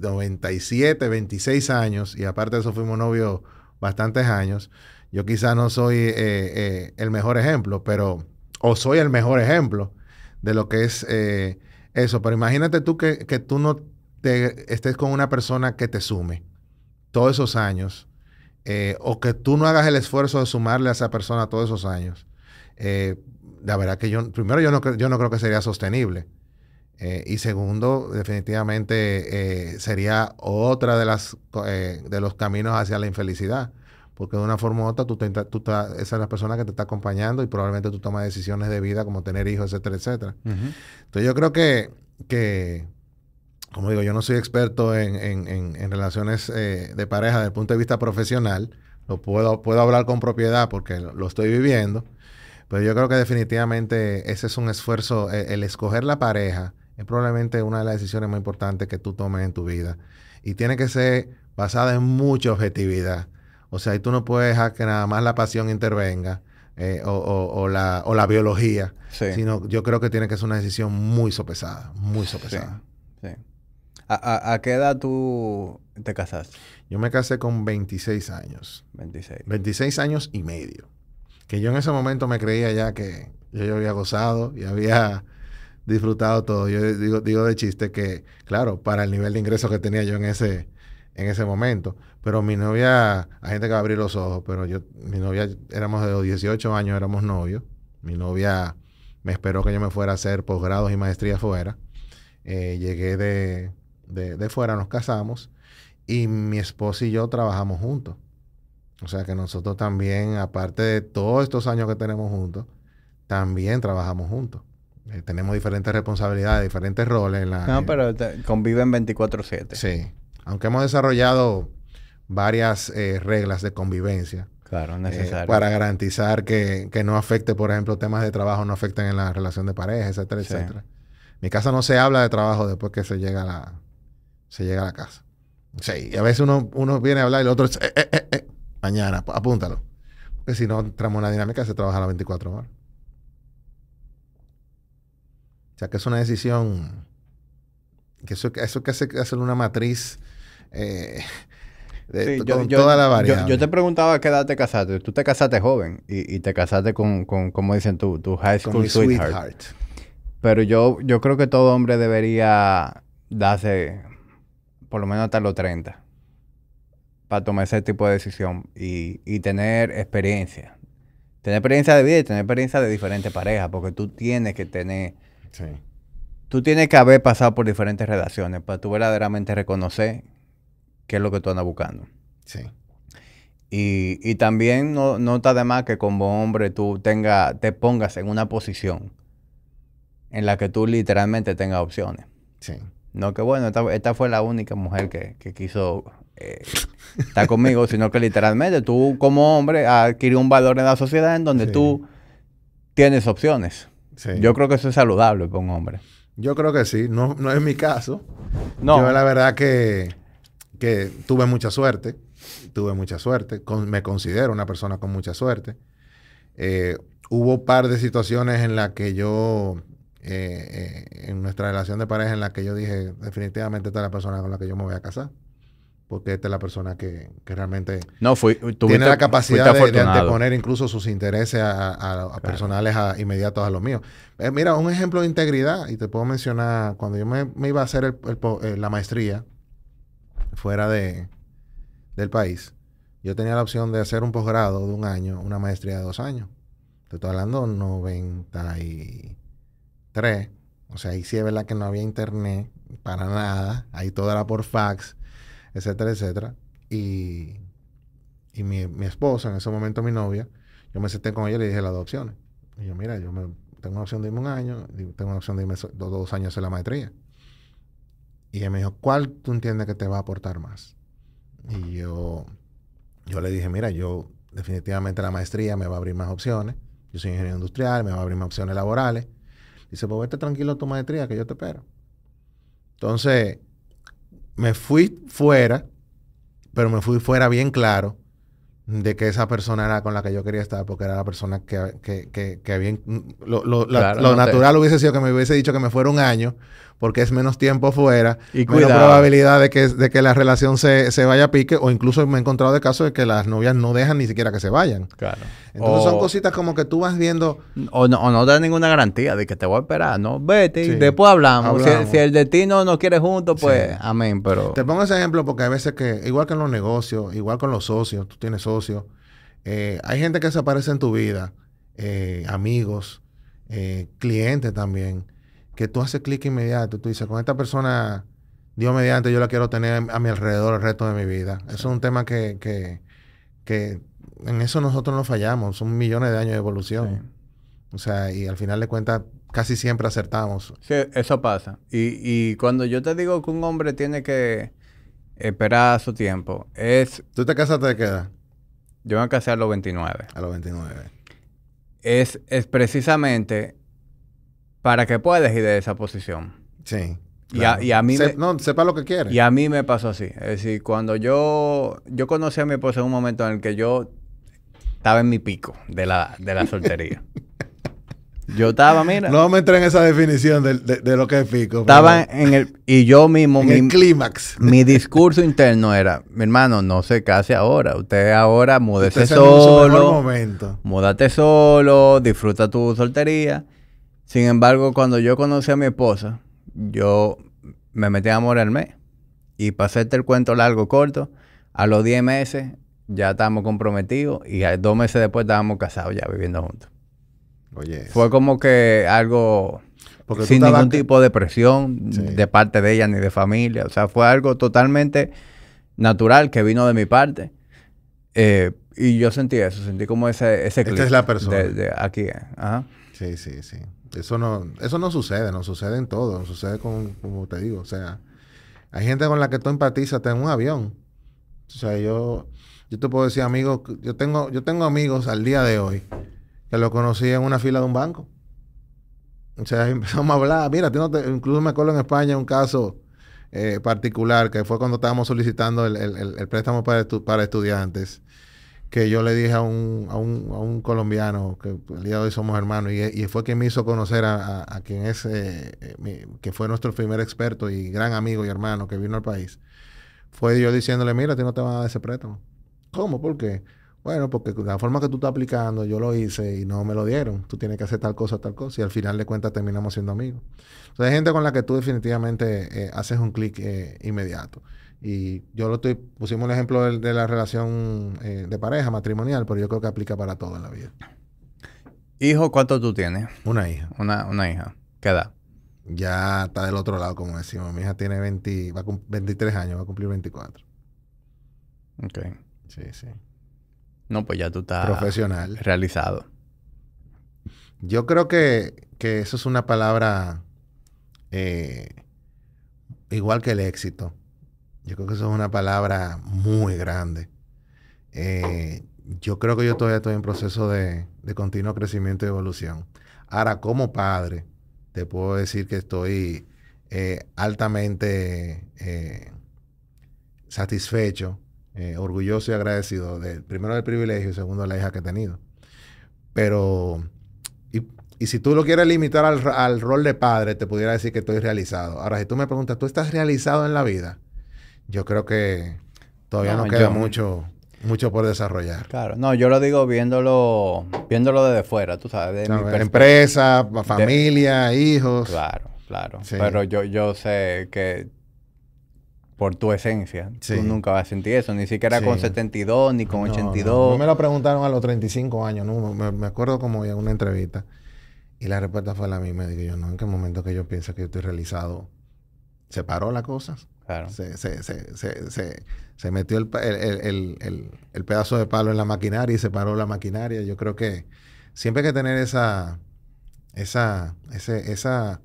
97, 26 años y aparte de eso fuimos novios bastantes años. Yo quizás no soy eh, eh, el mejor ejemplo, pero o soy el mejor ejemplo de lo que es eh, eso. Pero imagínate tú que, tú no te, estés con una persona que te sume todos esos años, eh, o que tú no hagas el esfuerzo de sumarle a esa persona todos esos años. Eh, la verdad que yo, primero, yo no, yo no creo que sería sostenible. y segundo, definitivamente sería otra de, las, de los caminos hacia la infelicidad porque de una forma u otra tú, estás, esa es la persona que te está acompañando y probablemente tú tomas decisiones de vida como tener hijos, etcétera, etcétera. Entonces yo creo que, que, como digo, yo no soy experto en, relaciones eh, de pareja desde el punto de vista profesional, lo puedo, puedo hablar con propiedad porque lo, estoy viviendo, pero yo creo que definitivamente ese es un esfuerzo, e, el escoger la pareja es probablemente una de las decisiones más importantes que tú tomes en tu vida y tiene que ser basada en mucha objetividad o sea, ahí tú no puedes dejar que nada más la pasión intervenga eh, o, la, biología, sino yo creo que tiene que ser una decisión muy sopesada, muy sopesada. Sí. ¿A, qué edad tú te casaste? Yo me casé con 26 años. 26. 26 años y medio. Que yo en ese momento me creía ya que yo, ya había gozado y había disfrutado todo. Yo digo, digo de chiste que, claro, para el nivel de ingreso que tenía yo en ese, en ese momento. Pero mi novia, hay gente que va a abrir los ojos, pero yo, mi novia, éramos de los 18 años, éramos novios. Mi novia me esperó que yo me fuera a hacer posgrados y maestría afuera. Eh, llegué de, de, fuera, nos casamos y mi esposa y yo trabajamos juntos. O sea que nosotros también, aparte de todos estos años que tenemos juntos, también trabajamos juntos. Eh, tenemos diferentes responsabilidades, diferentes roles en la... No, pero conviven 24/7. Sí. Aunque hemos desarrollado varias eh, reglas de convivencia. Claro, eh, para garantizar que, no afecte, por ejemplo, temas de trabajo, no afecten en la relación de pareja, etcétera, etcétera. mi casa no se habla de trabajo después que se llega a la, se llega a la casa. Sí, y a veces uno, viene a hablar y el otro, eh, eh, mañana, apúntalo. Porque si no entramos en la dinámica, se trabaja a las 24 horas. O sea, que es una decisión, que eso, eso que hace hacer una matriz eh, yo, te preguntaba qué edad te casaste. Tú te casaste joven y, te casaste con, como dicen tú, tu high school sweetheart. Pero yo, yo creo que todo hombre debería darse por lo menos hasta los 30 para tomar ese tipo de decisión y, tener experiencia. Tener experiencia de vida y tener experiencia de diferentes parejas, porque tú tienes que tener... Sí. Tú tienes que haber pasado por diferentes relaciones para tú verdaderamente reconocer qué es lo que tú andas buscando. Sí. Y, también no, está de más que como hombre tú tenga, te pongas en una posición en la que tú literalmente tengas opciones. Sí. No que bueno, esta, fue la única mujer que, quiso eh, estar conmigo, [laughs] sino que literalmente tú como hombre adquirió un valor en la sociedad en donde tú tienes opciones. Sí. Yo creo que eso es saludable para un hombre. Yo creo que sí, no, no es mi caso. No. Yo la verdad que que tuve mucha suerte, tuve mucha suerte, me considero una persona con mucha suerte. Eh, hubo un par de situaciones en las que yo, eh, eh, en nuestra relación de pareja, en la que yo dije, definitivamente esta es la persona con la que yo me voy a casar. Porque esta es la persona que, que realmente no, fui, tiene la capacidad de, poner incluso sus intereses a, personales a, inmediatos a los míos. mira, un ejemplo de integridad, y te puedo mencionar, cuando yo me, iba a hacer la maestría, fuera de, del país, yo tenía la opción de hacer un posgrado de un año, una maestría de dos años. Te estoy hablando 93. O sea, ahí sí es verdad que no había internet para nada. Ahí todo era por fax, etcétera, etcétera. Y, y mi, mi, esposa, en ese momento mi novia, yo me senté con ella y le dije las dos opciones. Y yo, mira, yo me, tengo una opción de irme un año, tengo una opción de irme dos, dos años a hacer la maestría. Y me dijo, ¿cuál tú entiendes que te va a aportar más? Y yo, yo le dije, mira, yo definitivamente la maestría me va a abrir más opciones. Yo soy ingeniero industrial, me va a abrir más opciones laborales. Dice, pues vete tranquilo a tu maestría, que yo te espero. Entonces, me fui fuera, pero me fui fuera bien claro de que esa persona era con la que yo quería estar, porque era la persona que, que, que, bien... Lo, lo, lo natural hubiese sido que me hubiese dicho que me fuera un año, porque es menos tiempo fuera, y menos probabilidad de que, de que la relación se, se, vaya a pique, o incluso me he encontrado de casos de que las novias no dejan ni siquiera que se vayan. Claro. Entonces son cositas como que tú vas viendo... O no, no da ninguna garantía de que te voy a esperar, ¿no? Vete y después hablamos. Si, el destino nos quiere juntos, pues amén, pero... Te pongo ese ejemplo porque hay veces que, igual que en los negocios, igual con los socios, tú tienes socios, eh, hay gente que se aparece en tu vida, eh, amigos, eh, clientes también, que tú haces clic inmediato. Tú dices, con esta persona, Dios mediante, yo la quiero tener a mi alrededor el resto de mi vida. Eso es un tema que, que, que en eso nosotros no fallamos. Son millones de años de evolución. O sea, y al final de cuentas, casi siempre acertamos. Sí, eso pasa. Y, cuando yo te digo que un hombre tiene que esperar su tiempo, es... ¿Tú te casas te quedas? Yo me casé a los 29. A los 29. Es, es precisamente para que puedas ir de esa posición. Sí. Y, a, mí no, sepa lo que quiere. Y a mí me pasó así. Es decir, cuando yo, yo conocí a mi esposa en un momento en el que yo estaba en mi pico de la, de la soltería. [laughs] Yo estaba, mira. No me entré en esa definición de, lo que es pico. Estaba en el. Y yo mismo. mi, clímax. Mi discurso interno era: mi hermano, no se case ahora. Usted ahora múdese solo. Momento. Múdate solo, disfruta tu soltería. Sin embargo, cuando yo conocí a mi esposa, yo me metí a mes Y para hacerte el cuento largo, corto, a los 10 meses ya estábamos comprometidos y dos meses después estábamos casados ya viviendo juntos. Fue como que algo sin ningún tipo de presión de parte de ella ni de familia. O sea, fue algo totalmente natural que vino de mi parte. Eh, y yo sentí eso, sentí como ese, ese es la persona. De, aquí. Sí, sí, sí. Eso no, eso no sucede, no sucede en todo, sucede como te digo, o sea, hay gente con la que tú empatizas en un avión. O sea, yo, yo te puedo decir, amigos, yo tengo, yo tengo amigos al día de hoy lo conocí en una fila de un banco. O sea, [laughs] empezamos a hablar. Mira, incluso me acuerdo en España un caso eh, particular que fue cuando estábamos solicitando el, préstamo para, para estudiantes. Que yo le dije a un, colombiano que el día de hoy somos hermanos y, fue quien me hizo conocer a, quien es, eh, eh, que fue nuestro primer experto y gran amigo y hermano que vino al país. Fue yo diciéndole: Mira, a no te van a dar ese préstamo. ¿Cómo? ¿Por qué? Bueno, porque la forma que tú estás aplicando, yo lo hice y no me lo dieron. Tú tienes que hacer tal cosa, tal cosa. Y al final de cuentas terminamos siendo amigos. Entonces hay gente con la que tú definitivamente eh, haces un clic eh, inmediato. Y yo lo estoy, pusimos el ejemplo de, la relación eh, de pareja, matrimonial, pero yo creo que aplica para todo en la vida. ¿Hijo cuánto tú tienes? Una hija. Una, hija. ¿Qué edad? Ya está del otro lado, como decimos. Mi hija tiene 20, 23 años, va a cumplir 24. Ok. Sí, sí. No, pues ya tú estás profesional. realizado. Yo creo que, eso es una palabra eh, igual que el éxito. Yo creo que eso es una palabra muy grande. Eh, yo creo que yo todavía estoy en proceso de, continuo crecimiento y evolución. Ahora, como padre, te puedo decir que estoy eh, altamente satisfecho eh, orgulloso y agradecido, de, primero del privilegio y segundo la hija que he tenido. Pero, y, si tú lo quieres limitar al, rol de padre, te pudiera decir que estoy realizado. Ahora, si tú me preguntas, ¿tú estás realizado en la vida? Yo creo que todavía no, nos queda mucho mucho por desarrollar. Claro, no, yo lo digo viéndolo, viéndolo desde fuera, tú sabes, de empresa, familia, hijos. Claro, claro. Pero yo, yo sé que por tu esencia. Tú nunca vas a sentir eso, ni siquiera con 72, ni con no, 82. No. me lo preguntaron a los 35 años, ¿no? me, acuerdo como en una entrevista y la respuesta fue la misma. Digo yo, no, ¿en qué momento que yo pienso que yo estoy realizado? ¿Se paró las cosas? Claro. Se, se, se, se metió el, el, el, el, pedazo de palo en la maquinaria y se paró la maquinaria. Yo creo que siempre hay que tener esa, esa, ese, esa,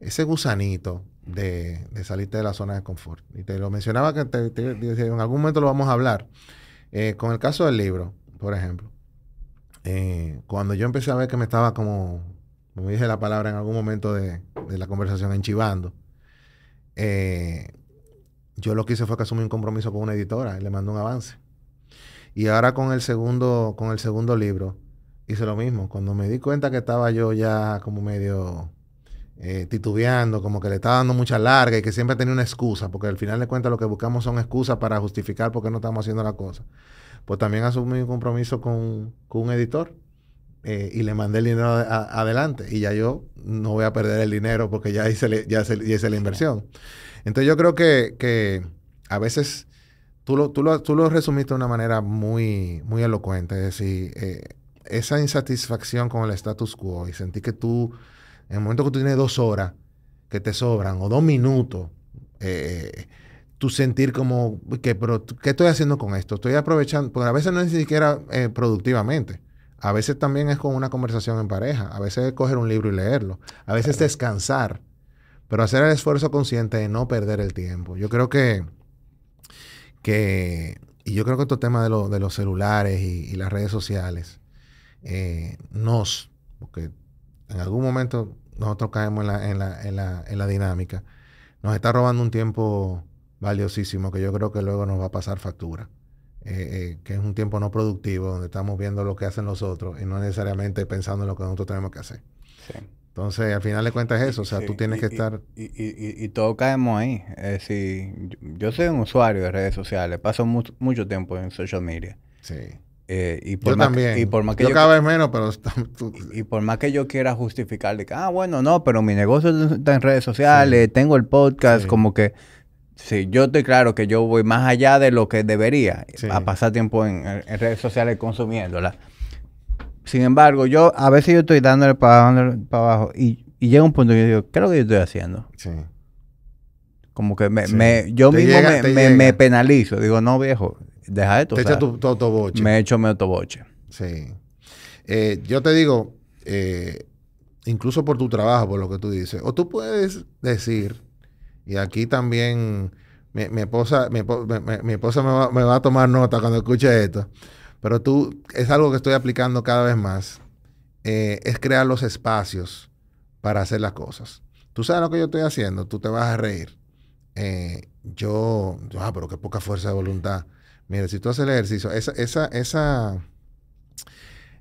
ese gusanito de, salirte de la zona de confort. Y te lo mencionaba que en algún momento lo vamos a hablar. Eh, con el caso del libro, por ejemplo, eh, cuando yo empecé a ver que me estaba como, como dije la palabra en algún momento de, la conversación, enchivando, eh, yo lo que hice fue que asumí un compromiso con una editora y le mandé un avance. Y ahora con el segundo, con el segundo libro, hice lo mismo. Cuando me di cuenta que estaba yo ya como medio eh, titubeando, como que le estaba dando mucha larga y que siempre tenía una excusa, porque al final de cuentas lo que buscamos son excusas para justificar por qué no estamos haciendo la cosa. Pues también asumí un compromiso con, un editor eh, y le mandé el dinero adelante y ya yo no voy a perder el dinero porque ya hice, ya, la inversión. Entonces yo creo que, a veces tú lo, tú, tú lo resumiste de una manera muy, muy elocuente, es decir, eh, esa insatisfacción con el status quo y sentí que tú en el momento que tú tienes dos horas que te sobran o dos minutos, eh, eh, tú sentir como, que, ¿qué estoy haciendo con esto? Estoy aprovechando, porque a veces no es ni siquiera eh, productivamente. A veces también es con una conversación en pareja. A veces es coger un libro y leerlo. A veces descansar. Pero hacer el esfuerzo consciente de no perder el tiempo. Yo creo que. que y yo creo que estos temas de, los celulares y, las redes sociales nos. Porque en algún momento nosotros caemos en la, dinámica. Nos está robando un tiempo valiosísimo que yo creo que luego nos va a pasar factura. Eh, eh, que es un tiempo no productivo, donde estamos viendo lo que hacen los otros y no necesariamente pensando en lo que nosotros tenemos que hacer. Entonces, al final de cuentas es eso, o sea, tú tienes que estar... Y, y, todos caemos ahí. Es decir, yo, soy un usuario de redes sociales, paso mucho tiempo en social media. Sí. Eh, y por yo también. y por que yo, cada vez menos, pero... Y, por más que yo quiera justificar ah, bueno, no, pero mi negocio está en redes sociales, tengo el podcast, como que... Sí, yo estoy claro que yo voy más allá de lo que debería a pasar tiempo en, redes sociales consumiéndola. Sin embargo, yo a veces yo estoy dándole para, abajo y, llega un punto que yo digo, ¿qué es lo que yo estoy haciendo? Como que me, yo mismo me, penalizo. Digo, no, viejo, deja esto. Te tu, tu, Me echo mi autoboche. Sí. Eh, yo te digo, eh, incluso por tu trabajo, por lo que tú dices, o tú puedes decir, y aquí también mi, esposa, mi, esposa me va, a tomar nota cuando escuche esto, pero tú, es algo que estoy aplicando cada vez más, eh, es crear los espacios para hacer las cosas. Tú sabes lo que yo estoy haciendo, tú te vas a reír. Eh, yo, ah, pero qué poca fuerza de voluntad. Mira, si tú haces el ejercicio, esa, esa,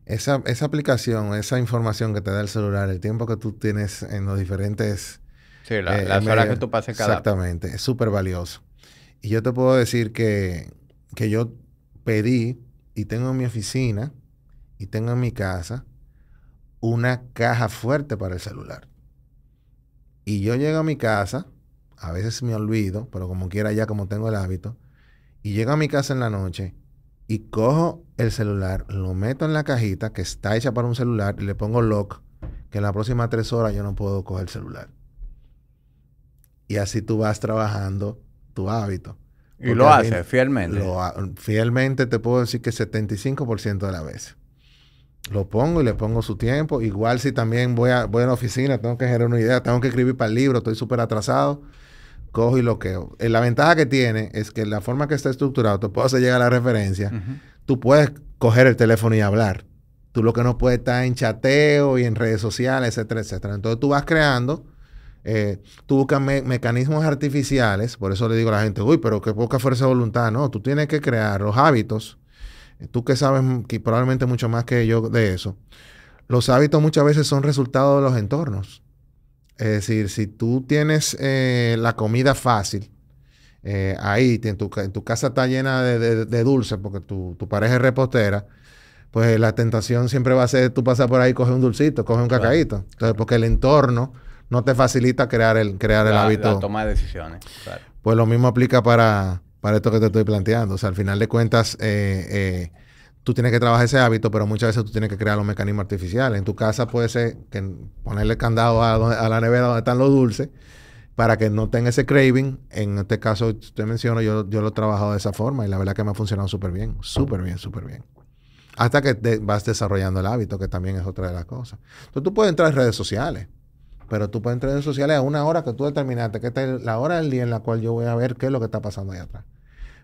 esa, aplicación, esa información que te da el celular, el tiempo que tú tienes en los diferentes... Sí, las eh, eh, horas que tú pases cada... Exactamente, es súper valioso. Y yo te puedo decir que yo pedí y tengo en mi oficina y tengo en mi casa una caja fuerte para el celular. Y yo llego a mi casa, a veces me olvido, pero como quiera ya, como tengo el hábito, y llego a mi casa en la noche y cojo el celular, lo meto en la cajita que está hecha para un celular y le pongo lock, que en las próximas tres horas yo no puedo coger el celular. Y así tú vas trabajando tu hábito. y lo haces fielmente. fielmente te puedo decir que 75% de las veces. Lo pongo y le pongo su tiempo. Igual si también voy a, voy a la oficina, tengo que generar una idea, tengo que escribir para el libro, estoy súper atrasado cojo y lo Eh, la ventaja que tiene es que la forma que está estructurado, te puedes hacer llegar a la referencia, tú puedes coger el teléfono y hablar. Tú lo que no puedes estar en chateo y en redes sociales, etcétera, etcétera. Entonces tú vas creando, eh, tú buscas mecanismos artificiales, por eso le digo a la gente, uy, pero qué poca fuerza de voluntad. No, tú tienes que crear los hábitos, eh, tú que sabes que probablemente mucho más que yo de eso. Los hábitos muchas veces son resultado de los entornos. Es decir, si tú tienes eh, la comida fácil, eh, ahí en tu, casa está llena de, dulces porque tu, pareja es repostera, pues la tentación siempre va a ser tú pasar por ahí, coge un dulcito, coge un cacaíto. Entonces, porque el entorno no te facilita crear el, crear el hábito. La toma de decisiones. Pues lo mismo aplica para, para esto que te estoy planteando. O sea, al final de cuentas, eh, tú tienes que trabajar ese hábito, pero muchas veces tú tienes que crear los mecanismos artificiales. En tu casa puede ser que ponerle candado a, la nevera donde están los dulces para que no tenga ese craving. En este caso, usted menciona, yo, yo lo he trabajado de esa forma y la verdad que me ha funcionado súper bien, súper bien, súper bien. Hasta que vas desarrollando el hábito, que también es otra de las cosas. Entonces tú puedes entrar en redes sociales, pero tú puedes entrar en redes sociales a una hora que tú determinaste, que esta es la hora del día en la cual yo voy a ver qué es lo que está pasando ahí atrás.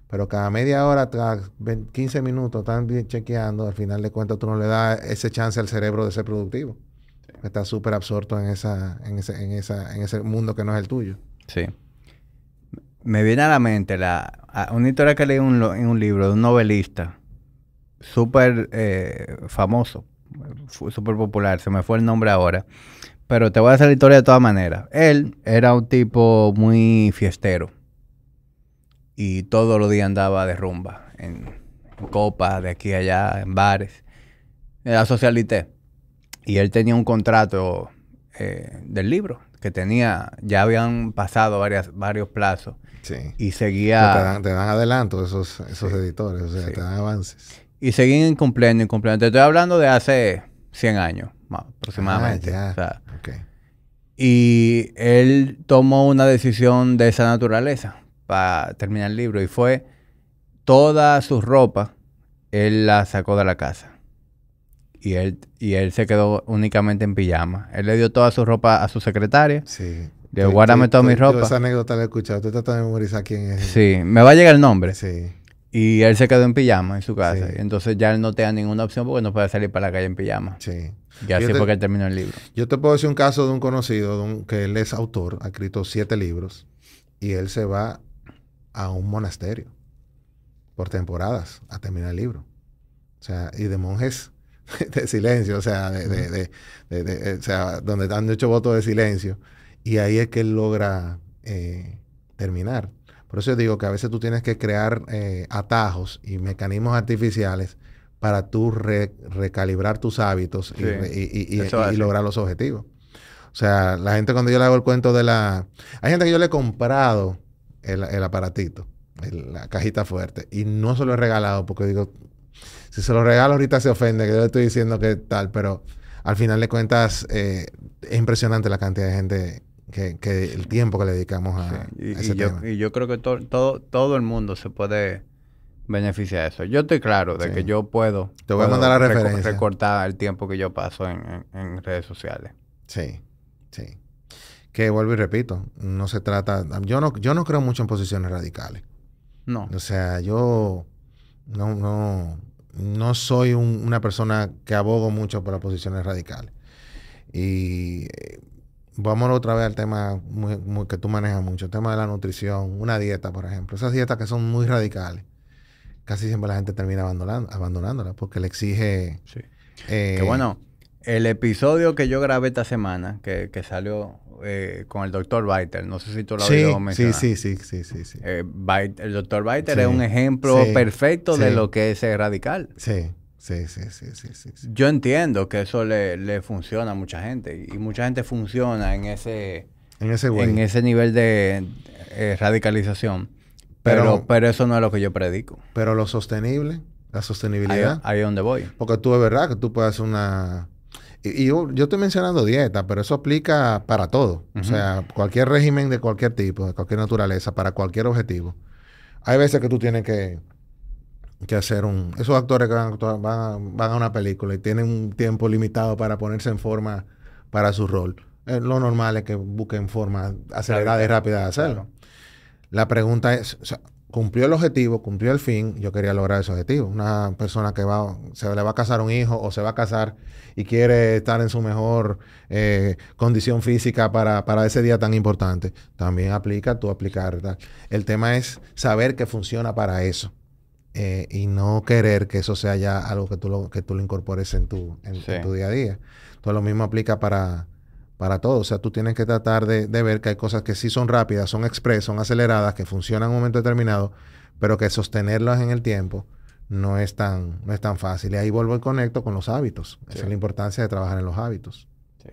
Pero cada media hora, tras 15 minutos, están chequeando. Al final de cuentas, tú no le das ese chance al cerebro de ser productivo. Está súper absorto en, esa, en, ese, en, esa, en ese mundo que no es el tuyo. Sí. Me viene a la mente la, una historia que leí en un libro de un novelista súper eh, famoso, súper popular, se me fue el nombre ahora. Pero te voy a hacer la historia de todas maneras. Él era un tipo muy fiestero y todos los días andaba de rumba, en, copas, de aquí a allá, en bares. en eh, la socialité. Y él tenía un contrato eh, del libro que tenía, ya habían pasado varias, varios plazos. Y seguía. Te dan, adelanto esos, editores, o sea, te dan avances. Y seguían incumpliendo, incumpliendo. Te estoy hablando de hace 100 años, aproximadamente. Ah, o Y él tomó una decisión de esa naturaleza para terminar el libro y fue toda su ropa, él la sacó de la casa. Y él, y él se quedó únicamente en pijama. Él le dio toda su ropa a su secretaria. Sí. Le dijo, guárdame toda mi ropa. esa anécdota la he escuchado. Tú estás de memorizar quién es. Sí. Me va a llegar el nombre. Sí. Y él se quedó en pijama en su casa. Entonces ya él no te ninguna opción porque no puede salir para la calle en pijama. Sí. Y así fue que él terminó el libro. Yo te puedo decir un caso de un conocido que él es autor, ha escrito siete libros y él se va a un monasterio por temporadas a terminar el libro. O sea, y de monjes [laughs] de silencio, o sea, de, de, o sea, donde han hecho votos de silencio. Y ahí es que él logra eh, terminar. Por eso digo que a veces tú tienes que crear eh, atajos y mecanismos artificiales para tú recalibrar tus hábitos y, y, y, y, lograr los objetivos. O sea, la gente cuando yo le hago el cuento de la... Hay gente que yo le he comprado el, aparatito, la cajita fuerte. Y no se lo he regalado porque digo, si se lo regalo ahorita se ofende, que yo le estoy diciendo que tal, pero al final de cuentas eh, es impresionante la cantidad de gente que, el tiempo que le dedicamos a, y, ese tema. Yo, y yo creo que todo, todo el mundo se puede beneficiar de eso. Yo estoy claro de que yo puedo, recortar el tiempo que yo paso en redes sociales. Sí, sí que vuelvo y repito, no se trata, yo no, yo no creo mucho en posiciones radicales. No. O sea, yo no, no, soy una persona que abogo mucho por las posiciones radicales. Y eh, vamos otra vez al tema que tú manejas mucho, el tema de la nutrición, una dieta, por ejemplo. Esas dietas que son muy radicales, casi siempre la gente termina abandonando, abandonándola porque le exige... Eh, que bueno, el episodio que yo grabé esta semana, que, que salió eh, con el doctor Biter. No sé si tú lo has sí, Sí, sí, sí, sí, sí. Eh, el doctor Biter es un ejemplo perfecto de lo que es radical. Sí. Sí, sí, sí, sí, sí, Yo entiendo que eso le, le, funciona a mucha gente y mucha gente funciona en ese, en ese, nivel de eh, radicalización. Pero, pero, eso no es lo que yo predico. Pero lo sostenible, la sostenibilidad. Ahí, es donde voy. Porque tú es verdad que tú puedes hacer una y, yo, estoy mencionando dieta, pero eso aplica para todo. O sea, cualquier régimen de cualquier tipo, de cualquier naturaleza, para cualquier objetivo. Hay veces que tú tienes que, que hacer un... Esos actores que van, a una película y tienen un tiempo limitado para ponerse en forma para su rol. Eh, lo normal es que busquen formas aceleradas y rápidas de hacerlo. La pregunta es, cumplió el objetivo, cumplió el fin, yo quería lograr ese objetivo. Una persona que va, se le va a casar un hijo o se va a casar y quiere estar en su mejor eh, condición física para, ese día tan importante, también aplica, tú aplicar. El tema es saber que funciona para eso. Eh, y no querer que eso sea ya algo que tú lo, que tú lo incorpores en tu, tu día a día. todo lo mismo aplica para, para todo. O sea, tú tienes que tratar de, ver que hay cosas que sí son rápidas, son expresas, son aceleradas, que funcionan en un momento determinado, pero que sostenerlas en el tiempo no es tan, no es tan fácil. Y ahí vuelvo y conecto con los hábitos. Esa es la importancia de trabajar en los hábitos. Sí.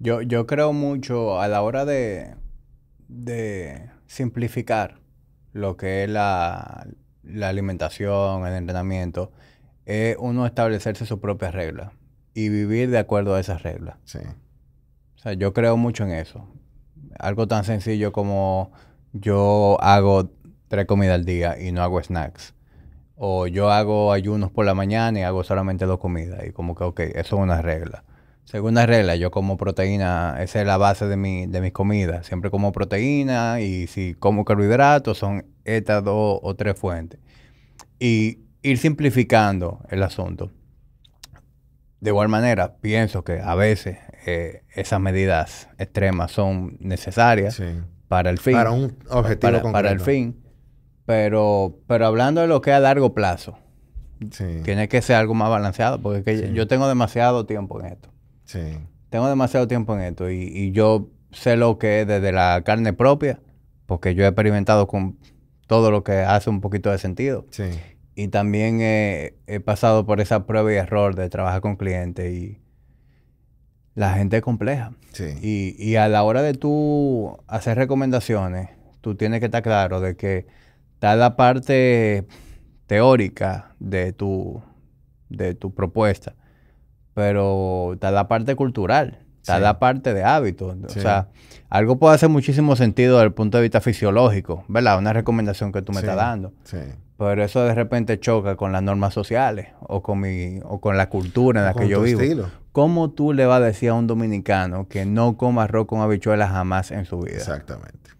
Yo, yo creo mucho a la hora de, simplificar lo que es la, la alimentación, el entrenamiento, es uno establecerse sus propias reglas y vivir de acuerdo a esas reglas. Sí. O sea, yo creo mucho en eso. Algo tan sencillo como yo hago tres comidas al día y no hago snacks. O yo hago ayunos por la mañana y hago solamente dos comidas. Y como que, ok, eso es una regla. Segunda regla, yo como proteína, esa es la base de, mi, de mis comidas. Siempre como proteína y si como carbohidratos son estas dos o tres fuentes. Y ir simplificando el asunto. De igual manera, pienso que a veces eh, esas medidas extremas son necesarias para el fin. Para un objetivo concreto. Para el fin. Pero, pero hablando de lo que es a largo plazo, tiene que ser algo más balanceado, porque yo tengo demasiado tiempo en esto. Sí. Tengo demasiado tiempo en esto y, y yo sé lo que es desde la carne propia, porque yo he experimentado con todo lo que hace un poquito de sentido. Sí y también he, pasado por esa prueba y error de trabajar con clientes y la gente es compleja. Y, y, a la hora de tú hacer recomendaciones, tú tienes que estar claro de que está la parte teórica de tu, de tu propuesta, pero está la parte cultural. Está la parte de hábitos. O sea, algo puede hacer muchísimo sentido desde el punto de vista fisiológico, ¿verdad? Una recomendación que tú me estás dando. Sí. Pero eso de repente choca con las normas sociales o con, mi, o con la cultura en la que yo vivo. ¿Cómo tú le vas a decir a un dominicano que no coma arroz con habichuelas jamás en su vida? Exactamente.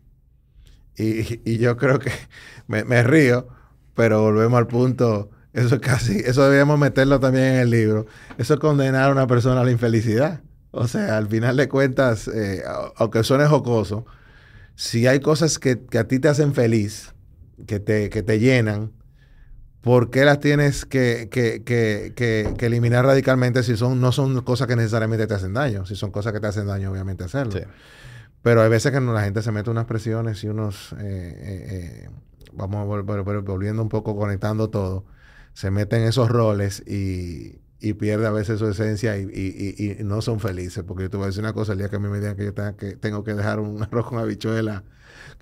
Y, yo creo que [laughs] me, río, pero volvemos al punto. Eso casi, eso debíamos meterlo también en el libro. Eso es condenar a una persona a la infelicidad. O sea, al final de cuentas, eh, aunque suene jocoso, si hay cosas que, que a ti te hacen feliz, que te, que te llenan, ¿por qué las tienes que, eliminar radicalmente si son, no son cosas que necesariamente te hacen daño? Si son cosas que te hacen daño, obviamente hacerlo. Pero hay veces que la gente se mete unas presiones y unos, eh, eh, eh, vamos volviendo un poco, conectando todo, se meten esos roles y, y pierde a veces su esencia y, no son felices. Porque yo te voy a decir una cosa, el día que a mí me digan que yo que, tengo que dejar un [laughs] arroz con habichuela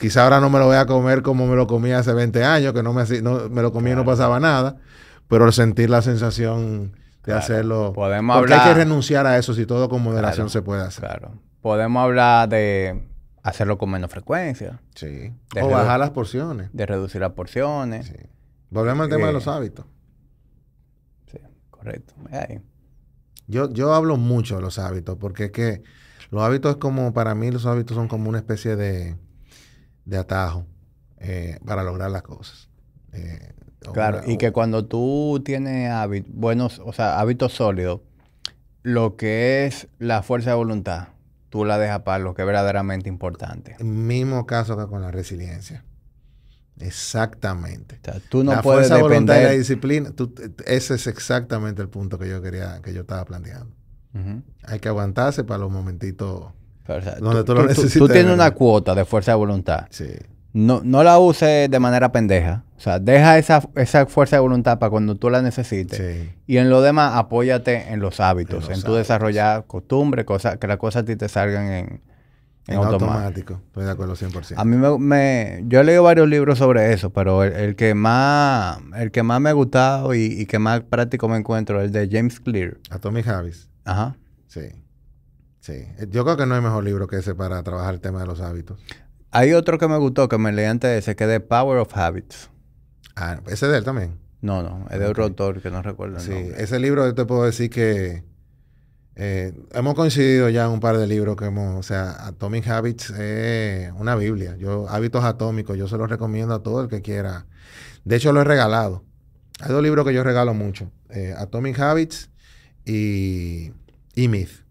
Quizá ahora no me lo voy a comer como me lo comía hace 20 años, que no me, no, me lo comí y no pasaba nada, pero al sentir la sensación de hacerlo. Podemos hablar, hay que renunciar a eso si todo con moderación se puede hacer. Claro. Podemos hablar de hacerlo con menos frecuencia. Sí. o bajar las porciones. De reducir las porciones. Sí. Volvemos al tema de los eh, hábitos. Sí, correcto. Yo, yo hablo mucho de los hábitos porque es que los hábitos es como, para mí los hábitos son como una especie de de atajo eh, para lograr las cosas. Eh, claro, y que cuando tú tienes hábitos, buenos, o sea, hábitos sólidos, lo que es la fuerza de voluntad, tú la dejas para lo que es verdaderamente importante. mismo caso que con la resiliencia. Exactamente. tú no puedes fuerza voluntad y la disciplina, ese es exactamente el punto que yo quería, que yo estaba planteando. Hay que aguantarse para los momentitos tú, tienes una cuota de fuerza de voluntad. No, no la uses de manera pendeja. O sea, deja esa, esa fuerza de voluntad para cuando tú la necesites. Y en lo demás, apóyate en los hábitos, en, tu desarrollar costumbre cosas, que las cosas a ti te salgan en, automático. Estoy de acuerdo 100%. A mí me, Yo he leído varios libros sobre eso, pero el, que, más, el que más me ha gustado y, que más práctico me encuentro es el de James Clear. Atomic Habits. Ajá. Sí. Sí, yo creo que no hay mejor libro que ese para trabajar el tema de los hábitos. Hay otro que me gustó que me leí antes de ese, que es The Power of Habits. Ah, ese es de él también. No, no, es de otro autor que no recuerdo. El sí, ese libro yo te puedo decir que eh, hemos coincidido ya en un par de libros que hemos, o sea, Atomic Habits es una Biblia. Yo, hábitos atómicos, yo se los recomiendo a todo el que quiera. De hecho, lo he regalado. Hay dos libros que yo regalo mucho: eh, Atomic Habits y, y Myth.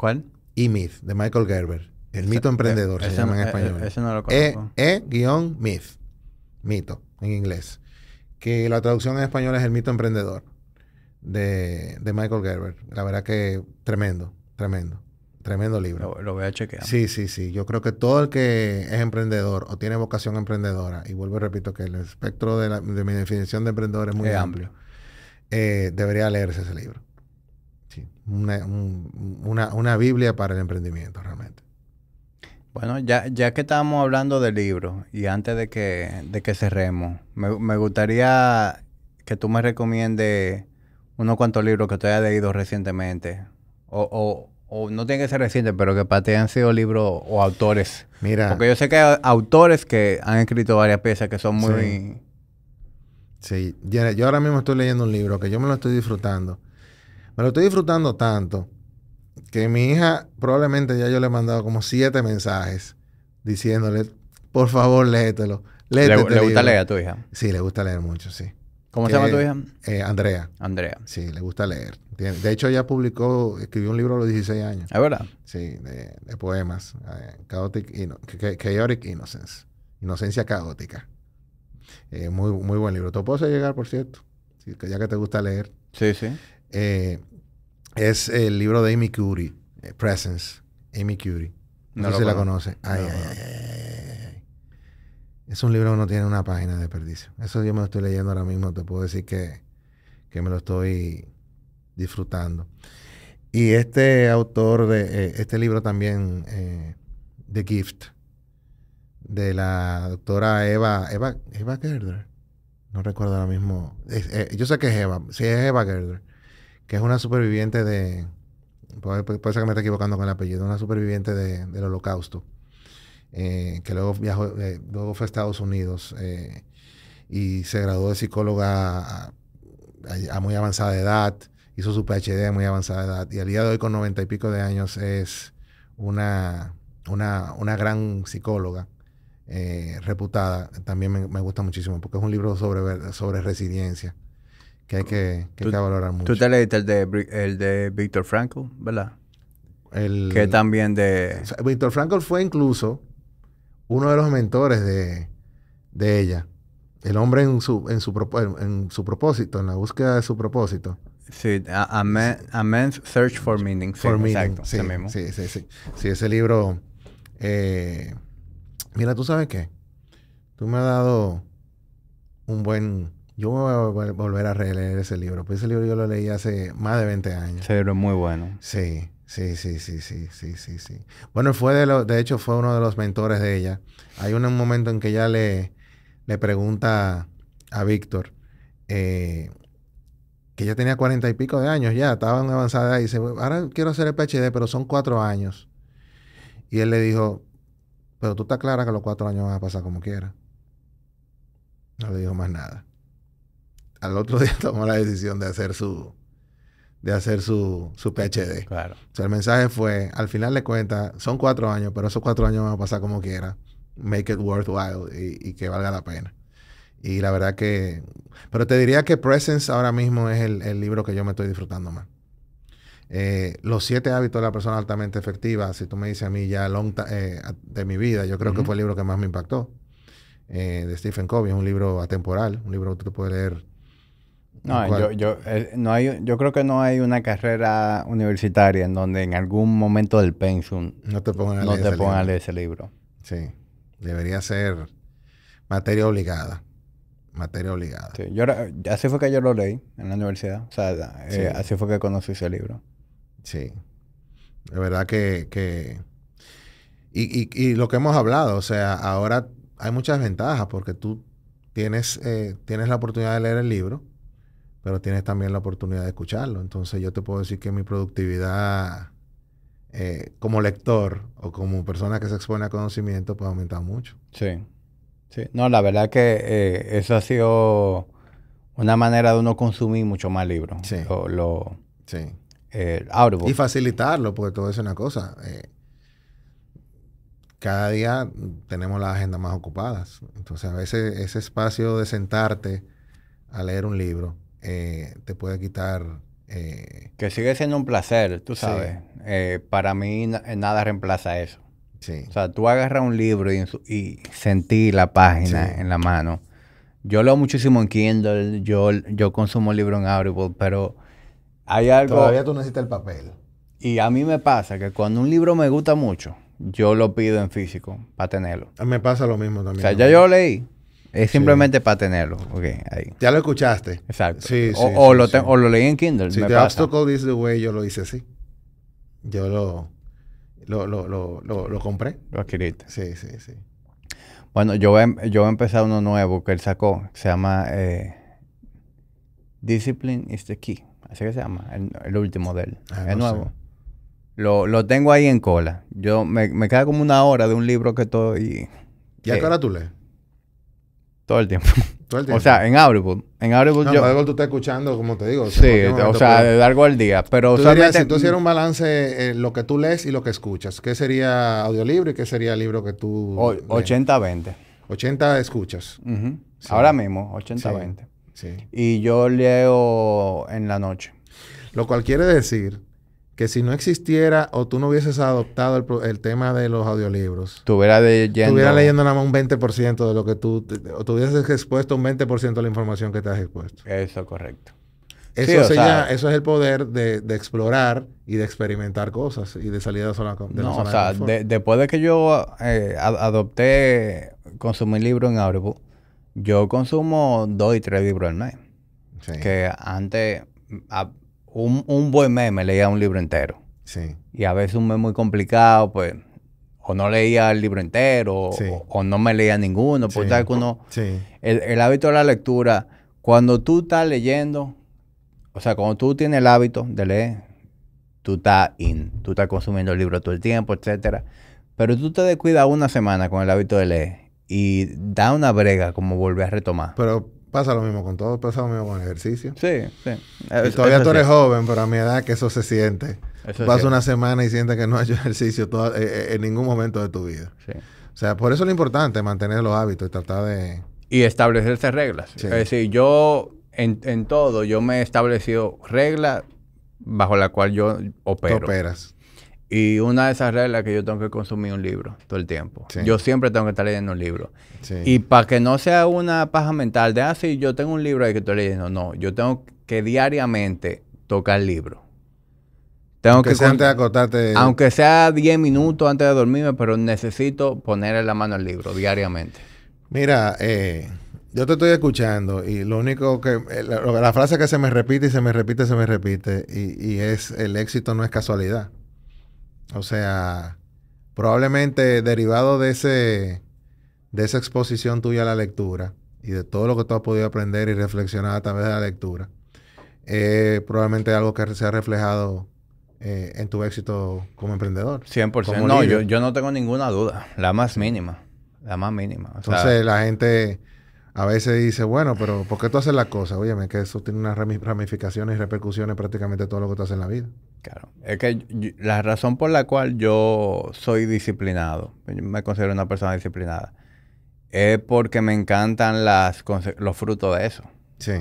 ¿Cuál? e Myth, de Michael Gerber. El mito emprendedor se llama en e-, español. E-Myth. mito, en inglés. Que la traducción en español es El mito emprendedor de, Michael Gerber. La verdad que tremendo, tremendo. Tremendo libro. Lo, voy a chequear. Sí, sí, sí. Yo creo que todo el que es emprendedor o tiene vocación emprendedora, y vuelvo y repito que el espectro de, mi definición de emprendedor es muy amplio, eh, debería leerse ese libro. Sí. Una, Biblia para el emprendimiento, realmente. Bueno, ya, que estábamos hablando de libros y antes de que, que cerremos, me, me gustaría que tú me recomiendes unos cuantos libros que tú hayas leído recientemente. O, o, no tiene que ser reciente, pero que para ti han sido libros o autores. Mira. Porque yo sé que hay autores que han escrito varias piezas que son muy. sí. Yo ahora mismo estoy leyendo un libro que yo me lo estoy disfrutando me lo estoy disfrutando tanto que mi hija probablemente ya yo le he mandado como siete mensajes diciéndole, por favor, léetelo. Este ¿Le, gusta leer a tu hija? Sí, le gusta leer mucho, sí. ¿Cómo se llama eh, tu hija? Eh, Andrea. Andrea. Sí, le gusta leer. De hecho, ella publicó, escribió un libro a los 16 años. ¿Es verdad? Sí, de, poemas. Eh, chaotic, Innocence. Inocencia caótica. muy, muy buen libro. tú puedo llegar, por cierto. ya que te gusta leer. Sí, sí. Eh, es el libro de Amy Curie, eh, Presence, Amy Curie. No, se la conoce. Ay, ay, ay, Es un libro que no tiene una página de desperdicio. Eso yo me lo estoy leyendo ahora mismo. Te puedo decir que, que me lo estoy disfrutando. Y este autor de eh, este libro también, eh, The Gift, de la doctora Eva, Eva, Gerder. No recuerdo ahora mismo. yo sé que es Eva, sí es Eva Gerder que es una superviviente de, puede, ser que me esté equivocando con el apellido, una superviviente del holocausto, eh, que luego viajó, eh, luego fue a Estados Unidos eh, y se graduó de psicóloga a, muy avanzada edad, hizo su PhD a muy avanzada edad, y al día de hoy con noventa y pico de años es una, una, gran psicóloga. reputada, también me, gusta muchísimo porque es un libro sobre, sobre resiliencia que hay que, valorar mucho. Tú te leíste el de, el de Víctor Frankl, ¿verdad? El, que también de... Víctor Frankl fue incluso uno de los mentores de, ella. El hombre en su, en, su, en su propósito, en la búsqueda de su propósito. Sí, A, Man's Search for Meaning. Sí, exacto, Sí, sí, sí, sí, ese libro... Eh, mira, ¿tú sabes qué? Tú me has dado un buen yo voy a volver a releer ese libro, pues ese libro yo lo leí hace más de 20 años. Ese libro es muy bueno. Sí, sí, sí, sí, sí, sí, sí, Bueno, fue de, lo, de hecho fue uno de los mentores de ella. Hay un, momento en que ella le, le pregunta a Víctor eh, que ella tenía cuarenta y pico de años ya, estaba avanzada y dice, ahora quiero hacer el PhD, pero son cuatro años. Y él le dijo, pero tú estás clara que los cuatro años van a pasar como quiera No le dijo más nada al otro [laughs] día tomó la decisión de hacer su, de hacer su, su PhD. Claro. el mensaje fue, al final le cuenta, son cuatro años, pero esos cuatro años van a pasar como quiera. Make it worthwhile y, que valga la pena. Y la verdad que... Pero te diría que Presence ahora mismo es el, libro que yo me estoy disfrutando más. Eh, los siete hábitos de la persona altamente efectiva, si tú me dices a mí ya long eh, de mi vida, yo creo que fue el libro que más me impactó. Eh, de Stephen Covey, es un libro atemporal, un libro que tú puedes leer no, yo, yo, eh, no yo creo que no hay una carrera universitaria en donde en algún momento del pensum no te pongan a leer, ese libro. Sí, debería ser materia obligada. Materia obligada. Sí, yo, así fue que yo lo leí en la universidad. O eh, así fue que conocí ese libro. Sí. De verdad que... Y, lo que hemos hablado, o sea, ahora hay muchas ventajas porque tú tienes, eh, tienes la oportunidad de leer el libro pero tienes también la oportunidad de escucharlo. Entonces yo te puedo decir que mi productividad eh, como lector o como persona que se expone a conocimiento puede aumentar mucho. Sí, No, la verdad que eh, eso ha sido una manera de uno consumir mucho más libros. Sí. Lo, sí. Eh, y facilitarlo, porque todo es una cosa. cada día tenemos las agendas más ocupadas. Entonces a veces ese espacio de sentarte a leer un libro eh, te puede quitar... Eh, que sigue siendo un placer, tú sabes. Eh, para mí nada reemplaza eso. Sí. O sea, tú agarras un libro y, sentí la página en la mano. Yo leo muchísimo en Kindle, yo, yo consumo libros en Audible, pero hay algo... Todavía tú necesitas el papel. Y a mí me pasa que cuando un libro me gusta mucho, yo lo pido en físico para tenerlo. Me pasa lo mismo también. O sea, ya yo leí, es simplemente para tenerlo. Okay, Ya lo escuchaste. Exacto. o, lo leí en Kindle. Si te Obstacle is the Way, yo lo hice así. Yo lo, lo, compré. Lo adquiriste. Sí, sí, sí. Bueno, yo voy, em, yo a empezar uno nuevo que él sacó. se llama eh, Discipline is the Key. Así que se llama. El, último de él. Ah, es nuevo. Lo, tengo ahí en cola. Yo me, me queda como una hora de un libro que estoy. ¿Y a qué hora tú lees? Todo el tiempo. Todo el [laughs] tiempo. O sea, en Audible. En Audible yo... tú estás escuchando, como te digo. Sí, o sea, de largo al día. Pero ¿Tú si tú hicieras un balance en eh, lo que tú lees y lo que escuchas, ¿qué sería audiolibro y qué sería el libro que tú... 80-20. 80 escuchas. Ahora mismo, 80-20. sí. Y yo leo en la noche. Lo cual quiere decir que si no existiera o tú no hubieses adoptado el, tema de los audiolibros, tuviera leyendo, leyendo nada más un 20% de lo que tú, o tuvieses expuesto un 20% de la información que te has expuesto. Eso, correcto. Eso, eso es el poder de, explorar y de experimentar cosas y de salir de la zona o sea, después de que yo eh, adopté consumir libros en Audible, yo consumo dos y tres libros al mes. Que antes un, un buen me leía un libro entero. Sí. Y a veces un mes muy complicado, pues, o no leía el libro entero, o, no me leía ninguno. Por pues, tal que uno, sí. el, hábito de la lectura, cuando tú estás leyendo, o sea, cuando tú tienes el hábito de leer, tú estás in, tú estás consumiendo el libro todo el tiempo, etcétera. Pero tú te descuidas una semana con el hábito de leer y da una brega como volver a retomar. Pero Pasa lo mismo con todo, pasa lo mismo con el ejercicio. Sí, sí. todavía tú eres joven, pero a mi edad que eso se siente. pasas una semana y sientes que no has hecho [laughs] ejercicio eh, eh, en ningún momento de tu vida. Sí. O sea, por eso es lo importante, mantener los hábitos y tratar de... Y establecerse reglas. Es decir, yo en, todo, yo me he establecido reglas bajo la cual yo opero. Tú operas. Y una de esas reglas es que yo tengo que consumir un libro todo el tiempo. Yo siempre tengo que estar leyendo un libro. Y para que no sea una paja mental de, ah, sí, yo tengo un libro ahí que estoy leyendo. No, yo tengo que diariamente tocar el libro. Tengo que sea antes de acostarte. Aunque sea 10 minutos antes de dormirme, pero necesito ponerle la mano al libro diariamente. Mira, eh, yo te estoy escuchando y lo único que. Eh, la, frase que se me repite y se me repite, se me repite, y es: el éxito no es casualidad. O sea, probablemente derivado de, ese, de esa exposición tuya a la lectura y de todo lo que tú has podido aprender y reflexionar a través de la lectura, probablemente algo que se ha reflejado eh, en tu éxito como emprendedor. 100%. no, yo, no tengo ninguna duda, la más mínima, la más mínima. Entonces la gente a veces dice, bueno, pero ¿por qué tú haces las cosa? Óyeme, que eso tiene unas ramificaciones y repercusiones prácticamente todo lo que tú haces en la vida. Claro. Es que la razón por la cual yo soy disciplinado, me considero una persona disciplinada, es porque me encantan las, los frutos de eso. Sí.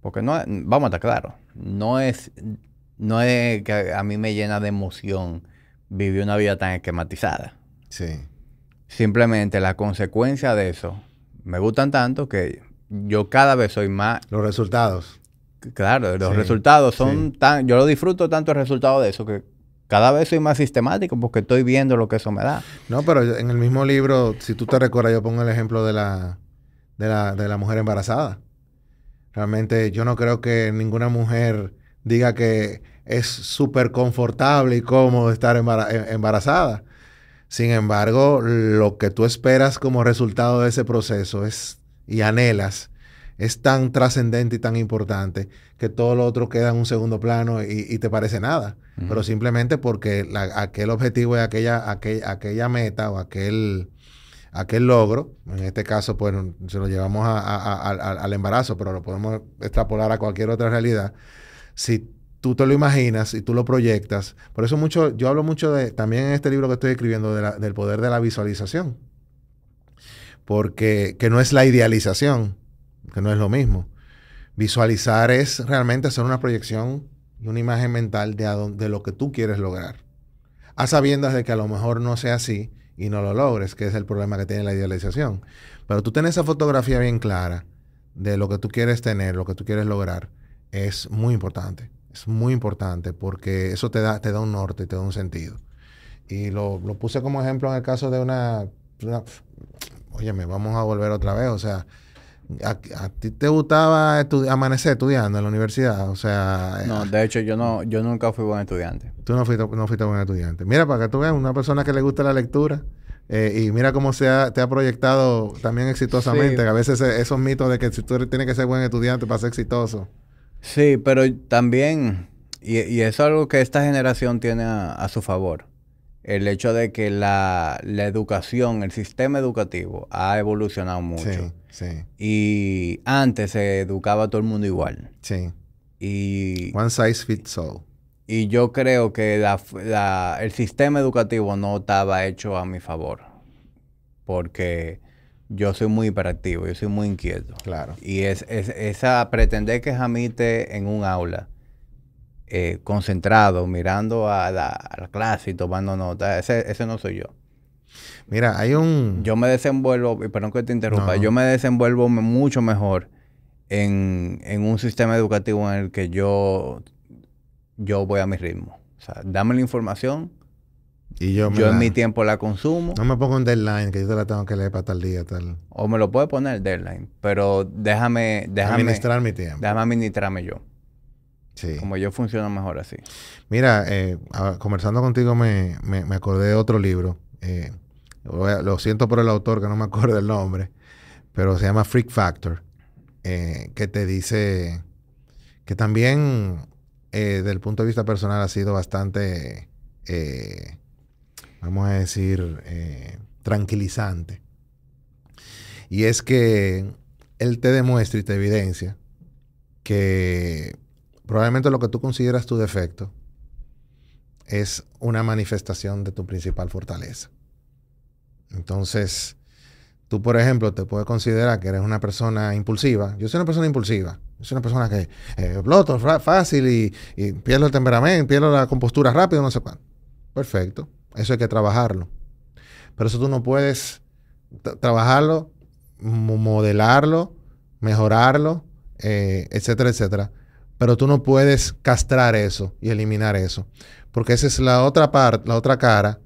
Porque no, vamos a estar claros, no es, no es que a mí me llena de emoción vivir una vida tan esquematizada. Sí. Simplemente la consecuencia de eso me gustan tanto que yo cada vez soy más... Los resultados. Claro, los resultados son tan. Yo lo disfruto tanto el resultado de eso que cada vez soy más sistemático porque estoy viendo lo que eso me da. No, pero en el mismo libro, si tú te recuerdas, yo pongo el ejemplo de la, de la, de la mujer embarazada. Realmente yo no creo que ninguna mujer diga que es súper confortable y cómodo estar eh, embarazada. Sin embargo, lo que tú esperas como resultado de ese proceso es y anhelas es tan trascendente y tan importante que todo lo otro queda en un segundo plano y, te parece nada. Pero simplemente porque aquel objetivo y aquella, aquella meta o aquel, aquel logro, en este caso, pues se lo llevamos al embarazo, pero lo podemos extrapolar a cualquier otra realidad. Si tú te lo imaginas y tú lo proyectas, por eso mucho, yo hablo mucho de, también en este libro que estoy escribiendo, del poder de la visualización. Porque que no es la idealización que no es lo mismo. Visualizar es realmente hacer una proyección y una imagen mental de, de lo que tú quieres lograr. A sabiendas de que a lo mejor no sea así y no lo logres, que es el problema que tiene la idealización. Pero tú tienes esa fotografía bien clara de lo que tú quieres tener, lo que tú quieres lograr, es muy importante. Es muy importante porque eso te da, te da un norte, te da un sentido. Y lo, puse como ejemplo en el caso de una, una... Óyeme, vamos a volver otra vez. O sea, a, ti te gustaba amanecer estudiando en la universidad, o sea... Eh, no, de hecho yo no, yo nunca fui buen estudiante. Tú no fuiste, buen estudiante. Mira, para que tú veas, una persona que le gusta la lectura eh, y mira cómo se ha, te ha proyectado también exitosamente, a veces esos mitos de que tú tienes que ser buen estudiante para ser exitoso. Sí, pero también, y, eso es algo que esta generación tiene a su favor el hecho de que la, educación, el sistema educativo ha evolucionado mucho. Sí, sí. Y antes se educaba a todo el mundo igual. Sí. Y, One size fits all. Y yo creo que el sistema educativo no estaba hecho a mi favor. Porque yo soy muy hiperactivo, yo soy muy inquieto. Claro. Y es, esa pretender que jamite en un aula eh, concentrado, mirando a la, clase y tomando notas. Ese, no soy yo. Mira, hay un... Yo me desenvuelvo, y perdón que te interrumpa, yo me desenvuelvo mucho mejor en, en, un sistema educativo en el que yo, yo voy a mi ritmo. O sea, dame la información. Y yo yo en mi tiempo la consumo. No me pongo un deadline, que yo te la tengo que leer para tal día, tal. O me lo puede poner deadline, pero déjame... déjame administrar mi tiempo. Déjame administrarme yo. Como yo funciona mejor así. Mira, eh, conversando contigo me, acordé de otro libro. Eh, lo siento por el autor que no me acuerdo el nombre, pero se llama Freak Factor, eh, que te dice que también desde el punto de vista personal ha sido bastante, vamos a decir, tranquilizante. Y es que él te demuestra y te evidencia que Probablemente lo que tú consideras tu defecto es una manifestación de tu principal fortaleza. Entonces, tú, por ejemplo, te puedes considerar que eres una persona impulsiva. Yo soy una persona impulsiva. Yo soy una persona que eh, exploto fácil y, pierdo el temperamento, pierdo la compostura rápido, no sé cuál. Perfecto. Eso hay que trabajarlo. Pero eso tú no puedes trabajarlo, modelarlo, mejorarlo, eh, etcétera, etcétera pero tú no puedes castrar eso y eliminar eso. Porque esa es la otra parte, la otra cara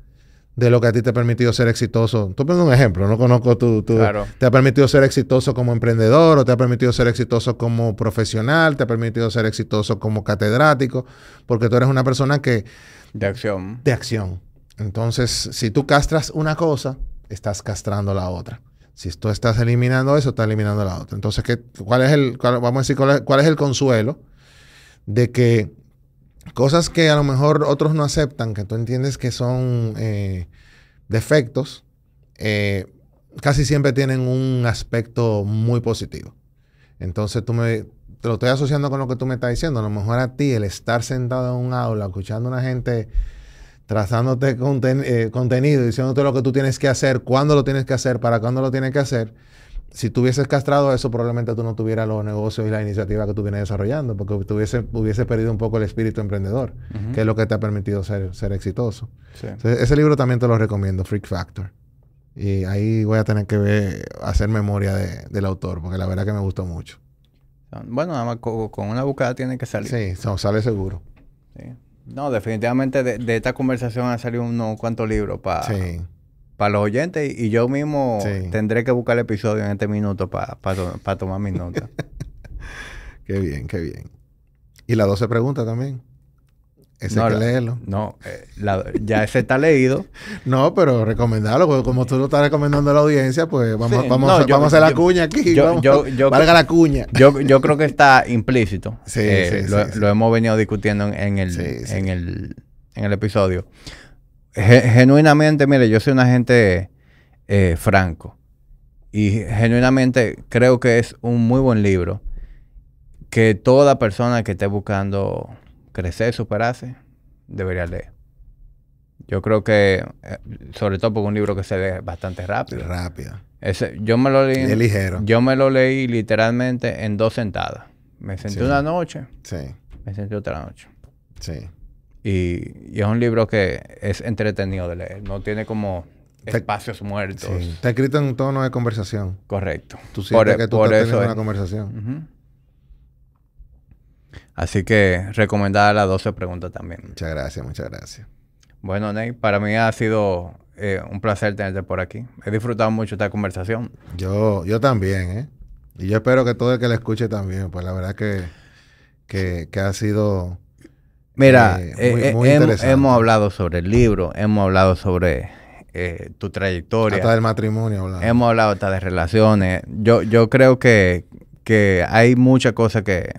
de lo que a ti te ha permitido ser exitoso. Tú pones un ejemplo, no conozco tu... Te ha permitido ser exitoso como emprendedor o te ha permitido ser exitoso como profesional, te ha permitido ser exitoso como catedrático, porque tú eres una persona que... De acción. De acción. Entonces, si tú castras una cosa, estás castrando la otra. Si tú estás eliminando eso, estás eliminando la otra. Entonces, ¿qué, ¿cuál es el, vamos a decir, cuál es el consuelo? de que cosas que a lo mejor otros no aceptan, que tú entiendes que son eh, defectos, eh, casi siempre tienen un aspecto muy positivo. Entonces tú me, lo estoy asociando con lo que tú me estás diciendo. A lo mejor a ti el estar sentado en un aula, escuchando a una gente trazándote eh, contenido, diciéndote lo que tú tienes que hacer, cuándo lo tienes que hacer, para cuándo lo tienes que hacer, si tú hubieses castrado eso, probablemente tú no tuvieras los negocios y la iniciativa que tú vienes desarrollando, porque tuviese, hubiese perdido un poco el espíritu emprendedor, que es lo que te ha permitido ser, ser exitoso. ese libro también te lo recomiendo, Freak Factor. Y ahí voy a tener que ver, hacer memoria del autor, porque la verdad que me gustó mucho. Bueno, nada más con una buscada tiene que salir. Sí, sale seguro. No, definitivamente de, esta conversación ha salido unos cuantos libros para... Sí para los oyentes y yo mismo tendré que buscar el episodio en este minuto para tomar mis notas. [laughs] qué bien, qué bien. Y la 12 pregunta también. Ese hay que leerlo. No, eh, ya ese está leído. [laughs] no, pero recomendarlo. Pues, como tú lo estás recomendando a la audiencia, pues vamos, vamos, a, hacer la cuña aquí. Yo, valga la cuña. [laughs] yo, creo que está implícito. Sí, eh, sí, lo, hemos venido discutiendo en, el, en, el, en el episodio genuinamente, mire, yo soy un agente eh, franco y genuinamente creo que es un muy buen libro que toda persona que esté buscando crecer, superarse, debería leer. Yo creo que, eh, sobre todo porque un libro que se lee bastante rápido. Rápido. Ese, yo me lo leí. ligero. Yo me lo leí literalmente en dos sentadas. Me sentí una noche. Sí. Me sentí otra noche. Sí. Y, es un libro que es entretenido de leer. No tiene como espacios muertos. Está escrito en un tono de conversación. Correcto. Tú sientes por, e- que tú estás es. una conversación. Así que recomendada las 12 preguntas también. Muchas gracias, muchas gracias. Bueno, Ney, para mí ha sido eh, un placer tenerte por aquí. He disfrutado mucho esta conversación. Yo, yo también, ¿eh? Y yo espero que todo el que la escuche también, pues la verdad que ha sido Mira, eh, eh, eh, hemos, hablado sobre el libro, hemos hablado sobre tu trayectoria. Hasta del matrimonio Hemos hablado hasta de relaciones. Yo, yo creo que, hay muchas cosas que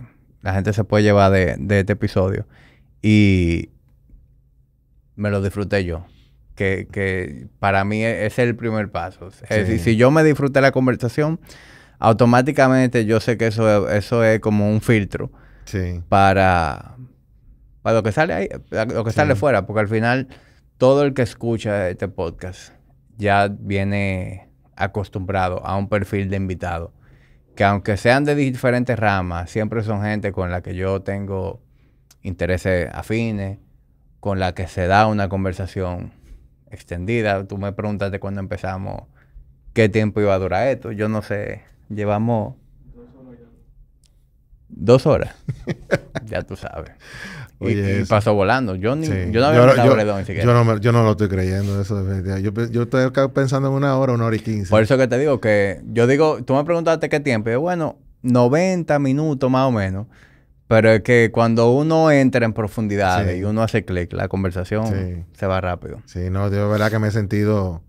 la gente se puede llevar de, este episodio. Y me lo disfruté yo. Que, que para mí e-, es el primer paso. Es decir, si yo me disfruté la conversación, automáticamente yo sé que eso, eso es como un filtro para, lo que sale lo que sale fuera, porque al final todo el que escucha este podcast ya viene acostumbrado a un perfil de invitado, que aunque sean de diferentes ramas, siempre son gente con la que yo tengo intereses afines, con la que se da una conversación extendida. Tú me preguntaste cuando empezamos qué tiempo iba a durar esto. Yo no sé, llevamos dos horas. ya [laughs] tú sabes y, pasó volando. Yo, yo no había ni siquiera. Yo no, lo estoy creyendo, Yo, yo estoy pensando en una hora, una hora y quince. Por eso que te digo que yo digo, tú me preguntaste qué tiempo. Y yo, bueno, 90 minutos más o menos. Pero es que cuando uno entra en profundidad... y uno hace clic, la conversación se va rápido. Sí, no, yo verdad que me he sentido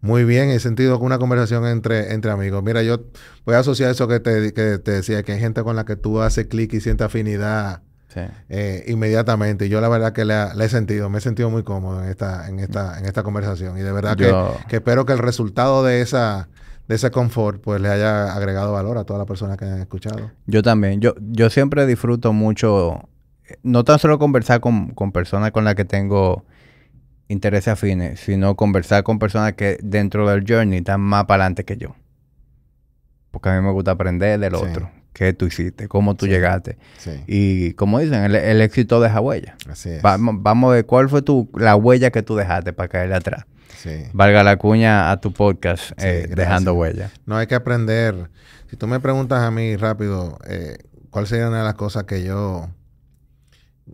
muy bien, he sentido una conversación entre, entre amigos. Mira, yo voy a asociar eso que te, que te decía, que hay gente con la que tú haces clic y sientes afinidad inmediatamente. Eh, y inmediatamente. Yo la verdad que le he sentido, me he sentido muy cómodo en esta, en esta, en esta conversación. Y de verdad que, espero que el resultado de esa, de ese confort, pues le haya agregado valor a todas las personas que han escuchado. Yo también. Yo, yo siempre disfruto mucho, no tan solo conversar con, personas con las que tengo intereses afines, sino conversar con personas que dentro del journey están más para adelante que yo. Porque a mí me gusta aprender del otro qué tú hiciste, cómo tú llegaste. Y como dicen, el, éxito deja huella. Así es. Vamos, vamos a ver cuál fue tu, la huella que tú dejaste para caer atrás. Sí. Valga la cuña a tu podcast, eh, dejando huella. No hay que aprender. Si tú me preguntas a mí rápido, eh, ¿cuál sería una de las cosas que yo,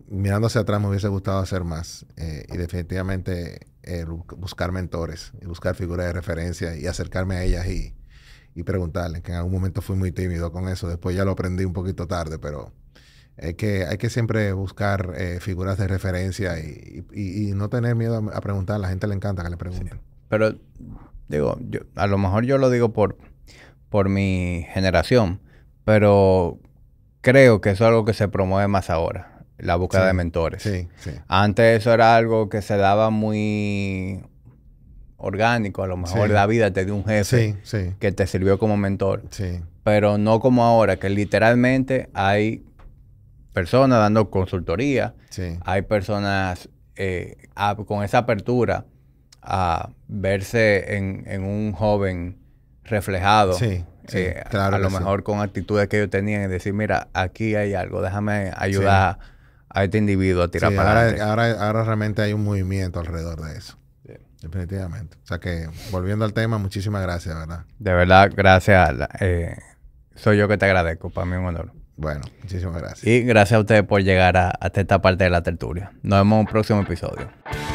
mirando hacia atrás, me hubiese gustado hacer más? Eh, y definitivamente buscar mentores y buscar figuras de referencia y acercarme a ellas y y preguntarle, que en algún momento fui muy tímido con eso, después ya lo aprendí un poquito tarde, pero es que hay que siempre buscar eh, figuras de referencia y, no tener miedo a, preguntar, a la gente le encanta que le pregunten. Pero digo, yo, a lo mejor yo lo digo por, por mi generación, pero creo que eso es algo que se promueve más ahora, la búsqueda de mentores. Sí, Antes eso era algo que se daba muy orgánico, a lo mejor la vida te dio un jefe que te sirvió como mentor, pero no como ahora, que literalmente hay personas dando consultoría, hay personas eh, con esa apertura a verse en, un joven reflejado. Eh, a, lo mejor con actitudes que ellos tenían y decir, mira, aquí hay algo, déjame ayudar a este individuo a tirar para adelante. ahora realmente hay un movimiento alrededor de eso. Definitivamente. O sea que, volviendo al tema, muchísimas gracias, ¿verdad? De verdad, gracias. Eh, soy yo que te agradezco, para mí es un honor. Bueno, muchísimas gracias. Y gracias a ustedes por llegar a, hasta esta parte de la tertulia. Nos vemos en un próximo episodio.